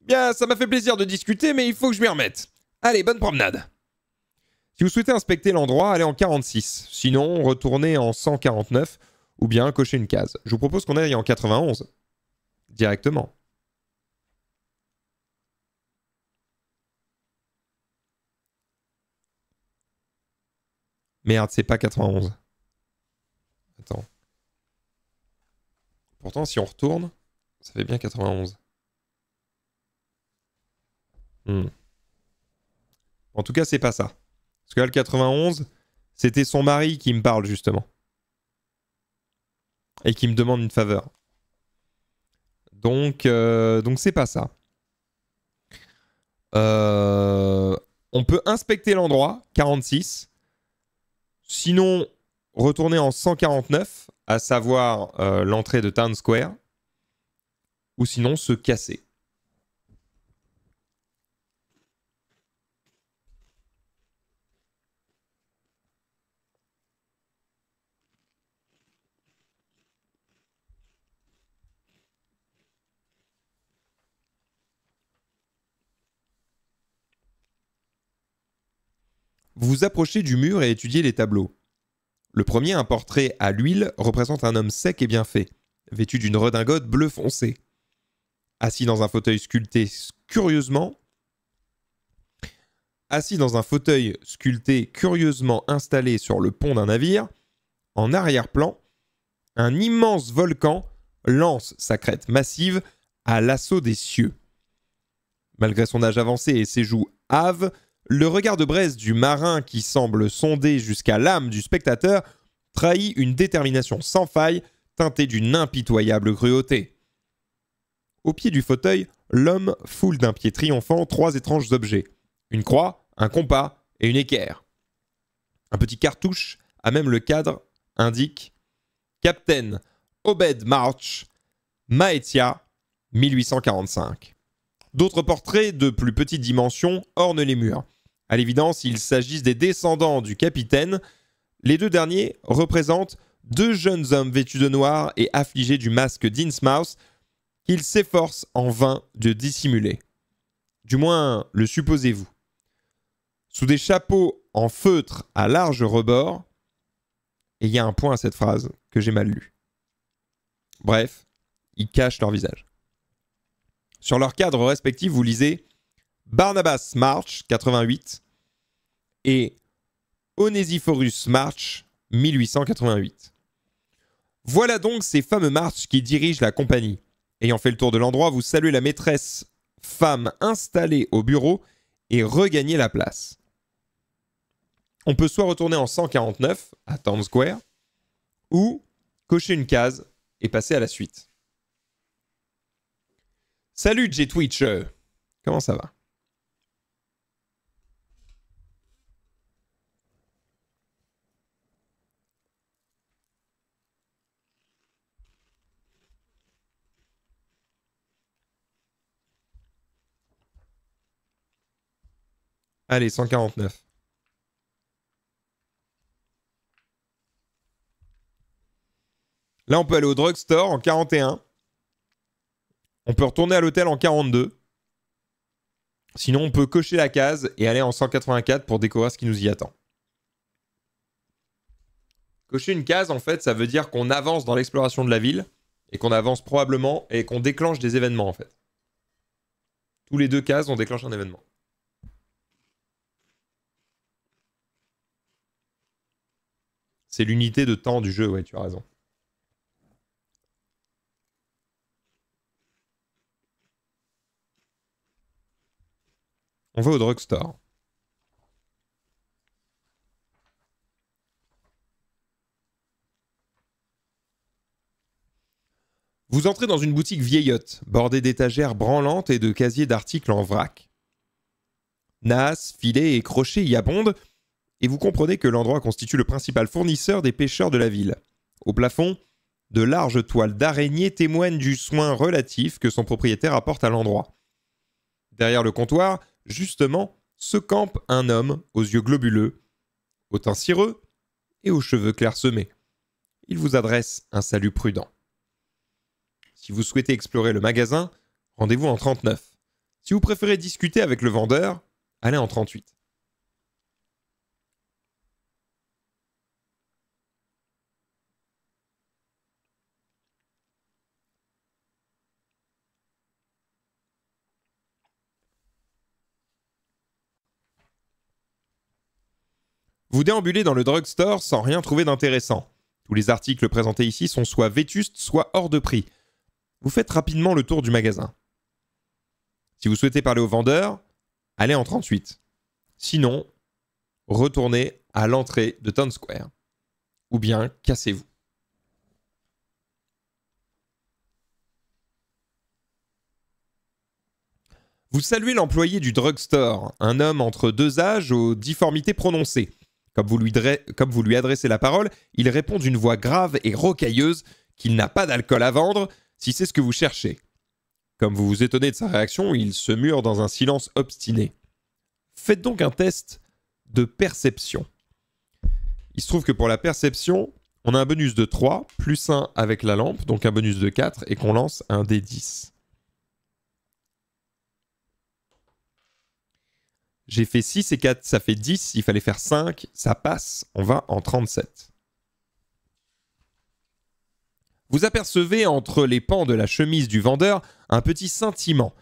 Bien, ça m'a fait plaisir de discuter, mais il faut que je m'y remette. Allez, bonne promenade. Si vous souhaitez inspecter l'endroit, allez en 46. Sinon, retournez en 149 ou bien cochez une case. Je vous propose qu'on aille en 91 directement. Merde, c'est pas 91. Attends. Pourtant, si on retourne, ça fait bien 91. Hmm. En tout cas, c'est pas ça. Parce que là, le 91, c'était son mari qui me parle, justement. Et qui me demande une faveur. Donc, euh, donc c'est pas ça. Euh, on peut inspecter l'endroit, 46. Sinon, retourner en 149, à savoir euh, l'entrée de Town Square. Ou sinon, se casser. vous approchez du mur et étudiez les tableaux. Le premier, un portrait à l'huile, représente un homme sec et bien fait, vêtu d'une redingote bleu foncé. Assis dans un fauteuil sculpté curieusement, assis dans un fauteuil sculpté curieusement installé sur le pont d'un navire, en arrière-plan, un immense volcan lance sa crête massive à l'assaut des cieux. Malgré son âge avancé et ses joues hâves, le regard de braise du marin qui semble sonder jusqu'à l'âme du spectateur trahit une détermination sans faille teintée d'une impitoyable cruauté. Au pied du fauteuil, l'homme foule d'un pied triomphant trois étranges objets une croix, un compas et une équerre. Un petit cartouche, à même le cadre, indique Captain Obed March, Maetia, 1845. D'autres portraits de plus petite dimension ornent les murs. À l'évidence, il s'agisse des descendants du capitaine. Les deux derniers représentent deux jeunes hommes vêtus de noir et affligés du masque d'Innsmouth qu'ils s'efforcent en vain de dissimuler. Du moins, le supposez-vous. Sous des chapeaux en feutre à large rebord, et il y a un point à cette phrase que j'ai mal lu. Bref, ils cachent leur visage. Sur leur cadre respectifs, vous lisez Barnabas March, 88, et Onesiphorus March, 1888. Voilà donc ces fameux March qui dirigent la compagnie. Ayant fait le tour de l'endroit, vous saluez la maîtresse femme installée au bureau et regagnez la place. On peut soit retourner en 149 à Town Square, ou cocher une case et passer à la suite. Salut J-Twitch Comment ça va Allez, 149. Là, on peut aller au drugstore en 41. On peut retourner à l'hôtel en 42. Sinon, on peut cocher la case et aller en 184 pour découvrir ce qui nous y attend. Cocher une case, en fait, ça veut dire qu'on avance dans l'exploration de la ville et qu'on avance probablement et qu'on déclenche des événements, en fait. Tous les deux cases, on déclenche un événement. C'est l'unité de temps du jeu, ouais, tu as raison. On va au drugstore. Vous entrez dans une boutique vieillotte, bordée d'étagères branlantes et de casiers d'articles en vrac. Nas, filets et crochets y abondent, et vous comprenez que l'endroit constitue le principal fournisseur des pêcheurs de la ville. Au plafond, de larges toiles d'araignées témoignent du soin relatif que son propriétaire apporte à l'endroit. Derrière le comptoir, justement, se campe un homme aux yeux globuleux, au teint cireux et aux cheveux clairsemés. Il vous adresse un salut prudent. Si vous souhaitez explorer le magasin, rendez-vous en 39. Si vous préférez discuter avec le vendeur, allez en 38. déambuler dans le drugstore sans rien trouver d'intéressant. Tous les articles présentés ici sont soit vétustes, soit hors de prix. Vous faites rapidement le tour du magasin. Si vous souhaitez parler au vendeur, allez en 38. Sinon, retournez à l'entrée de Town Square. Ou bien cassez-vous. Vous saluez l'employé du drugstore, un homme entre deux âges aux difformités prononcées. Comme vous, lui adressez la parole, il répond d'une voix grave et rocailleuse qu'il n'a pas d'alcool à vendre, si c'est ce que vous cherchez. Comme vous vous étonnez de sa réaction, il se mure dans un silence obstiné. Faites donc un test de perception. Il se trouve que pour la perception, on a un bonus de 3, plus 1 avec la lampe, donc un bonus de 4, et qu'on lance un D10. J'ai fait 6 et 4, ça fait 10. Il fallait faire 5, ça passe. On va en 37. Vous apercevez entre les pans de la chemise du vendeur un petit scintillement.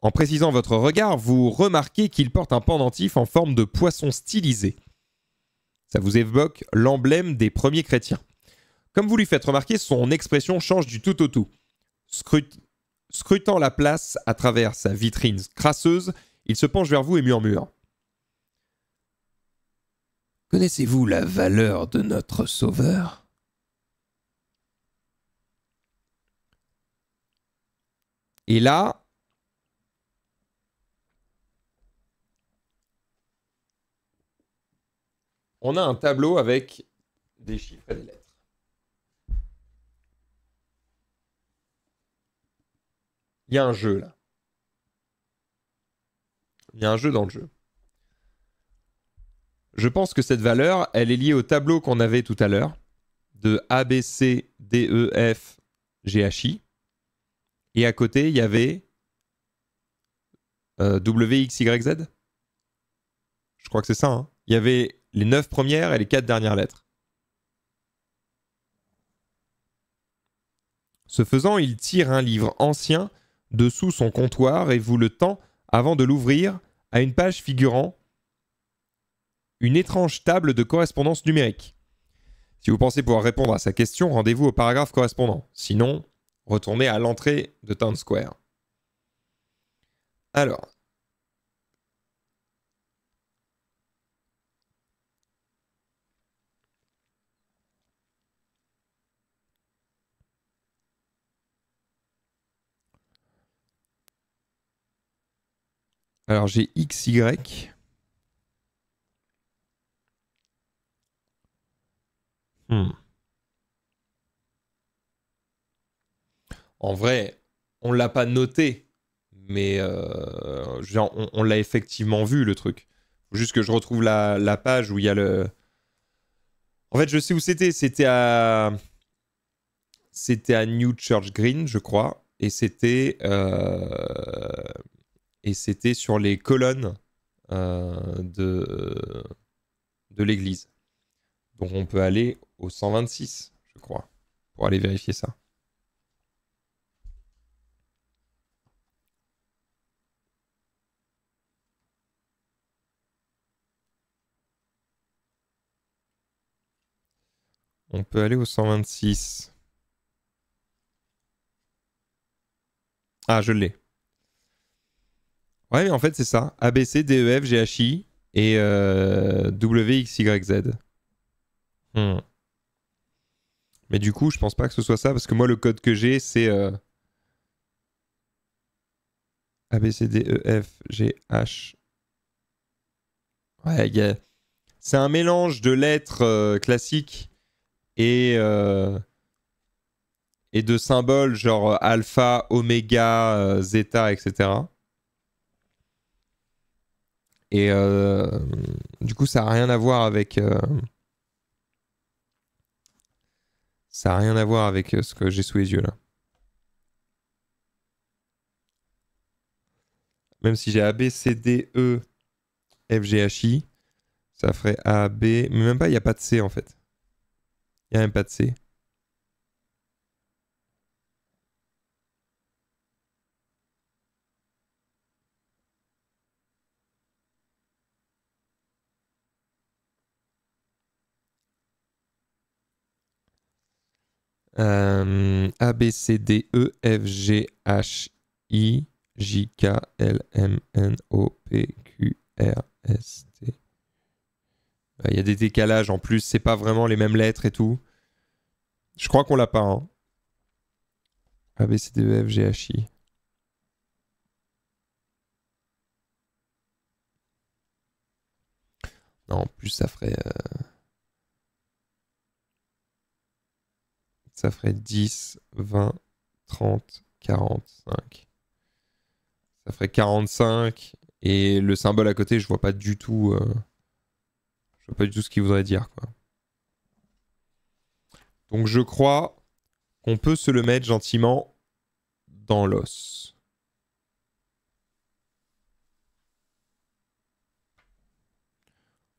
En précisant votre regard, vous remarquez qu'il porte un pendentif en forme de poisson stylisé. Ça vous évoque l'emblème des premiers chrétiens. Comme vous lui faites remarquer, son expression change du tout au tout. Scrutant la place à travers sa vitrine crasseuse, il se penche vers vous et murmure. Connaissez-vous la valeur de notre Sauveur Et là, on a un tableau avec des chiffres et des lettres. Il y a un jeu là. Il y a un jeu dans le jeu. Je pense que cette valeur, elle est liée au tableau qu'on avait tout à l'heure de A, B, C, D, E, F, G, H, I. Et à côté, il y avait euh, W, X, Y, Z. Je crois que c'est ça. Hein. Il y avait les 9 premières et les 4 dernières lettres. Ce faisant, il tire un livre ancien dessous son comptoir et vous le tend avant de l'ouvrir à une page figurant une étrange table de correspondance numérique. Si vous pensez pouvoir répondre à sa question, rendez-vous au paragraphe correspondant. Sinon, retournez à l'entrée de Town Square. Alors, Alors j'ai XY. Hmm. En vrai, on l'a pas noté, mais euh, on, l'a effectivement vu le truc. Faut juste que je retrouve la, page où il y a le. En fait, je sais où c'était. C'était à. C'était à New Church Green, je crois. Et c'était. Euh, et c'était sur les colonnes euh, de, de l'église. Donc on peut aller au 126, je crois, pour aller vérifier ça. On peut aller au 126. Ah, je l'ai. Ouais, mais en fait, c'est ça. ABC, e H, I et euh, WXYZ. Hmm. Mais du coup, je pense pas que ce soit ça, parce que moi, le code que j'ai, c'est euh... A, B, C, D, E, F, G, H. Ouais, c'est un mélange de lettres euh, classiques et, euh, et de symboles genre alpha, oméga, euh, zeta, etc. Et euh, du coup, ça n'a rien à voir avec. Euh, ça n'a rien à voir avec euh, ce que j'ai sous les yeux là. Même si j'ai A, B, C, D, E, F, G, H, I, ça ferait A, B. Mais même pas, il n'y a pas de C en fait. Il n'y a même pas de C. Euh, a, B, C, D, E, F, G, H, I, J, K, L, M, N, O, P, Q, R, S, T. Il y a des décalages en plus, c'est pas vraiment les mêmes lettres et tout. Je crois qu'on l'a pas. Hein. A, B, C, D, E, F, G, H, I. Non, en plus ça ferait. Euh, ça ferait 10, 20, 30, 45. Ça ferait 45. Et le symbole à côté, je vois pas du tout. Euh, je vois pas du tout ce qu'il voudrait dire. Quoi. Donc je crois qu'on peut se le mettre gentiment dans l'os.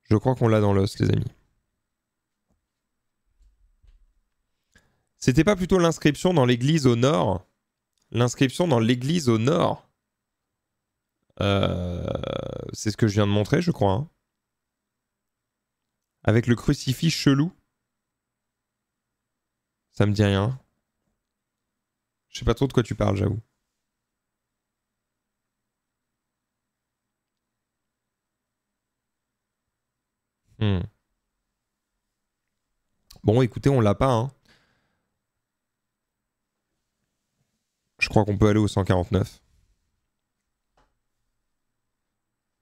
Je crois qu'on l'a dans l'os, les amis. C'était pas plutôt l'inscription dans l'église au nord L'inscription dans l'église au nord euh, C'est ce que je viens de montrer, je crois. Hein. Avec le crucifix chelou Ça me dit rien. Je sais pas trop de quoi tu parles, j'avoue. Hmm. Bon, écoutez, on l'a pas, hein. Je crois qu'on peut aller au 149.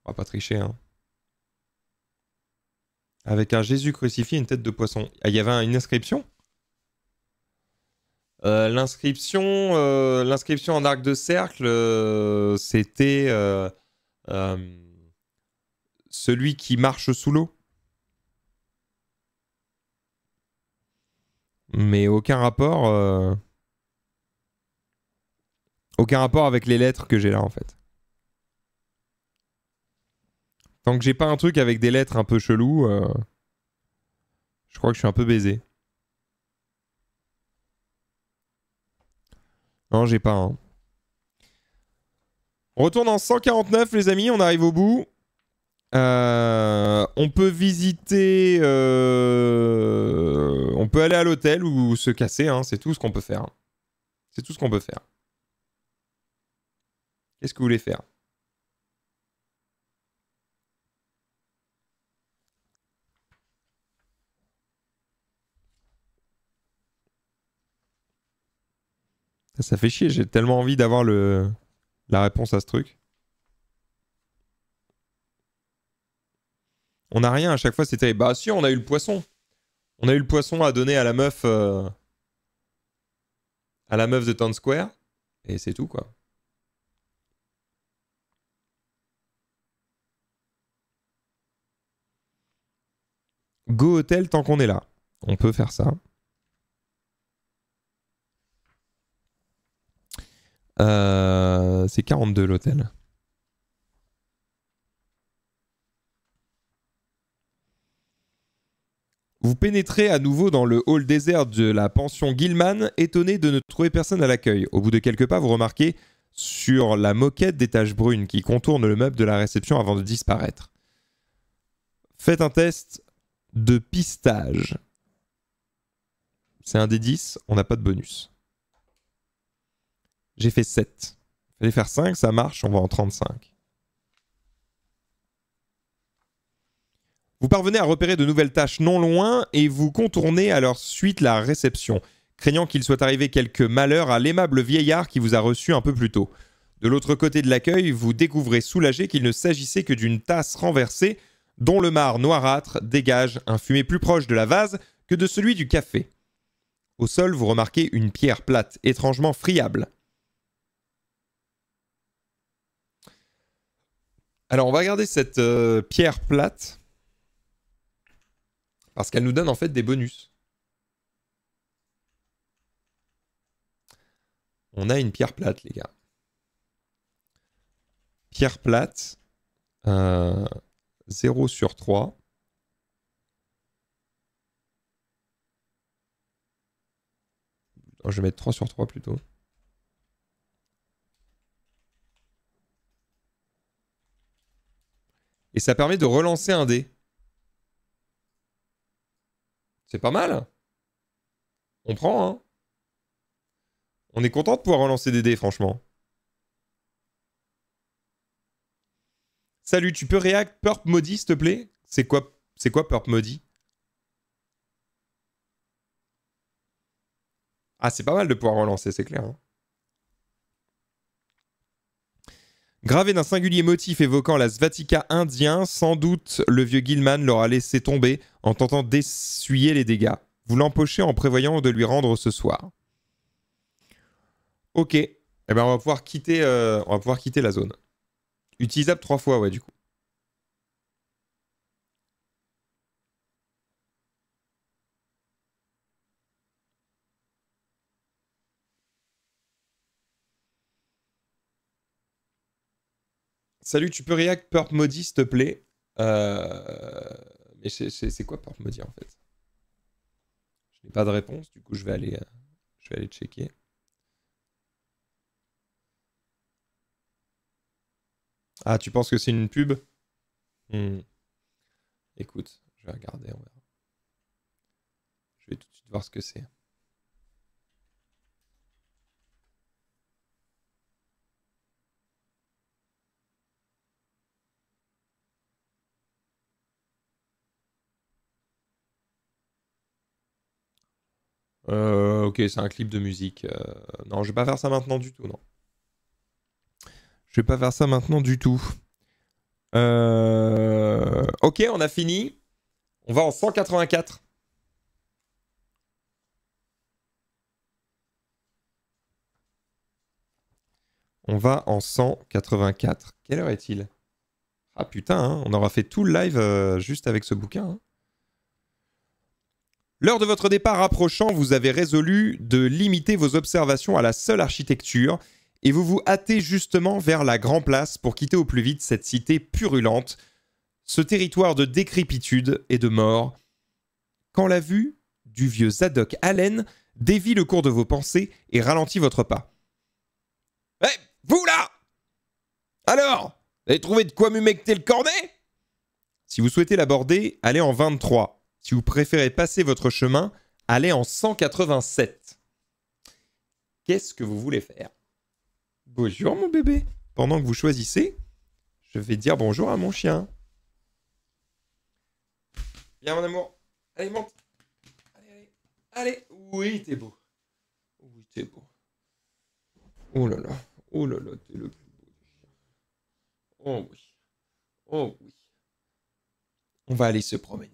On va pas tricher, hein. Avec un Jésus crucifié, une tête de poisson. Ah, il y avait une inscription euh, l'inscription, euh, l'inscription en arc de cercle, euh, c'était celui qui marche sous l'eau. Mais aucun rapport. Aucun rapport avec les lettres que j'ai là en fait. Tant que j'ai pas un truc avec des lettres un peu chelou, euh, je crois que je suis un peu baisé. Non, j'ai pas un. On retourne en 149 les amis, on arrive au bout. Euh, on peut visiter, euh, on peut aller à l'hôtel ou se casser, hein, c'est tout ce qu'on peut faire. C'est tout ce qu'on peut faire. Qu'est-ce que vous voulez faire ça, fait chier, j'ai tellement envie d'avoir le... la réponse à ce truc. On n'a rien à chaque fois, c'était bah si, on a eu le poisson. On a eu le poisson à donner à la meuf euh, à la meuf de Town Square et c'est tout quoi. Go Hotel tant qu'on est là. On peut faire ça. Euh, c'est 42 l'hôtel. Vous pénétrez à nouveau dans le hall désert de la pension Gilman, étonné de ne trouver personne à l'accueil. Au bout de quelques pas, vous remarquez sur la moquette des taches brunes qui contournent le meuble de la réception avant de disparaître. Faites un test de pistage. C'est un des 10, on n'a pas de bonus. J'ai fait 7. Fallait faire 5, ça marche, on va en 35. Vous parvenez à repérer de nouvelles tâches non loin et vous contournez à leur suite la réception, craignant qu'il soit arrivé quelque malheur à l'aimable vieillard qui vous a reçu un peu plus tôt. De l'autre côté de l'accueil, vous découvrez soulagé qu'il ne s'agissait que d'une tasse renversée dont le mar noirâtre dégage un fumet plus proche de la vase que de celui du café. Au sol, vous remarquez une pierre plate, étrangement friable. Alors, on va regarder cette euh, pierre plate, parce qu'elle nous donne en fait des bonus. On a une pierre plate, les gars. Pierre plate. Euh, 0 sur 3. je vais mettre 3 sur 3 plutôt. Et ça permet de relancer un dé. C'est pas mal. On prend, hein. On est content de pouvoir relancer des dés, franchement. Salut, tu peux react Purp Maudit, s'il te plaît C'est quoi, c'est quoi Purp Maudit Ah, c'est pas mal de pouvoir relancer, c'est clair. Hein. Gravé d'un singulier motif évoquant la Svatika indien, sans doute le vieux Gilman l'aura laissé tomber en tentant d'essuyer les dégâts. Vous l'empochez en prévoyant de lui rendre ce soir. Ok. Eh ben, on va pouvoir quitter, euh, on va pouvoir quitter la zone. Utilisable trois fois, ouais, du coup. Salut, tu peux react Purp Maudit, s'il te plaît euh, Mais c'est quoi Purp Maudit, en fait Je n'ai pas de réponse, du coup, je vais aller, euh, je vais aller checker. Ah, tu penses que c'est une pub hmm. Écoute, je vais regarder, Je vais tout de suite voir ce que c'est. Euh, ok, c'est un clip de musique. Euh, non, je vais pas faire ça maintenant du tout, non. Je vais pas faire ça maintenant du tout. Euh, ok, on a fini. On va en 184. On va en 184. Quelle heure est-il Ah putain, hein, on aura fait tout le live euh, juste avec ce bouquin. Hein. L'heure de votre départ approchant, vous avez résolu de limiter vos observations à la seule architecture et vous vous hâtez justement vers la Grand Place pour quitter au plus vite cette cité purulente, ce territoire de décrépitude et de mort, quand la vue du vieux Zadok Allen dévie le cours de vos pensées et ralentit votre pas. Eh, vous là Alors, vous avez trouvé de quoi m'humecter le cornet Si vous souhaitez l'aborder, allez en 23. Si vous préférez passer votre chemin, allez en 187. Qu'est-ce que vous voulez faire Bonjour mon bébé. Pendant que vous choisissez, je vais dire bonjour à mon chien. Viens mon amour. Allez, monte. Allez, allez. Allez. Oui, t'es beau. Oui, t'es beau. Oh là là. Oh là là, t'es le plus beau. Oh oui. Oh oui. On va aller se promener.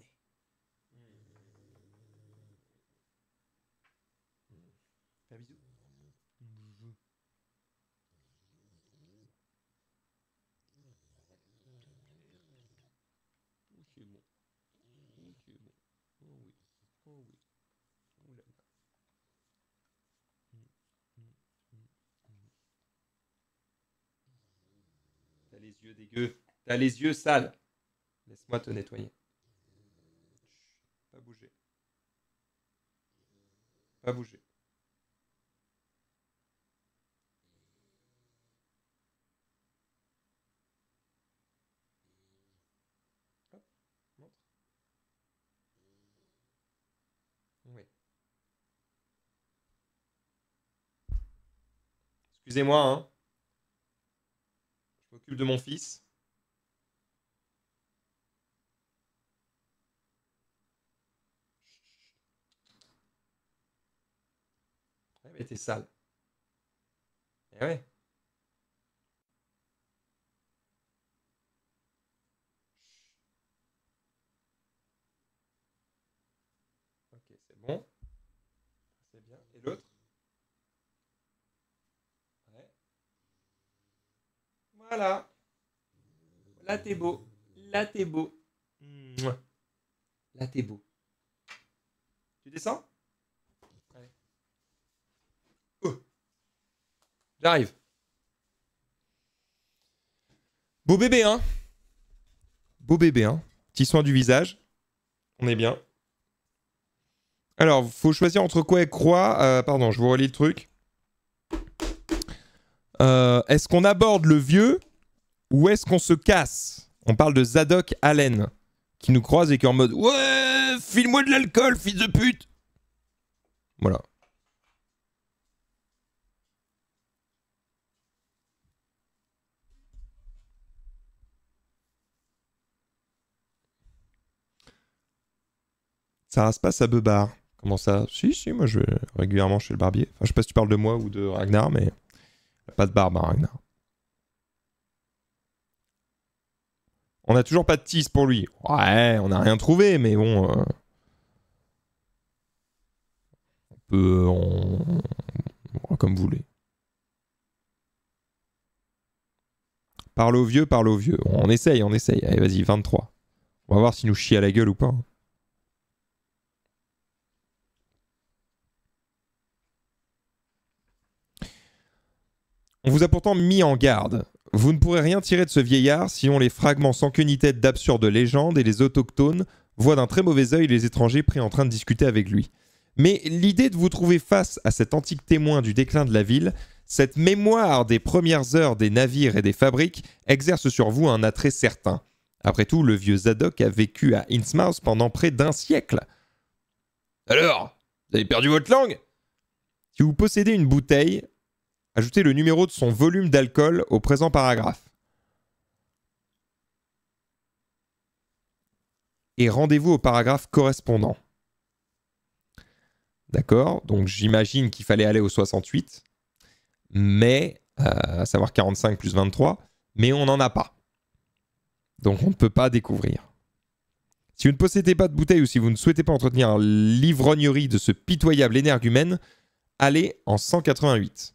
les yeux dégueux. T'as les yeux sales. Laisse-moi te nettoyer. Pas bouger. Pas bouger. Excusez-moi, hein m'occupe de mon fils. Elle était sale. Et eh ouais. Voilà. Là, t'es beau. Là, t'es beau. Là, t'es beau. Tu descends Allez. Oh. J'arrive. Beau bébé, hein Beau bébé, hein Petit soin du visage. On est bien. Alors, faut choisir entre quoi et croix. Euh, pardon, je vous relis le truc. Euh, est-ce qu'on aborde le vieux ou est-ce qu'on se casse On parle de Zadok Allen qui nous croise et qui est en mode Ouais, file-moi de l'alcool, fils de pute Voilà. Ça rase pas sa beubare. Comment ça Si, si, moi je vais régulièrement chez le barbier. Enfin, je sais pas si tu parles de moi ou de Ragnar, mais. Pas de à hein, Ragnar. On a toujours pas de tease pour lui. Ouais, on n'a rien trouvé, mais bon. Euh, on peut. On... comme vous voulez. Parle au vieux, parle aux vieux. On essaye, on essaye. Allez, vas-y, 23. On va voir s'il nous chie à la gueule ou pas. Hein. On vous a pourtant mis en garde. Vous ne pourrez rien tirer de ce vieillard si on les fragments sans qu'une tête d'absurdes légendes et les autochtones voient d'un très mauvais œil les étrangers pris en train de discuter avec lui. Mais l'idée de vous trouver face à cet antique témoin du déclin de la ville, cette mémoire des premières heures des navires et des fabriques exerce sur vous un attrait certain. Après tout, le vieux Zadok a vécu à Innsmouth pendant près d'un siècle. Alors, vous avez perdu votre langue Si vous possédez une bouteille, Ajoutez le numéro de son volume d'alcool au présent paragraphe. Et rendez-vous au paragraphe correspondant. D'accord Donc j'imagine qu'il fallait aller au 68, mais, euh, à savoir 45 plus 23, mais on n'en a pas. Donc on ne peut pas découvrir. Si vous ne possédez pas de bouteille ou si vous ne souhaitez pas entretenir l'ivrognerie de ce pitoyable énergumène, allez en 188.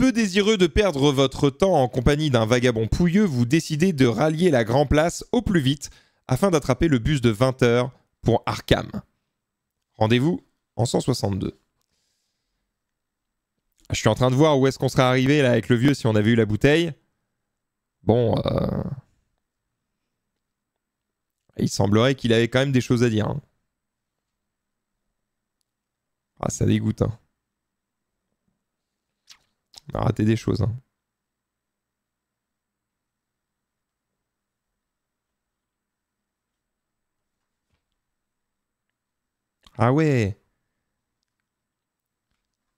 Peu désireux de perdre votre temps en compagnie d'un vagabond pouilleux, vous décidez de rallier la Grand Place au plus vite afin d'attraper le bus de 20h pour Arkham. Rendez-vous en 162. Je suis en train de voir où est-ce qu'on serait arrivé là avec le vieux si on avait eu la bouteille. Bon, euh... il semblerait qu'il avait quand même des choses à dire. Hein. Ah, ça dégoûte. Hein. On a raté des choses. Hein. Ah ouais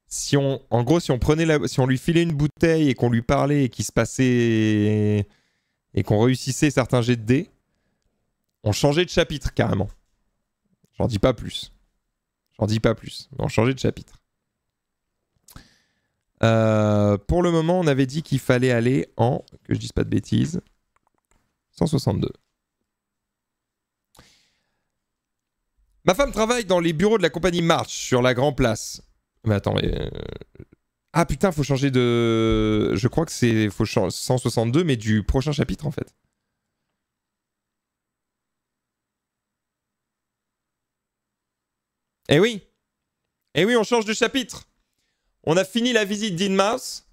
si on, en gros, si on prenait la, si on lui filait une bouteille et qu'on lui parlait et qu'il se passait et qu'on réussissait certains jets de dés, on changeait de chapitre carrément. J'en dis pas plus. J'en dis pas plus. On changeait de chapitre. Euh, pour le moment, on avait dit qu'il fallait aller en, que je dise pas de bêtises, 162. Ma femme travaille dans les bureaux de la compagnie March sur la Grand Place. Mais attends, euh, ah putain, faut changer de. Je crois que c'est faut 162, mais du prochain chapitre en fait. Eh oui, eh oui, on change de chapitre. On a fini la visite d'Inmouse.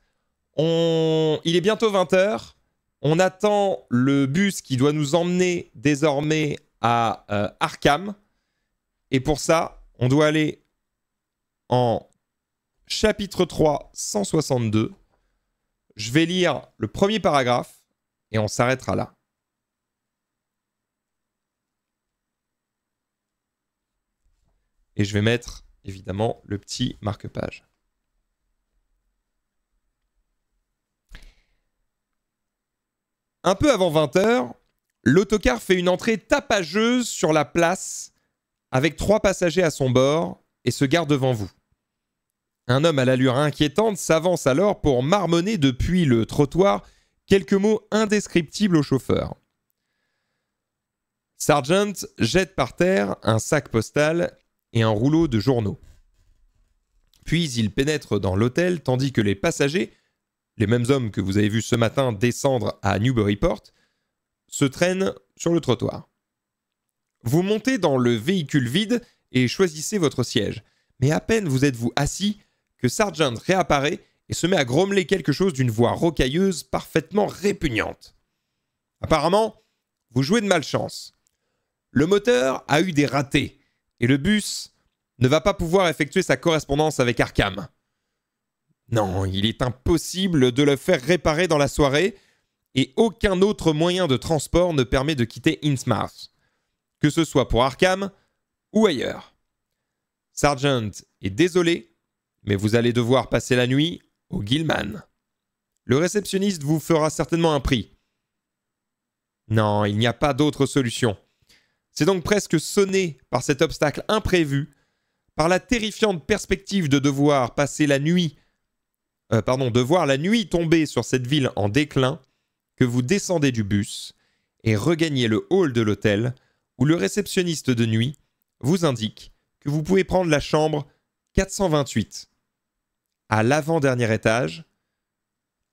On... Il est bientôt 20h. On attend le bus qui doit nous emmener désormais à euh, Arkham. Et pour ça, on doit aller en chapitre 3, 162. Je vais lire le premier paragraphe et on s'arrêtera là. Et je vais mettre évidemment le petit marque-page. Un peu avant 20h, l'autocar fait une entrée tapageuse sur la place avec trois passagers à son bord et se gare devant vous. Un homme à l'allure inquiétante s'avance alors pour marmonner depuis le trottoir quelques mots indescriptibles au chauffeur. Sargent jette par terre un sac postal et un rouleau de journaux. Puis il pénètre dans l'hôtel tandis que les passagers les mêmes hommes que vous avez vus ce matin descendre à Newburyport, se traînent sur le trottoir. Vous montez dans le véhicule vide et choisissez votre siège. Mais à peine vous êtes-vous assis que Sargent réapparaît et se met à grommeler quelque chose d'une voix rocailleuse parfaitement répugnante. Apparemment, vous jouez de malchance. Le moteur a eu des ratés et le bus ne va pas pouvoir effectuer sa correspondance avec Arkham. Non, il est impossible de le faire réparer dans la soirée, et aucun autre moyen de transport ne permet de quitter Innsmouth, que ce soit pour Arkham ou ailleurs. Sargent est désolé, mais vous allez devoir passer la nuit au Gilman. Le réceptionniste vous fera certainement un prix. Non, il n'y a pas d'autre solution. C'est donc presque sonné par cet obstacle imprévu, par la terrifiante perspective de devoir passer la nuit euh, pardon, de voir la nuit tomber sur cette ville en déclin que vous descendez du bus et regagnez le hall de l'hôtel où le réceptionniste de nuit vous indique que vous pouvez prendre la chambre 428 à l'avant-dernier étage.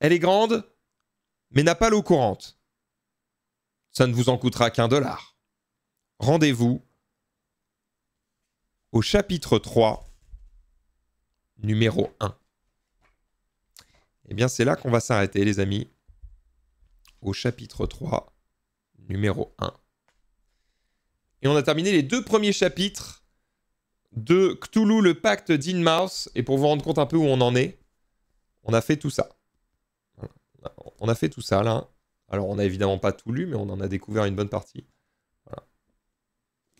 Elle est grande, mais n'a pas l'eau courante. Ça ne vous en coûtera qu'un dollar. Rendez-vous au chapitre 3, numéro 1. Eh bien, c'est là qu'on va s'arrêter, les amis, au chapitre 3, numéro 1. Et on a terminé les deux premiers chapitres de Cthulhu, le pacte d'Inmouse. Et pour vous rendre compte un peu où on en est, on a fait tout ça. On a fait tout ça, là. Alors, on n'a évidemment pas tout lu, mais on en a découvert une bonne partie.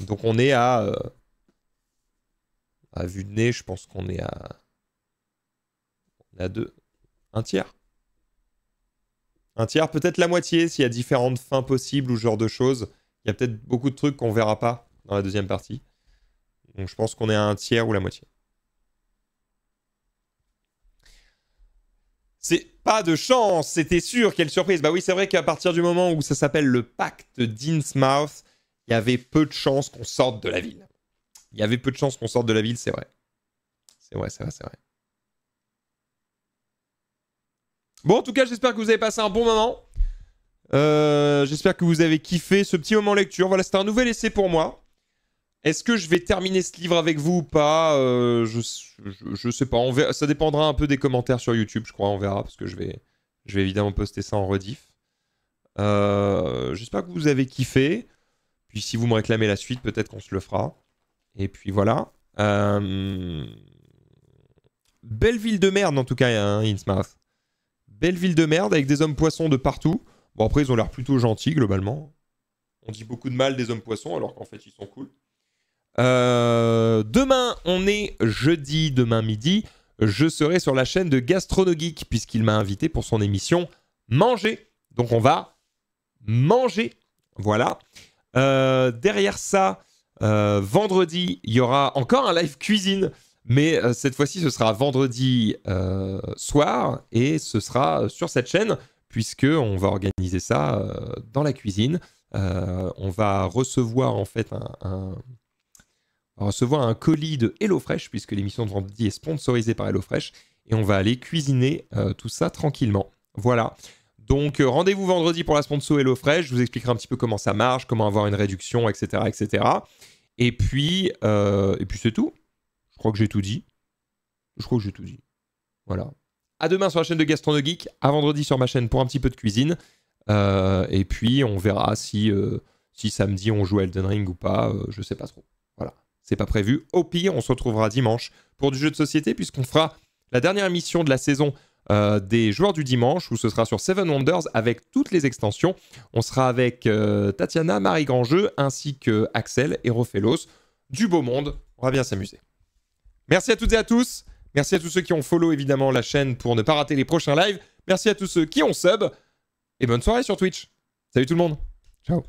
Donc, on est à... Euh, à vue de nez, je pense qu'on est à... On est à deux. Un tiers. Un tiers, peut-être la moitié, s'il y a différentes fins possibles ou ce genre de choses. Il y a peut-être beaucoup de trucs qu'on verra pas dans la deuxième partie. Donc je pense qu'on est à un tiers ou la moitié. C'est pas de chance, c'était sûr, quelle surprise. Bah oui, c'est vrai qu'à partir du moment où ça s'appelle le pacte d'Innsmouth, il y avait peu de chances qu'on sorte de la ville. Il y avait peu de chances qu'on sorte de la ville, c'est vrai. C'est vrai, c'est vrai, c'est vrai. Bon, en tout cas, j'espère que vous avez passé un bon moment. Euh, j'espère que vous avez kiffé ce petit moment lecture. Voilà, c'était un nouvel essai pour moi. Est-ce que je vais terminer ce livre avec vous ou pas euh, je, je, sais pas. ça dépendra un peu des commentaires sur YouTube, je crois. On verra parce que je vais, je vais évidemment poster ça en rediff. Euh, j'espère que vous avez kiffé. Puis si vous me réclamez la suite, peut-être qu'on se le fera. Et puis voilà. Belle ville de merde en tout cas, hein, Innsmouth. Belle ville de merde avec des hommes poissons de partout. Bon, après, ils ont l'air plutôt gentils globalement. On dit beaucoup de mal des hommes poissons alors qu'en fait, ils sont cool. Euh, demain, on est jeudi, demain midi. Je serai sur la chaîne de Gastronogeek puisqu'il m'a invité pour son émission Manger. Donc, on va manger. Voilà. Euh, derrière ça, euh, vendredi, il y aura encore un live cuisine mais euh, cette fois-ci, ce sera vendredi euh, soir et ce sera euh, sur cette chaîne, puisque on va organiser ça dans la cuisine. on va recevoir en fait un, recevoir un colis de HelloFresh, puisque l'émission de vendredi est sponsorisée par HelloFresh, et on va aller cuisiner tout ça tranquillement. Voilà. Donc rendez-vous vendredi pour la sponsor HelloFresh. Je vous expliquerai un petit peu comment ça marche, comment avoir une réduction, etc., etc. Et puis, et puis c'est tout. Je crois que j'ai tout dit. Je crois que j'ai tout dit. Voilà. À demain sur la chaîne de de Geek, à vendredi sur ma chaîne pour un petit peu de cuisine. Euh, et puis on verra si, euh, si samedi on joue Elden Ring ou pas, euh, je sais pas trop. Voilà, c'est pas prévu. Au pire, on se retrouvera dimanche pour du jeu de société puisqu'on fera la dernière émission de la saison des joueurs du dimanche où ce sera sur Seven Wonders avec toutes les extensions. On sera avec Tatiana, Marie Grandjeu ainsi que Axel et Rofelos. Du beau monde, on va bien s'amuser. Merci à toutes et à tous. Merci à tous ceux qui ont follow évidemment la chaîne pour ne pas rater les prochains lives. Merci à tous ceux qui ont sub. Et bonne soirée sur Twitch. Salut tout le monde. Ciao.